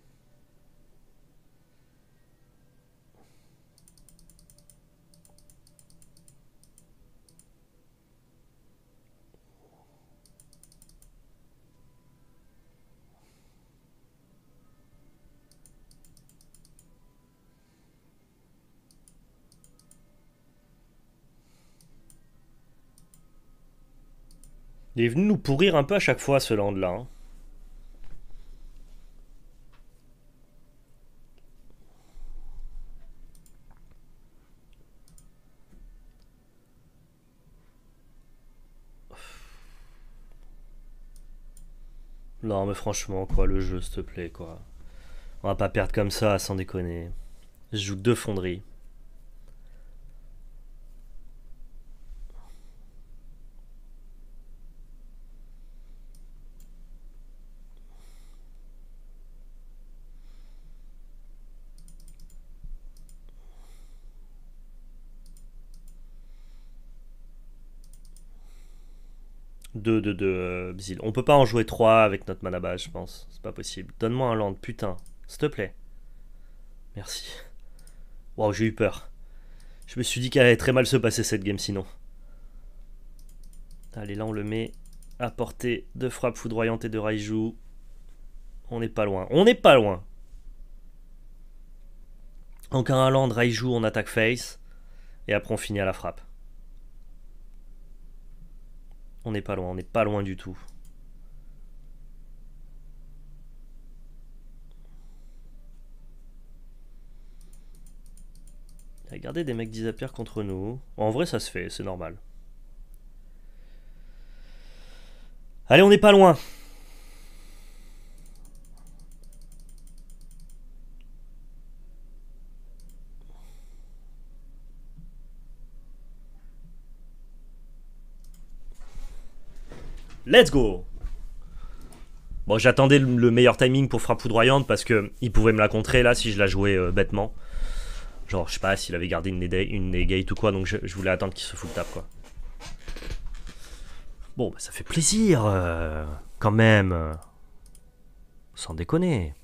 S1: Il est venu nous pourrir un peu à chaque fois ce land-là. Hein. Non mais franchement quoi le jeu s'il te plaît quoi. On va pas perdre comme ça sans déconner. Je joue deux fonderies. 2 de, 2 euh, On peut pas en jouer 3 avec notre mana base, je pense. C'est pas possible. Donne-moi un land, putain. S'il te plaît. Merci. Waouh, j'ai eu peur. Je me suis dit qu'elle allait très mal se passer cette game sinon. Allez, là on le met à portée de frappe foudroyante et de Raiju. On n'est pas loin. On n'est pas loin. Encore un land, Raiju, on attaque face. Et après on finit à la frappe. On n'est pas loin, on n'est pas loin du tout. Regardez des mecs disappear contre nous. En vrai, ça se fait, c'est normal. Allez, on n'est pas loin Let's go Bon, j'attendais le meilleur timing pour frappe foudroyante parce que il pouvait me la contrer là si je la jouais euh, bêtement. Genre, je sais pas s'il avait gardé une, une negate ou quoi, donc je, voulais attendre qu'il se fout le tape quoi. Bon, bah ça fait plaisir euh, quand même. Sans déconner.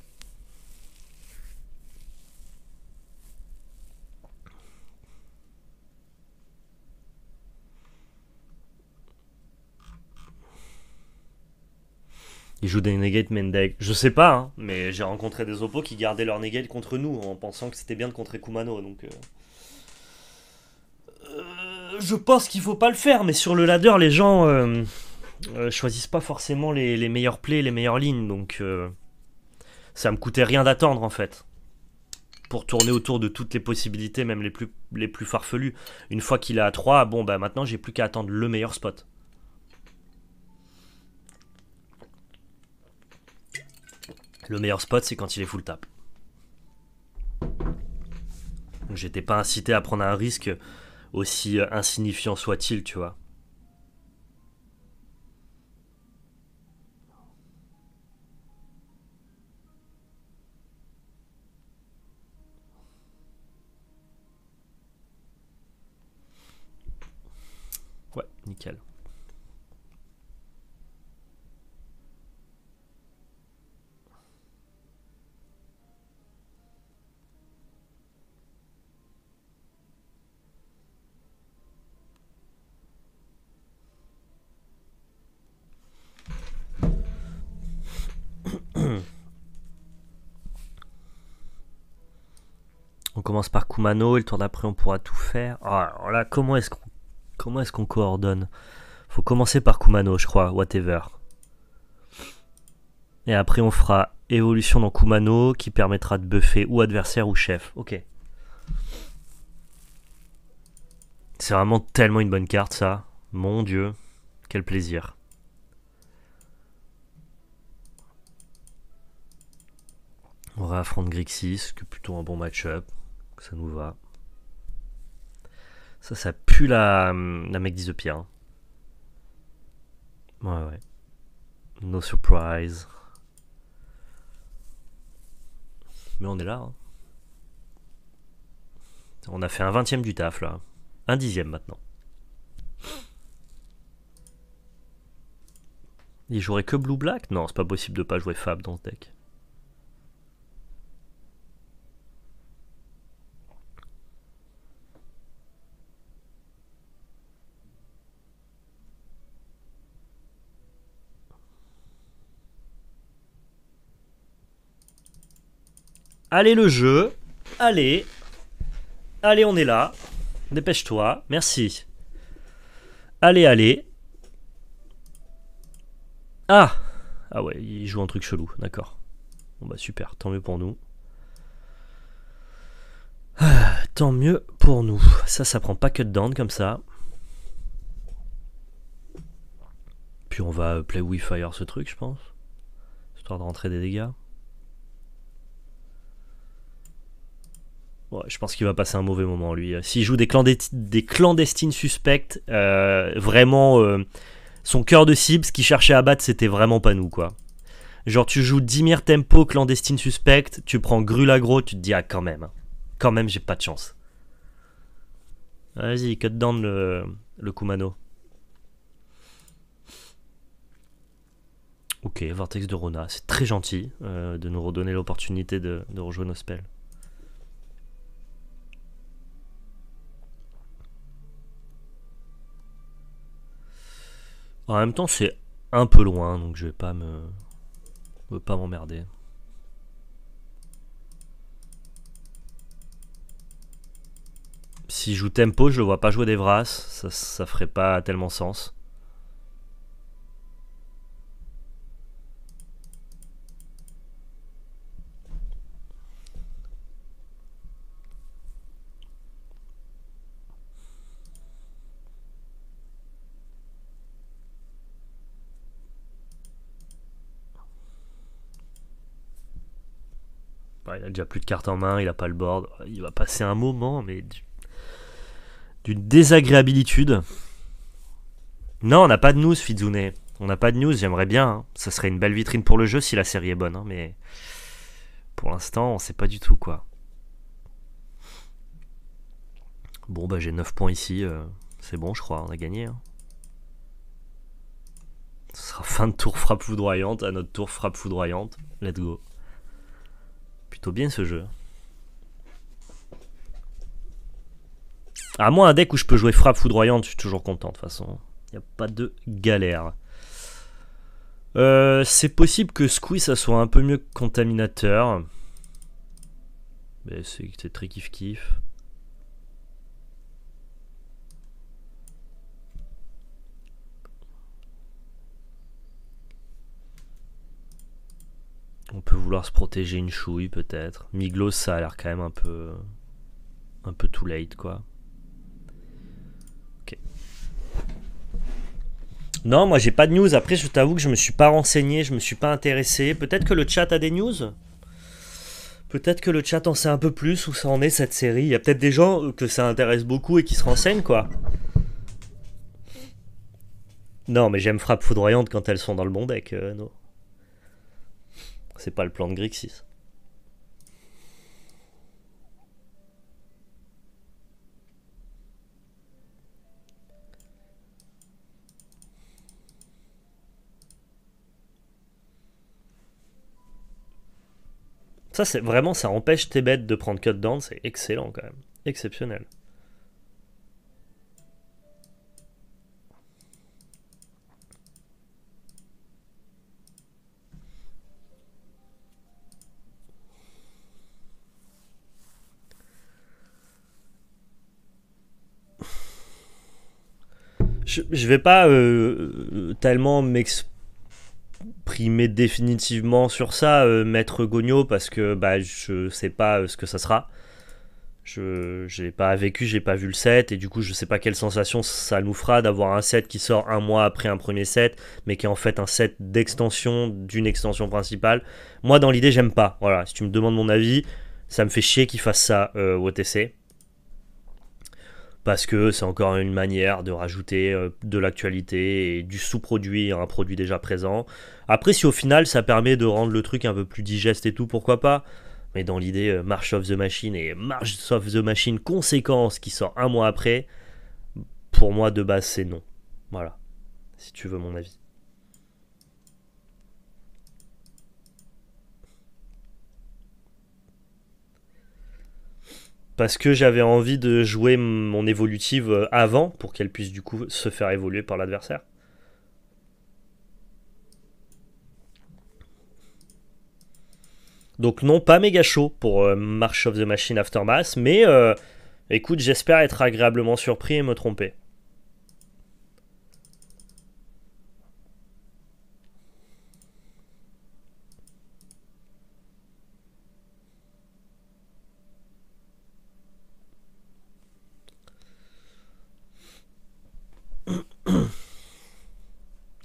S1: Il joue des negates mendeg, Je sais pas, hein, mais j'ai rencontré des oppos qui gardaient leur negate contre nous en pensant que c'était bien de contrer Kumano. Donc, euh. Euh, je pense qu'il faut pas le faire, mais sur le ladder, les gens euh, choisissent pas forcément les, meilleurs plays, les meilleures lignes. Donc, ça me coûtait rien d'attendre en fait. Pour tourner autour de toutes les possibilités, même les plus, les plus farfelues. Une fois qu'il est à 3, bon, bah maintenant j'ai plus qu'à attendre le meilleur spot. Le meilleur spot, c'est quand il est full tap. j'étais pas incité à prendre un risque aussi euh, insignifiant soit-il, tu vois. Ouais, nickel. Hmm. on commence par Kumano et le tour d'après on pourra tout faire. Ah, là, comment est-ce qu'on comment est-ce qu'on coordonne Faut commencer par Kumano, je crois, whatever. Et après on fera évolution dans Kumano qui permettra de buffer ou adversaire ou chef. Ok. C'est vraiment tellement une bonne carte ça. Mon dieu, quel plaisir. On va affronter Grixis, que plutôt un bon match-up, ça nous va. Ça, ça pue la, la mec 10 hein. Ouais, ouais. No surprise. Mais on est là. Hein. On a fait un 20 vingtième du taf, là. Un dixième maintenant. Il jouerait que Blue Black Non, c'est pas possible de pas jouer Fab dans ce deck. Allez le jeu. Allez. Allez, on est là. Dépêche-toi. Merci. Allez, allez. Ah Ah ouais, il joue un truc chelou. D'accord. Bon bah super, tant mieux pour nous. *sighs* tant mieux pour nous. Ça, ça prend pas que de dents comme ça. Puis on va play Wi-Fire ce truc, je pense. Histoire de rentrer des dégâts. je pense qu'il va passer un mauvais moment, lui. S'il joue des, clandestines suspectes, euh, vraiment, euh, son cœur de cible, ce qu'il cherchait à battre, c'était vraiment pas nous, quoi. Genre, tu joues Dimir Tempo, clandestine suspecte, tu prends Grulagro, tu te dis, ah, quand même, hein. quand même, j'ai pas de chance. Vas-y, cut down le, Kumano. Ok, Vortex de Rona, c'est très gentil euh, de nous redonner l'opportunité de, de rejoindre nos spells. En même temps, c'est un peu loin, donc je vais pas me, vais pas m'emmerder. Si je joue tempo, je le vois pas jouer des Vras, ça, ça ferait pas tellement sens. il a déjà plus de cartes en main, il a pas le board. Il va passer un moment, mais d'une désagréabilité Non, on n'a pas de news, Fizune. On n'a pas de news, j'aimerais bien. Hein. Ça serait une belle vitrine pour le jeu si la série est bonne, hein, mais pour l'instant, on sait pas du tout quoi. Bon, bah j'ai 9 points ici, euh, c'est bon, je crois, on a gagné. Hein. Ce sera fin de tour frappe foudroyante, à notre tour frappe foudroyante. Let's go plutôt bien ce jeu. À ah, moi, un deck où je peux jouer frappe foudroyante, je suis toujours content de toute façon. Il a pas de galère. Euh, c'est possible que Squeeze ça soit un peu mieux que Contaminateur. Mais c'est très kiff kiff. On peut vouloir se protéger une chouille peut-être. Miglos, ça a l'air quand même un peu. un peu too late quoi. Ok. Non, moi j'ai pas de news. Après, je t'avoue que je me suis pas renseigné, je me suis pas intéressé. Peut-être que le chat a des news Peut-être que le chat en sait un peu plus où ça en est cette série. Il y a peut-être des gens que ça intéresse beaucoup et qui se renseignent quoi. Non, mais j'aime frappe foudroyante quand elles sont dans le bon deck, euh, non. C'est pas le plan de Grixis. Ça, c'est vraiment, ça empêche tes bêtes de prendre cut down, c'est excellent quand même, exceptionnel. je, vais pas euh, tellement m'exprimer définitivement sur ça, euh, maître Gogno, parce que bah, je sais pas euh, ce que ça sera. Je n'ai pas vécu, j'ai pas vu le set, et du coup, je sais pas quelle sensation ça nous fera d'avoir un set qui sort un mois après un premier set, mais qui est en fait un set d'extension d'une extension principale. Moi, dans l'idée, j'aime pas. Voilà, si tu me demandes mon avis, ça me fait chier qu'il fasse ça au TC parce que c'est encore une manière de rajouter euh, de l'actualité et du sous-produit à un produit déjà présent. Après, si au final ça permet de rendre le truc un peu plus digeste et tout, pourquoi pas Mais dans l'idée, euh, March of the Machine et March of the Machine conséquence qui sort un mois après, pour moi de base c'est non. Voilà, si tu veux mon avis. parce que j'avais envie de jouer mon évolutive euh, avant pour qu'elle puisse du coup se faire évoluer par l'adversaire. Donc non, pas méga chaud pour euh, March of the Machine Aftermath, mais euh, écoute, j'espère être agréablement surpris et me tromper.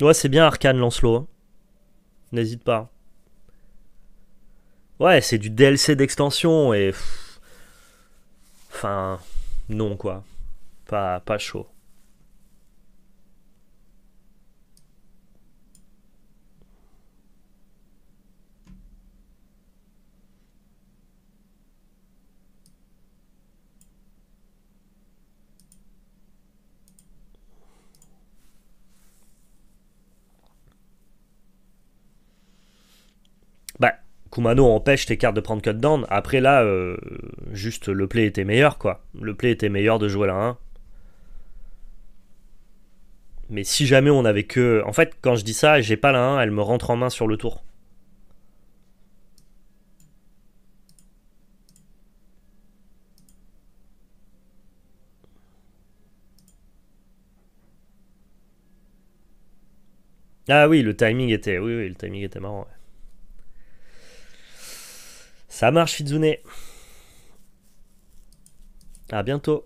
S1: Ouais, c'est bien Arcane, Lancelot. Hein. N'hésite pas. Ouais, c'est du DLC d'extension et. Enfin, non quoi. Pas, pas chaud. Kumano empêche tes cartes de prendre cut down. Après là, euh, juste le play était meilleur quoi. Le play était meilleur de jouer là. 1. Mais si jamais on avait que. En fait, quand je dis ça, j'ai pas la 1, elle me rentre en main sur le tour. Ah oui, le timing était. Oui, oui, le timing était marrant. Ça marche, Fizune. À bientôt.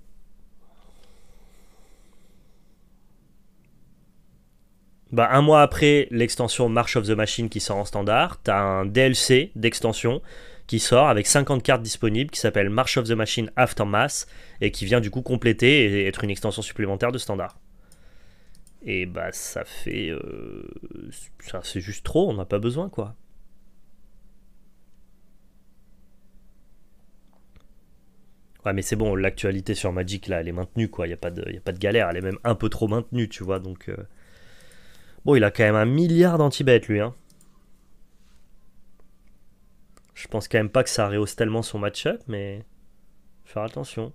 S1: Bah, un mois après l'extension March of the Machine qui sort en standard, t'as un DLC d'extension qui sort avec 50 cartes disponibles qui s'appelle March of the Machine Aftermath et qui vient du coup compléter et être une extension supplémentaire de standard. Et bah ça fait... Euh, ça c'est juste trop, on n'a pas besoin quoi. Ouais, mais c'est bon, l'actualité sur Magic, là, elle est maintenue, quoi. Il n'y a, pas de, a pas de galère. Elle est même un peu trop maintenue, tu vois. Donc. Euh. Bon, il a quand même un milliard d'anti-bêtes, lui. Hein. Je pense quand même pas que ça rehausse tellement son match-up, mais. Faire attention.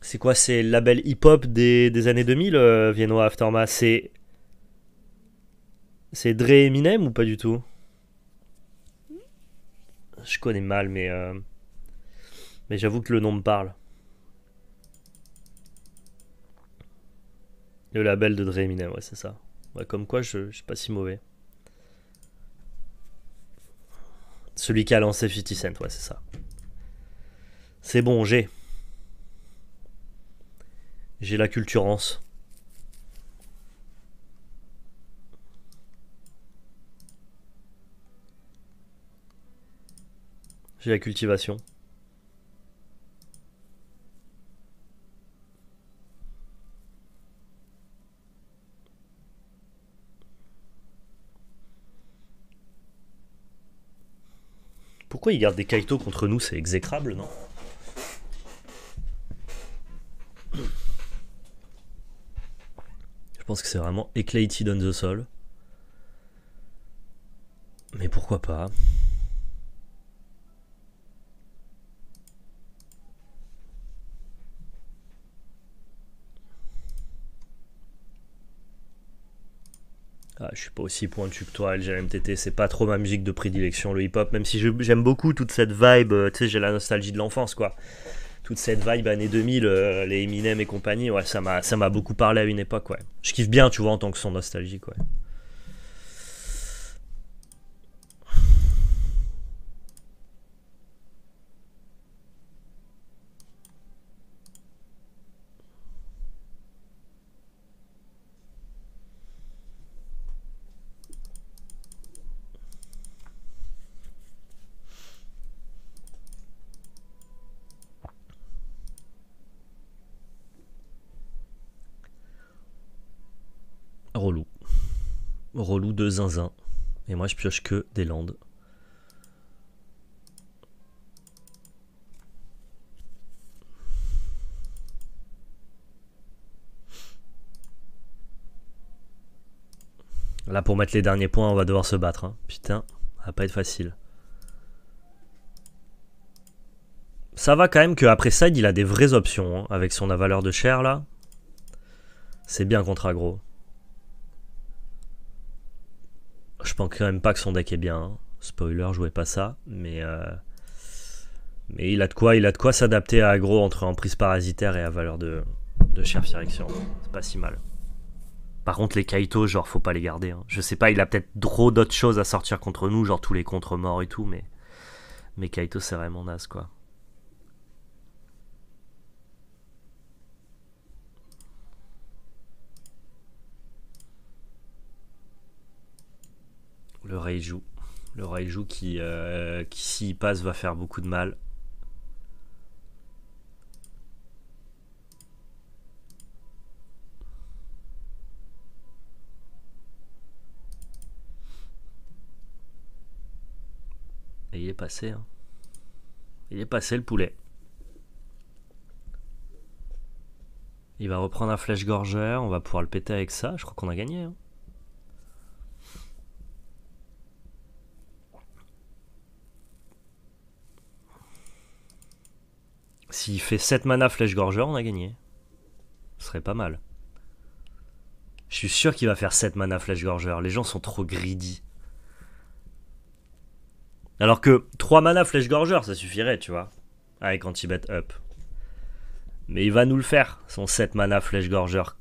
S1: C'est quoi C'est le label hip-hop des, années 2000, Vienno euh, Viennois Aftermath C'est c'est Dre Eminem ou pas du tout Je connais mal, mais. Euh, mais j'avoue que le nom me parle. Le label de Dre Eminem, ouais, c'est ça. Ouais, comme quoi, je, je suis pas si mauvais. Celui qui a lancé 50 Cent, ouais, c'est ça. C'est bon, j'ai. J'ai la culturance. la cultivation. Pourquoi il gardent des Kaito contre nous C'est exécrable, non Je pense que c'est vraiment éclated dans the sol. Mais pourquoi pas Ah, je suis pas aussi pointu que toi, LGMTT, c'est pas trop ma musique de prédilection, le hip-hop, même si j'aime beaucoup toute cette vibe, euh, tu sais, j'ai la nostalgie de l'enfance, quoi. Toute cette vibe années 2000, euh, les Eminem et compagnie, ouais, ça m'a beaucoup parlé à une époque, ouais. Je kiffe bien, tu vois, en tant que son nostalgie, quoi. zinzin. Et moi, je pioche que des landes. Là, pour mettre les derniers points, on va devoir se battre. Hein. Putain, ça va pas être facile. Ça va quand même qu'après Side, il a des vraies options hein, avec son avaleur de chair, là. C'est bien contre Agro. Je pense quand même pas que son deck est bien. Hein. Spoiler, Spoiler, jouez pas ça. Mais, euh, mais il a de quoi, il a de quoi s'adapter à aggro entre emprise parasitaire et à valeur de, de direction C'est pas si mal. Par contre, les Kaito, genre, faut pas les garder. Hein. Je sais pas, il a peut-être trop d'autres choses à sortir contre nous, genre tous les contre-morts et tout, mais. Mais Kaito, c'est vraiment naze, quoi. Le rail-joue. Le Raiju qui, euh, qui s'il passe, va faire beaucoup de mal. Et il est passé. Hein. Il est passé le poulet. Il va reprendre un flèche gorgeur, on va pouvoir le péter avec ça, je crois qu'on a gagné. Hein. S'il fait 7 mana flèche gorgeur, on a gagné. Ce serait pas mal. Je suis sûr qu'il va faire 7 mana flèche gorgeur. Les gens sont trop greedy. Alors que 3 mana flèche gorgeur, ça suffirait, tu vois. Avec anti-bet up. Mais il va nous le faire, son 7 mana flèche gorgeur.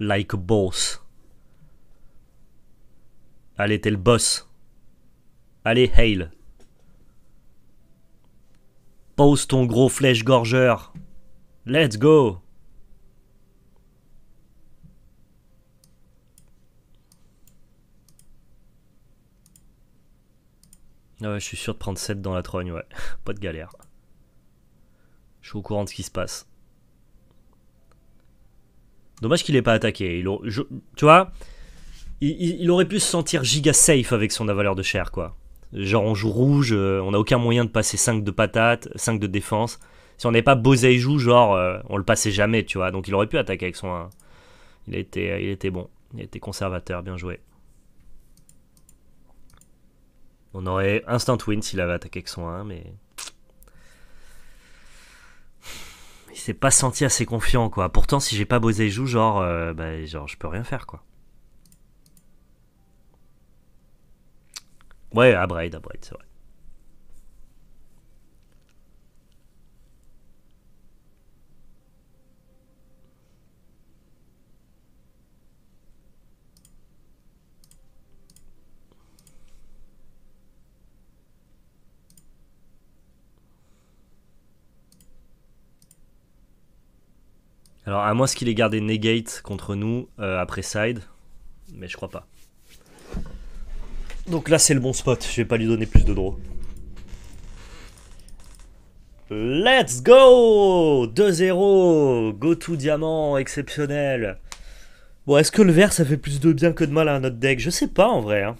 S1: Like a boss. Allez, t'es le boss. Allez, hail. Pose ton gros flèche gorgeur. Let's go. Ah ouais, je suis sûr de prendre 7 dans la trogne, ouais. *laughs* Pas de galère. Je suis au courant de ce qui se passe. Dommage qu'il n'ait pas attaqué. tu vois, il, il, aurait pu se sentir giga safe avec son avaleur de chair, quoi. Genre on joue rouge, euh, on n'a aucun moyen de passer 5 de patate, 5 de défense. Si on n'est pas Bosei joue, genre euh, on le passait jamais, tu vois. Donc il aurait pu attaquer avec son 1. Il était, il était bon, il était conservateur, bien joué. On aurait instant win s'il avait attaqué avec son 1, mais. Il s'est pas senti assez confiant, quoi. Pourtant, si j'ai pas Bosei joue, genre, euh, bah, genre, je peux rien faire, quoi. Ouais, à Braid, à c'est vrai. Alors, à moins qu'il ait gardé Negate contre nous euh, après Side, mais je crois pas. Donc là, c'est le bon spot. Je vais pas lui donner plus de draw. Let's go 2-0 Go to diamant, exceptionnel Bon, est-ce que le vert, ça fait plus de bien que de mal à notre deck Je sais pas, en vrai. Hein.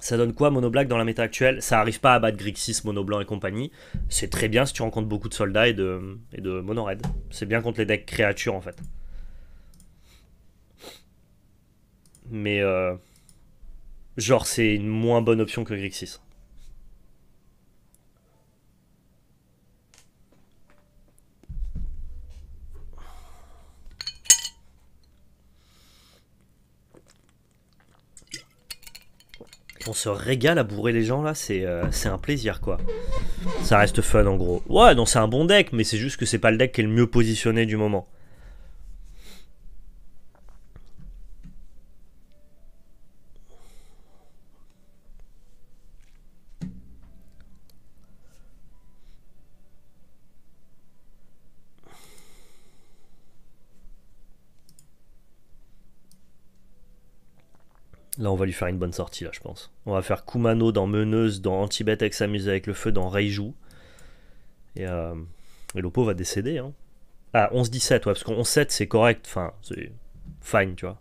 S1: Ça donne quoi, mono dans la méta actuelle Ça arrive pas à battre Grixis, mono blanc et compagnie. C'est très bien si tu rencontres beaucoup de soldats et de, et de mono red. C'est bien contre les decks créatures, en fait. Mais... Euh... Genre, c'est une moins bonne option que Grixis. on se régale à bourrer les gens là, euh, c'est un plaisir quoi. Ça reste fun en gros. Ouais, non, c'est un bon deck, mais c'est juste que c'est pas le deck qui est le mieux positionné du moment. Là, on va lui faire une bonne sortie, là, je pense. On va faire Kumano dans Meneuse, dans Antibet avec avec le feu, dans Reiju. Et, euh, va décéder. Hein. Ah, 11-17, ouais, parce qu'on 7 c'est correct. Enfin, c'est fine, tu vois.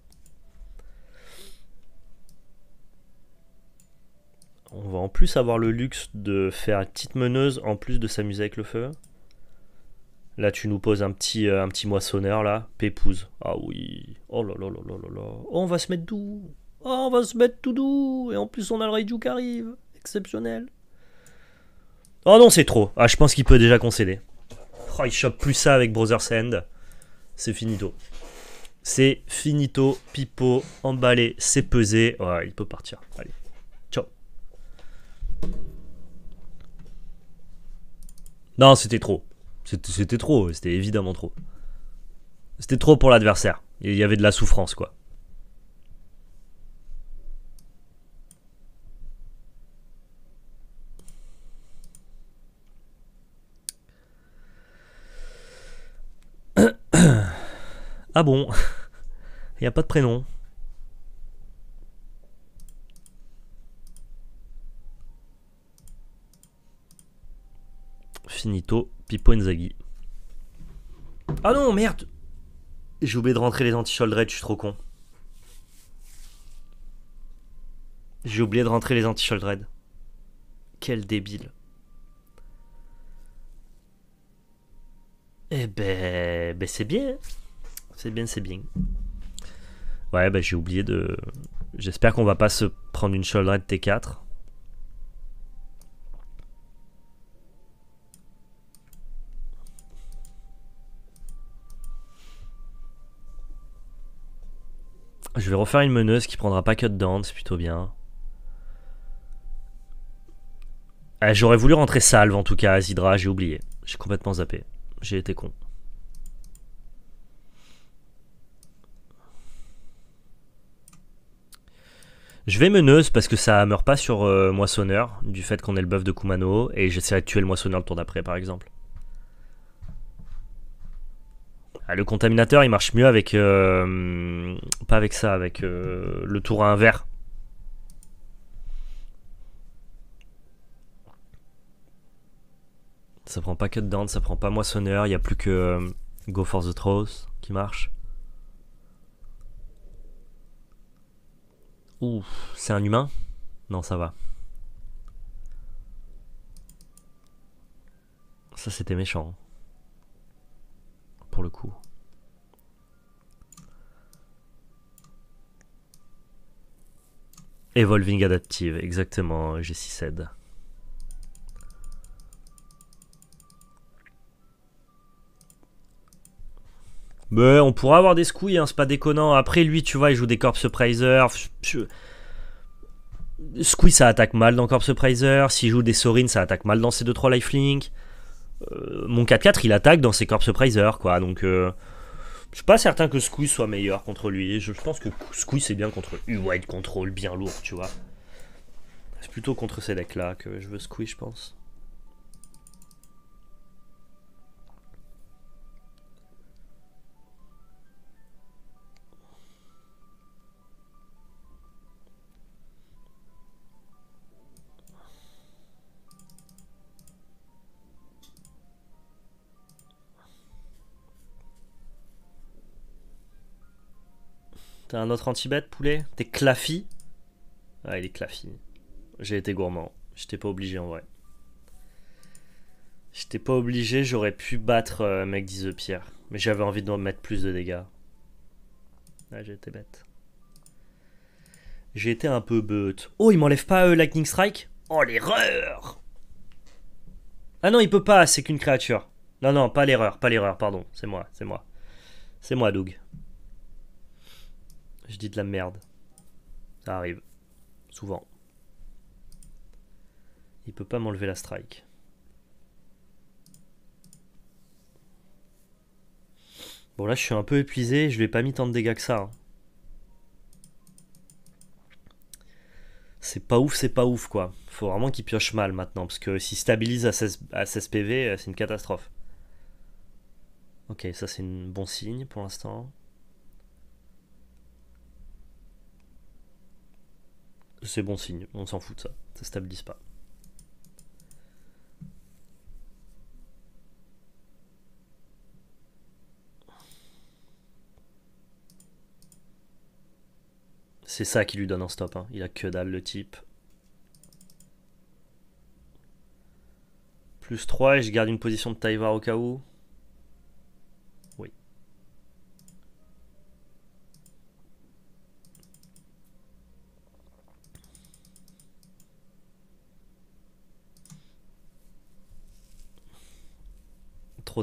S1: On va en plus avoir le luxe de faire petite meneuse en plus de s'amuser avec le feu. Là, tu nous poses un petit, euh, un petit moissonneur, là. Pépouze. Ah oui. Oh là là là là là là. Oh, on va se mettre doux. Oh, on va se mettre tout doux, et en plus on a le Raiju qui arrive. Exceptionnel. Oh non, c'est trop. Ah, je pense qu'il peut déjà concéder. Oh, il chope plus ça avec Brother's End. C'est finito. C'est finito, pipo, emballé, c'est pesé. il peut partir. Allez, ciao. Non, c'était trop. C'était trop, c'était évidemment trop. C'était trop pour l'adversaire. Il y avait de la souffrance, quoi. Ah bon Il *laughs* a pas de prénom. Finito, Pipo Ah non, merde J'ai oublié de rentrer les anti-shoulder je suis trop con. J'ai oublié de rentrer les anti raid. Quel débile. Eh ben, ben c'est bien. Hein. C'est bien, c'est bien. Ouais, bah j'ai oublié de. J'espère qu'on va pas se prendre une shoulder T4. Je vais refaire une meneuse qui prendra pas cut down, c'est plutôt bien. Eh, j'aurais voulu rentrer salve en tout cas à Zydra, j'ai oublié. J'ai complètement zappé. J'ai été con. Je vais meneuse parce que ça meurt pas sur euh, moissonneur, du fait qu'on ait le buff de Kumano, et j'essaierai de tuer le moissonneur le tour d'après par exemple. Ah, le contaminateur il marche mieux avec. Euh, pas avec ça, avec euh, le tour à un vert. Ça prend pas cut down, ça prend pas moissonneur, il y a plus que Go for the Throws qui marche. Ouh, c'est un humain Non, ça va. Ça, c'était méchant. Hein. Pour le coup. Evolving Adaptive, exactement, G6Z. Mais on pourra avoir des Squee, hein, c'est pas déconnant. Après, lui, tu vois, il joue des Corpse Prizer. Squee ça attaque mal dans Corpse Prizer. S'il joue des Sorin, ça attaque mal dans ses 2-3 lifelink. Euh, mon 4-4, il attaque dans ses Corpse Prizer, quoi. Donc, euh, je suis pas certain que Squee soit meilleur contre lui. Je pense que Squee c'est bien contre U-Wide Control, bien lourd, tu vois. C'est plutôt contre ces decks-là que je veux Squee, je pense. T'as un autre anti bête poulet T'es clafi Ah, il est clafi. J'ai été gourmand. J'étais pas obligé en vrai. J'étais pas obligé, j'aurais pu battre euh, mec 10 pierre. Mais j'avais envie de mettre plus de dégâts. Ah, j'ai été bête. J'ai été un peu bête. Oh, il m'enlève pas euh, Lightning Strike Oh, l'erreur Ah non, il peut pas, c'est qu'une créature. Non, non, pas l'erreur, pas l'erreur, pardon. C'est moi, c'est moi. C'est moi, Doug. Je dis de la merde. Ça arrive. Souvent. Il peut pas m'enlever la strike. Bon là je suis un peu épuisé, je lui ai pas mis tant de dégâts que ça. Hein. C'est pas ouf, c'est pas ouf quoi. Faut vraiment qu'il pioche mal maintenant, parce que s'il stabilise à 16, à 16 PV, euh, c'est une catastrophe. Ok, ça c'est un bon signe pour l'instant. c'est bon signe, on s'en fout de ça, ça stabilise pas. C'est ça qui lui donne un stop, hein. il a que dalle le type. Plus 3 et je garde une position de Taïvar au cas où.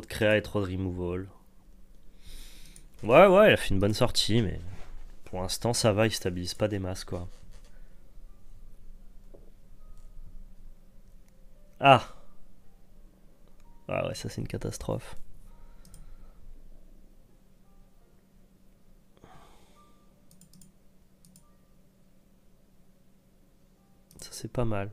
S1: de créa et trop de removal. Ouais, ouais, elle a fait une bonne sortie, mais pour l'instant ça va, il stabilise pas des masses quoi. Ah Ah ouais, ça c'est une catastrophe. Ça c'est pas mal.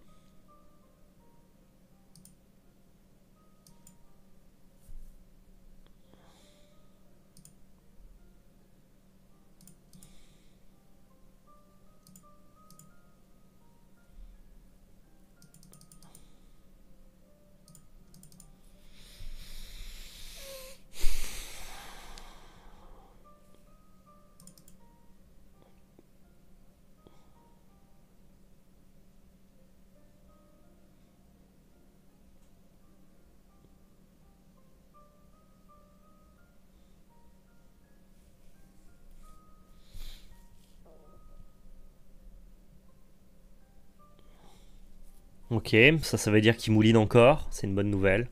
S1: Ok, ça, ça veut dire qu'il mouline encore. C'est une bonne nouvelle.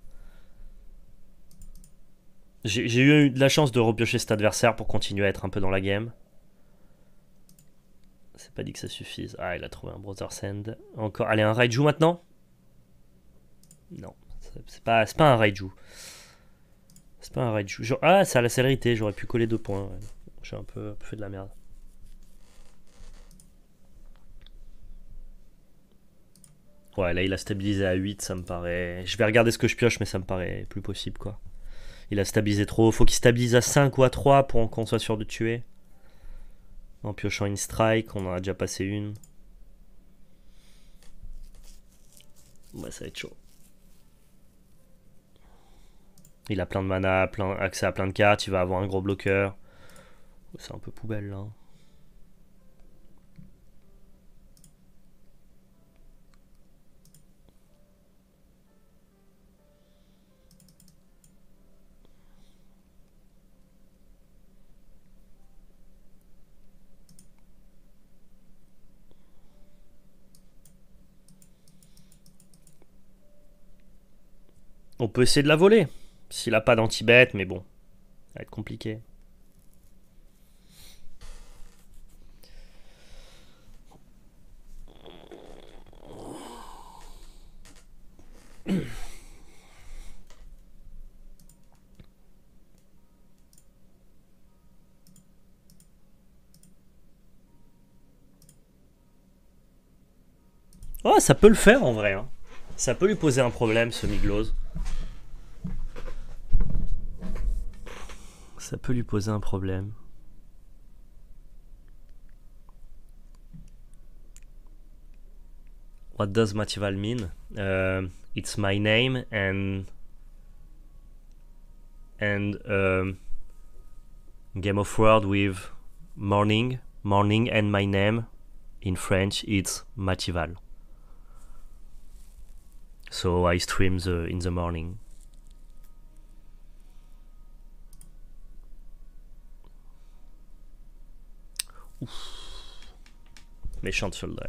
S1: J'ai eu de la chance de repiocher cet adversaire pour continuer à être un peu dans la game. C'est pas dit que ça suffise. Ah, il a trouvé un Brother Send. Encore. Allez, un Raiju maintenant Non, c'est pas, pas un Raiju. C'est pas un Raiju. Ah, c'est à la célérité, j'aurais pu coller deux points. J'ai un peu fait de la merde. Ouais, là, il a stabilisé à 8, ça me paraît. Je vais regarder ce que je pioche, mais ça me paraît plus possible, quoi. Il a stabilisé trop. Faut qu'il stabilise à 5 ou à 3 pour qu'on soit sûr de tuer. En piochant une strike, on en a déjà passé une. Ouais, ça va être chaud. Il a plein de mana, plein, accès à plein de cartes, il va avoir un gros bloqueur. C'est un peu poubelle là. Hein. On peut essayer de la voler. S'il a pas danti mais bon, ça va être compliqué. Oh, ça peut le faire en vrai. Hein. Ça peut lui poser un problème, ce Miglose ça peut lui poser un problème. What does Matival mean? Uh, it's my name and and um, Game of Word with morning, morning and my name in French it's Matival so I stream in the morning. Ouf. Méchante soldat.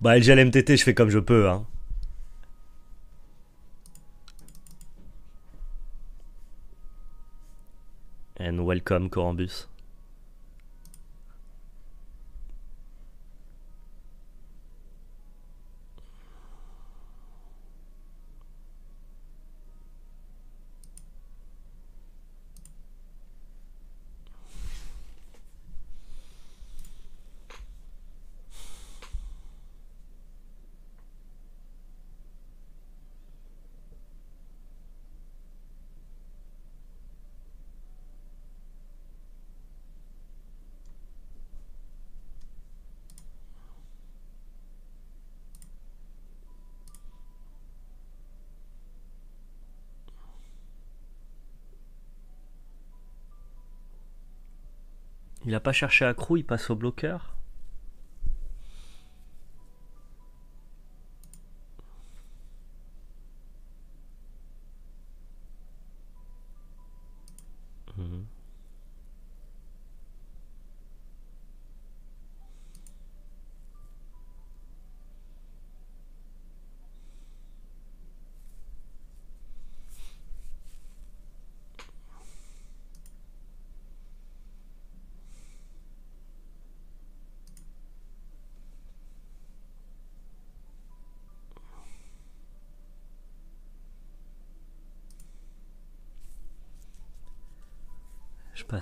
S1: Bah, LGL MTT, je fais comme je peux, hein. And welcome, Corambus. Il n'a pas cherché à crew, il passe au bloqueur.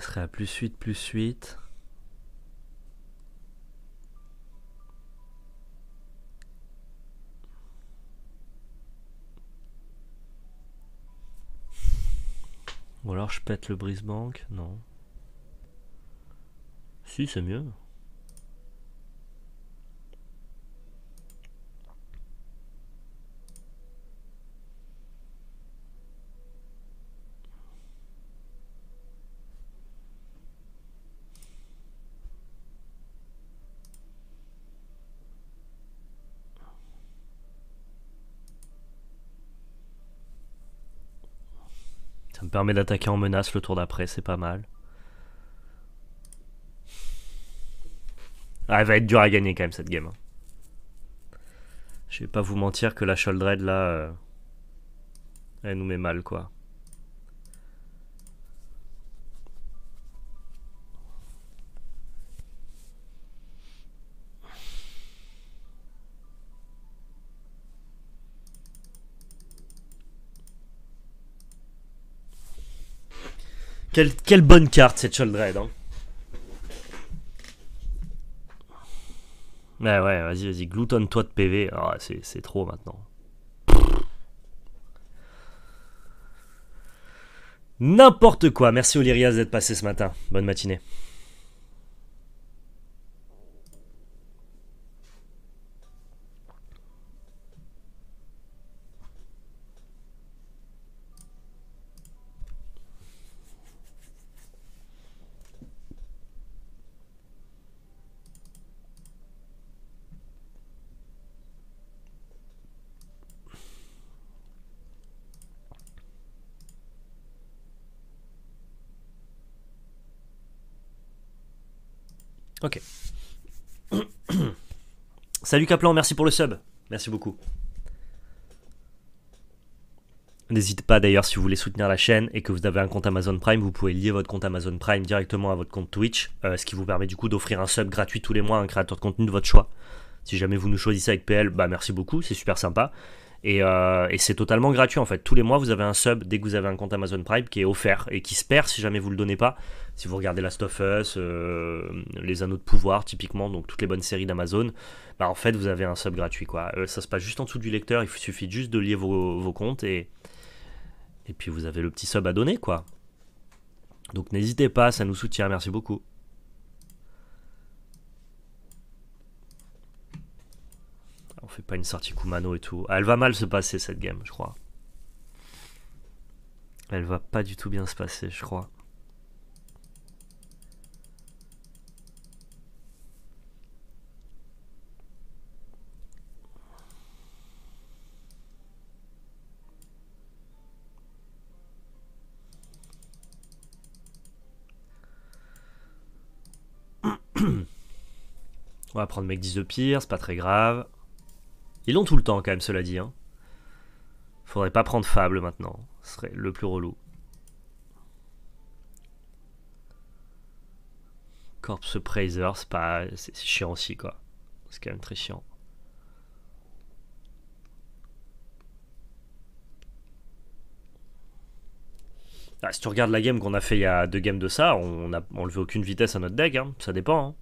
S1: serait à plus 8, plus 8. Ou alors je pète le brise banque Non. Si, c'est mieux. permet d'attaquer en menace le tour d'après, c'est pas mal. Ah, elle va être dure à gagner quand même cette game. Hein. Je vais pas vous mentir que la Sholdred là, euh, elle nous met mal quoi. Quelle, bonne carte cette Choldred. Hein. Ouais, ouais, vas-y, vas-y, gloutonne-toi de PV. Ah, c'est trop maintenant. N'importe quoi. Merci Olyrias, d'être passé ce matin. Bonne matinée. Ok. *coughs* Salut Caplan, merci pour le sub. Merci beaucoup. N'hésitez pas d'ailleurs si vous voulez soutenir la chaîne et que vous avez un compte Amazon Prime, vous pouvez lier votre compte Amazon Prime directement à votre compte Twitch, euh, ce qui vous permet du coup d'offrir un sub gratuit tous les mois à un créateur de contenu de votre choix. Si jamais vous nous choisissez avec PL, bah merci beaucoup, c'est super sympa. Euh, et, c'est totalement gratuit en fait. Tous les mois, vous avez un sub dès que vous avez un compte Amazon Prime qui est offert et qui se perd si jamais vous le donnez pas. Si vous regardez Last of Us, euh, Les Anneaux de Pouvoir, typiquement, donc toutes les bonnes séries d'Amazon, bah en fait, vous avez un sub gratuit quoi. Euh, ça se passe juste en dessous du lecteur, il suffit juste de lier vos, comptes et, et puis vous avez le petit sub à donner quoi. Donc n'hésitez pas, ça nous soutient, merci beaucoup. fait pas une sortie Kumano et tout. Ah, elle va mal se passer cette game, je crois. Elle va pas du tout bien se passer, je crois. *coughs* On va prendre mec 10 de pire, c'est pas très grave. Ils l'ont tout le temps quand même, cela dit. Hein. Faudrait pas prendre Fable maintenant. Ce serait le plus relou. Corpse Praiser, c'est pas... C'est chiant aussi, quoi. C'est quand même très chiant. Ah, si tu regardes la game qu'on a fait il y a deux games de ça, on n'a enlevé aucune vitesse à notre deck, hein. ça dépend. Hein.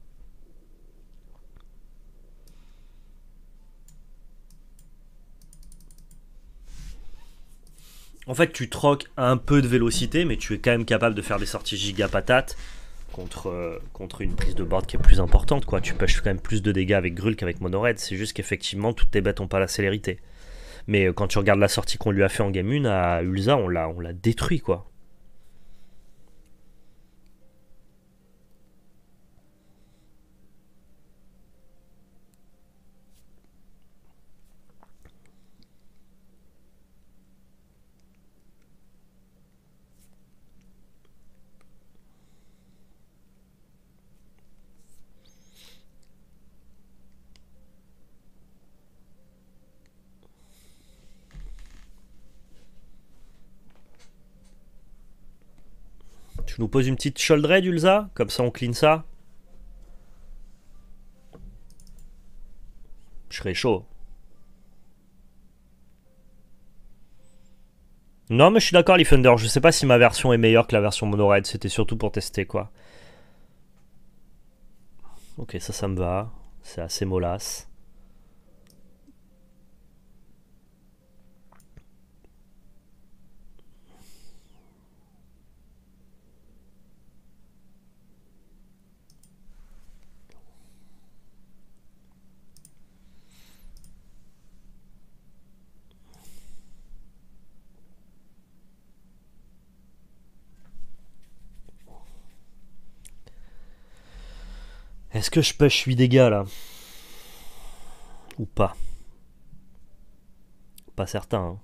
S1: En fait, tu troques un peu de vélocité, mais tu es quand même capable de faire des sorties giga patates contre, euh, contre une prise de board qui est plus importante. Quoi. Tu pêches quand même plus de dégâts avec Grul qu'avec Monored. C'est juste qu'effectivement, toutes tes bêtes n'ont pas la célérité. Mais euh, quand tu regardes la sortie qu'on lui a fait en game 1 à Ulza, on l'a détruit. quoi. nous pose une petite shoulder Ulza Comme ça, on clean ça. Je serais chaud. Non, mais je suis d'accord, les Thunder. Je sais pas si ma version est meilleure que la version Raid. C'était surtout pour tester, quoi. Ok, ça, ça me va. C'est assez mollasse. Est-ce que je pêche 8 dégâts là Ou pas Pas certain.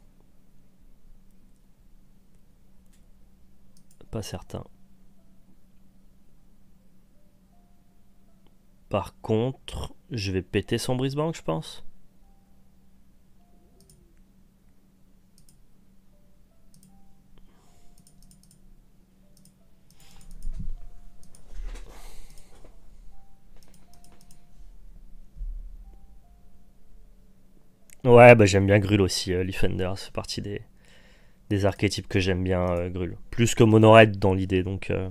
S1: Hein. Pas certain. Par contre, je vais péter son brisebank, je pense. Ouais, bah, j'aime bien Grul aussi. Euh, Leafender, c'est partie des, des archétypes que j'aime bien, euh, Grul. Plus que Monored dans l'idée, donc. Euh,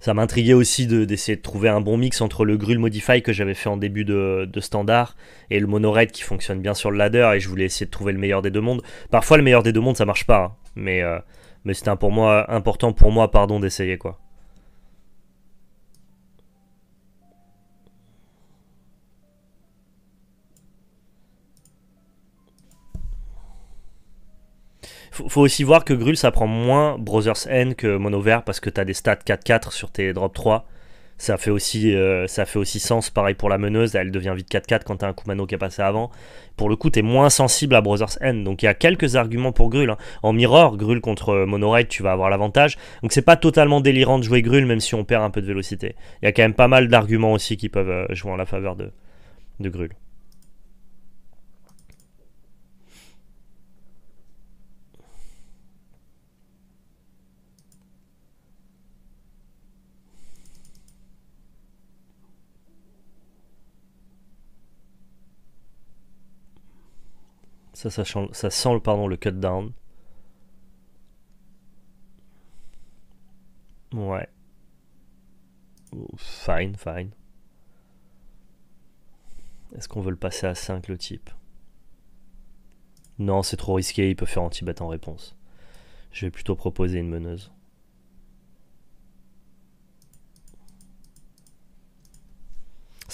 S1: ça m'intriguait aussi d'essayer de, trouver un bon mix entre le Grul Modify que j'avais fait en début de, standard et le Monored qui fonctionne bien sur le ladder et je voulais essayer de trouver le meilleur des deux mondes. Parfois, le meilleur des deux mondes, ça marche pas, hein, mais, euh, mais c'était important pour moi pardon d'essayer quoi. Faut, aussi voir que Grul, ça prend moins Brothers N que Mono Vert parce que t'as des stats 4-4 sur tes drop 3. Ça fait, aussi, euh, ça fait aussi sens, pareil pour la meneuse, elle devient vite 4-4 quand t'as un Kumano qui est passé avant. Pour le coup, t'es moins sensible à Brothers N, donc il y a quelques arguments pour Grul. Hein. En mirror, Grul contre euh, Monoride, tu vas avoir l'avantage. Donc c'est pas totalement délirant de jouer Grul, même si on perd un peu de vélocité. Il y a quand même pas mal d'arguments aussi qui peuvent euh, jouer en la faveur de, de Grul. Ça, ça, le sent pardon, le cut down. Ouais. Fine, fine. Est-ce qu'on veut le passer à 5 le type Non, c'est trop risqué, il peut faire anti bet en réponse. Je vais plutôt proposer une meneuse.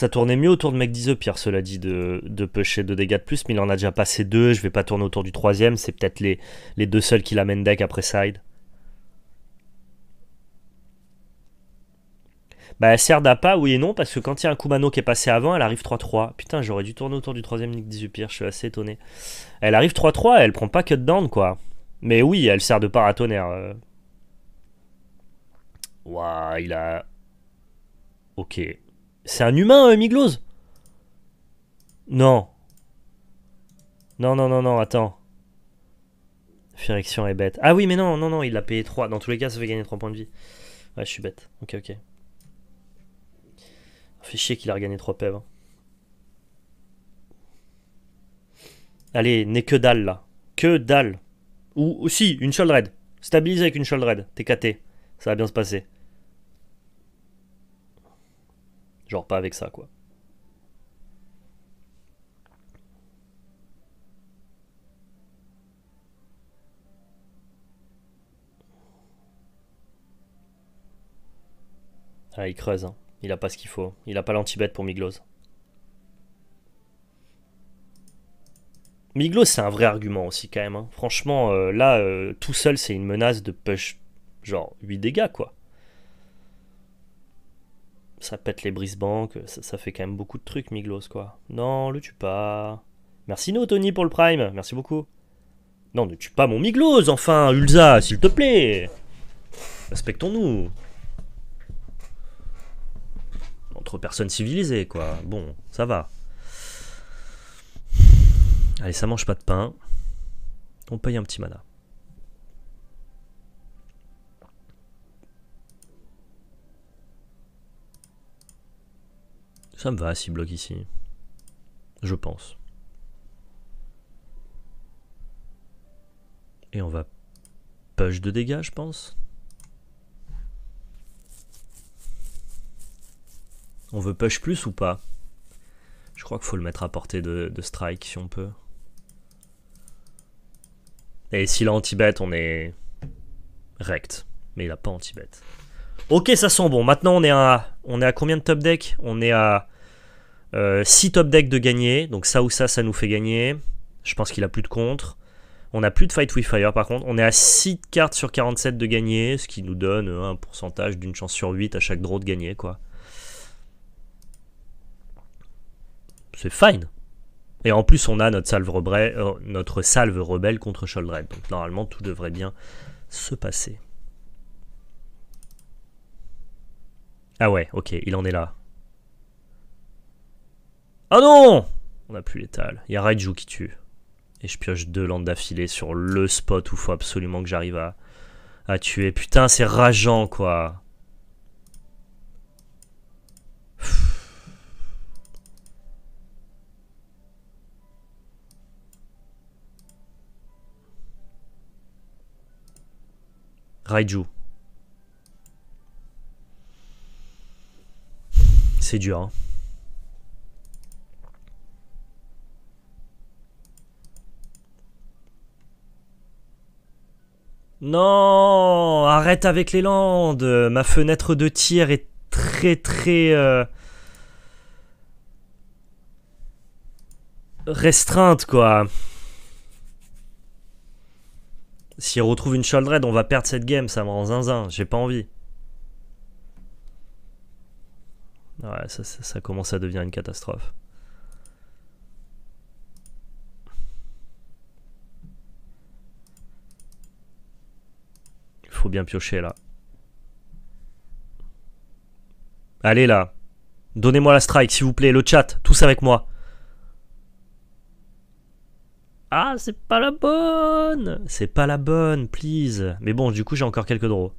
S1: Ça tournait mieux autour de Mec Pierre, cela dit, de, de pusher de dégâts de plus, mais il en a déjà passé deux. Je vais pas tourner autour du troisième. C'est peut-être les, les deux seuls qui l'amènent deck après side. Bah, elle sert pas, oui et non, parce que quand il y a un Kumano qui est passé avant, elle arrive 3-3. Putain, j'aurais dû tourner autour du troisième Nick 18 Pierre, je suis assez étonné. Elle arrive 3-3, elle prend pas que de down, quoi. Mais oui, elle sert de paratonnerre. Waouh, il a... Ok. C'est un humain, euh, Non. Non, non, non, non, attends. Firection est bête. Ah oui, mais non, non, non, il a payé 3. Dans tous les cas, ça fait gagner 3 points de vie. Ouais, je suis bête. Ok, ok. Fait chier qu'il a regagné 3 pèves. Hein. Allez, n'est que dalle là. Que dalle. Ou, aussi, une raid. Stabilise avec une t'es TKT. Ça va bien se passer. Genre pas avec ça, quoi. Ah, il creuse, hein. il a pas ce qu'il faut. Hein. Il a pas lanti pour Miglos. Miglos, c'est un vrai argument aussi, quand même. Hein. Franchement, euh, là, euh, tout seul, c'est une menace de push, genre 8 dégâts, quoi ça pète les brisebanques, ça, ça fait quand même beaucoup de trucs, Miglos, quoi. Non, le tue pas. Merci nous, Tony, pour le prime, merci beaucoup. Non, ne tue pas mon Miglos, enfin, Ulza, s'il te plaît Respectons-nous Entre personnes civilisées, quoi. Bon, ça va. Allez, ça mange pas de pain. On paye un petit mana. Ça me va, 6 blocs ici. Je pense. Et on va push de dégâts, je pense. On veut push plus ou pas Je crois qu'il faut le mettre à portée de, strike si on peut. Et s'il a anti-bet, on est rect. Mais il a pas anti-bet. Ok, ça sent bon. Maintenant, on est à, on est à combien de top deck On est à 6 euh, top deck de gagner. Donc ça ou ça, ça nous fait gagner. Je pense qu'il a plus de contre. On n'a plus de Fight with Fire par contre. On est à 6 cartes sur 47 de gagner, ce qui nous donne euh, un pourcentage d'une chance sur 8 à chaque draw de gagner. quoi. C'est fine. Et en plus, on a notre salve rebelle, euh, notre salve rebelle contre Sholdred. Donc normalement, tout devrait bien se passer. Ah ouais, ok, il en est là. Ah non On n'a plus l'étal. Il y a Raiju qui tue. Et je pioche deux landes d'affilée sur le spot où faut absolument que j'arrive à, à tuer. Putain, c'est rageant, quoi. Raiju. c'est dur. Hein. Non Arrête avec les landes Ma fenêtre de tir est très très... Euh, restreinte, quoi. Si S'il retrouve une raid on va perdre cette game, ça me rend zinzin, j'ai pas envie. Ouais, ça, commence à devenir une catastrophe. Il faut bien piocher là. Allez là. Donnez-moi la strike, s'il vous plaît. Le chat, tous avec moi. Ah, c'est pas la bonne C'est pas la bonne, please. Mais bon, du coup, j'ai encore quelques draws.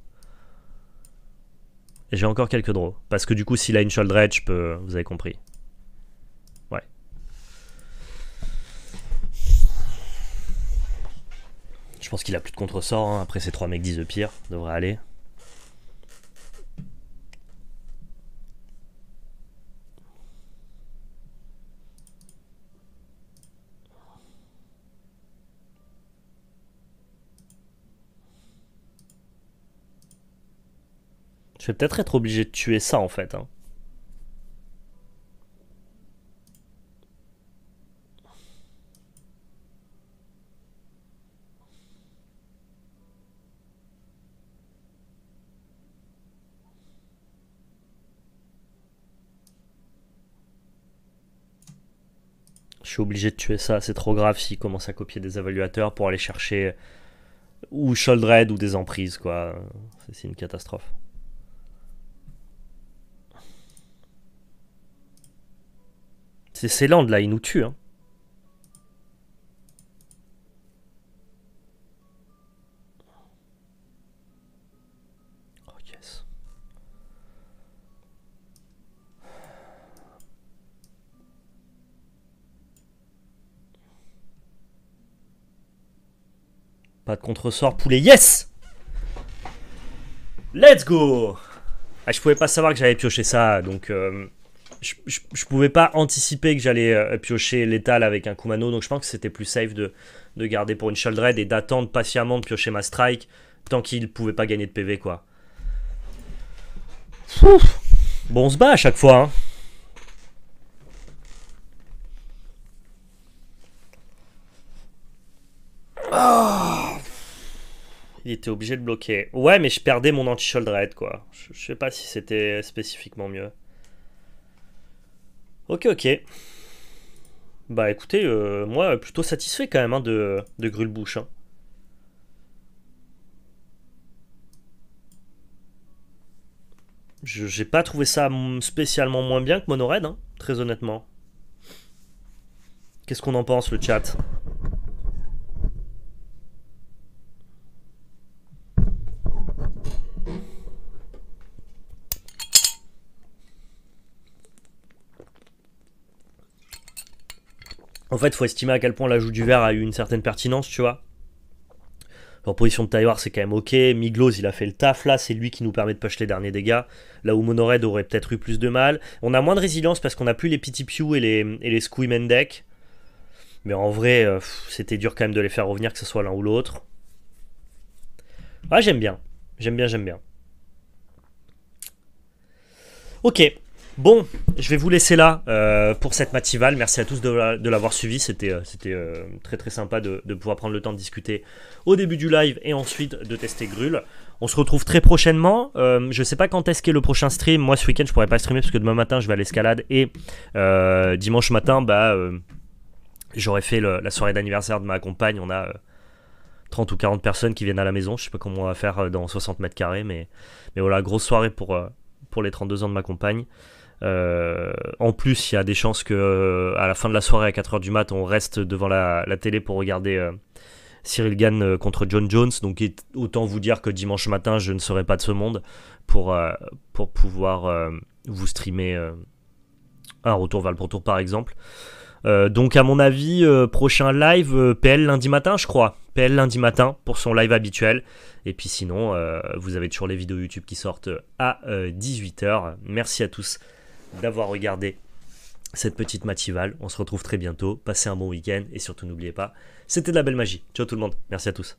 S1: J'ai encore quelques draws. Parce que du coup, s'il a une Shoulder Edge, je peux... vous avez compris. Ouais. Je pense qu'il a plus de contre-sort. Hein. Après, ces trois mecs disent le pire. devrait aller. Je vais peut-être être obligé de tuer ça en fait. Hein. Je suis obligé de tuer ça, c'est trop grave s'il commence à copier des évaluateurs pour aller chercher ou Sholdred ou des emprises, quoi. C'est une catastrophe. C'est Céland là, il nous tue. Hein. Oh yes. Pas de contre-sort poulet, yes Let's go ah, Je pouvais pas savoir que j'avais pioché ça, donc... Euh, je, pouvais pas anticiper que j'allais euh, piocher l'étal avec un Kumano, donc je pense que c'était plus safe de, garder pour une Raid et d'attendre patiemment de piocher ma strike tant qu'il pouvait pas gagner de PV, quoi. Bon, on se bat à chaque fois, hein. Ah. Il était obligé de bloquer. Ouais, mais je perdais mon anti Raid quoi. je sais pas si c'était spécifiquement mieux. Ok, ok. Bah écoutez, euh, moi plutôt satisfait quand même hein, de, de Grulbouche. Hein. Je j'ai pas trouvé ça spécialement moins bien que Monored, hein, très honnêtement. Qu'est-ce qu'on en pense le chat En fait, faut estimer à quel point l'ajout du verre a eu une certaine pertinence, tu vois. En position de Taïwar, c'est quand même ok. Miglos, il a fait le taf là, c'est lui qui nous permet de push les derniers dégâts. Là où Monored aurait peut-être eu plus de mal. On a moins de résilience parce qu'on n'a plus les Pity Pew et les, et les Mais en vrai, euh, c'était dur quand même de les faire revenir, que ce soit l'un ou l'autre. Ouais, ah, j'aime bien. J'aime bien, j'aime bien. Ok, Bon, je vais vous laisser là euh, pour cette matinale. Merci à tous de l'avoir suivi. C'était euh, euh, très très sympa de, pouvoir prendre le temps de discuter au début du live et ensuite de tester Grul. On se retrouve très prochainement. Je je sais pas quand est-ce qu'est le prochain stream. Moi, ce week-end, je pourrais pas streamer parce que demain matin, je vais à l'escalade et dimanche matin, bah, j'aurais fait la soirée d'anniversaire de ma compagne. On a 30 ou 40 personnes qui viennent à la maison. Je sais pas comment on va faire dans 60 mètres carrés, mais, mais voilà, grosse soirée pour, pour les 32 ans de ma compagne. Euh, en plus, il y a des chances que euh, à la fin de la soirée à 4h du mat, on reste devant la, télé pour regarder euh, Cyril Gann contre John Jones. Donc autant vous dire que dimanche matin, je ne serai pas de ce monde pour, pour pouvoir vous streamer un retour vers le tour par exemple. donc à mon avis, prochain live, PL lundi matin, je crois. PL lundi matin pour son live habituel. Et puis sinon, vous avez toujours les vidéos YouTube qui sortent à 18h. Merci à tous d'avoir regardé cette petite matinale. On se retrouve très bientôt. Passez un bon week-end et surtout n'oubliez pas, c'était de la belle magie. Ciao tout le monde. Merci à tous.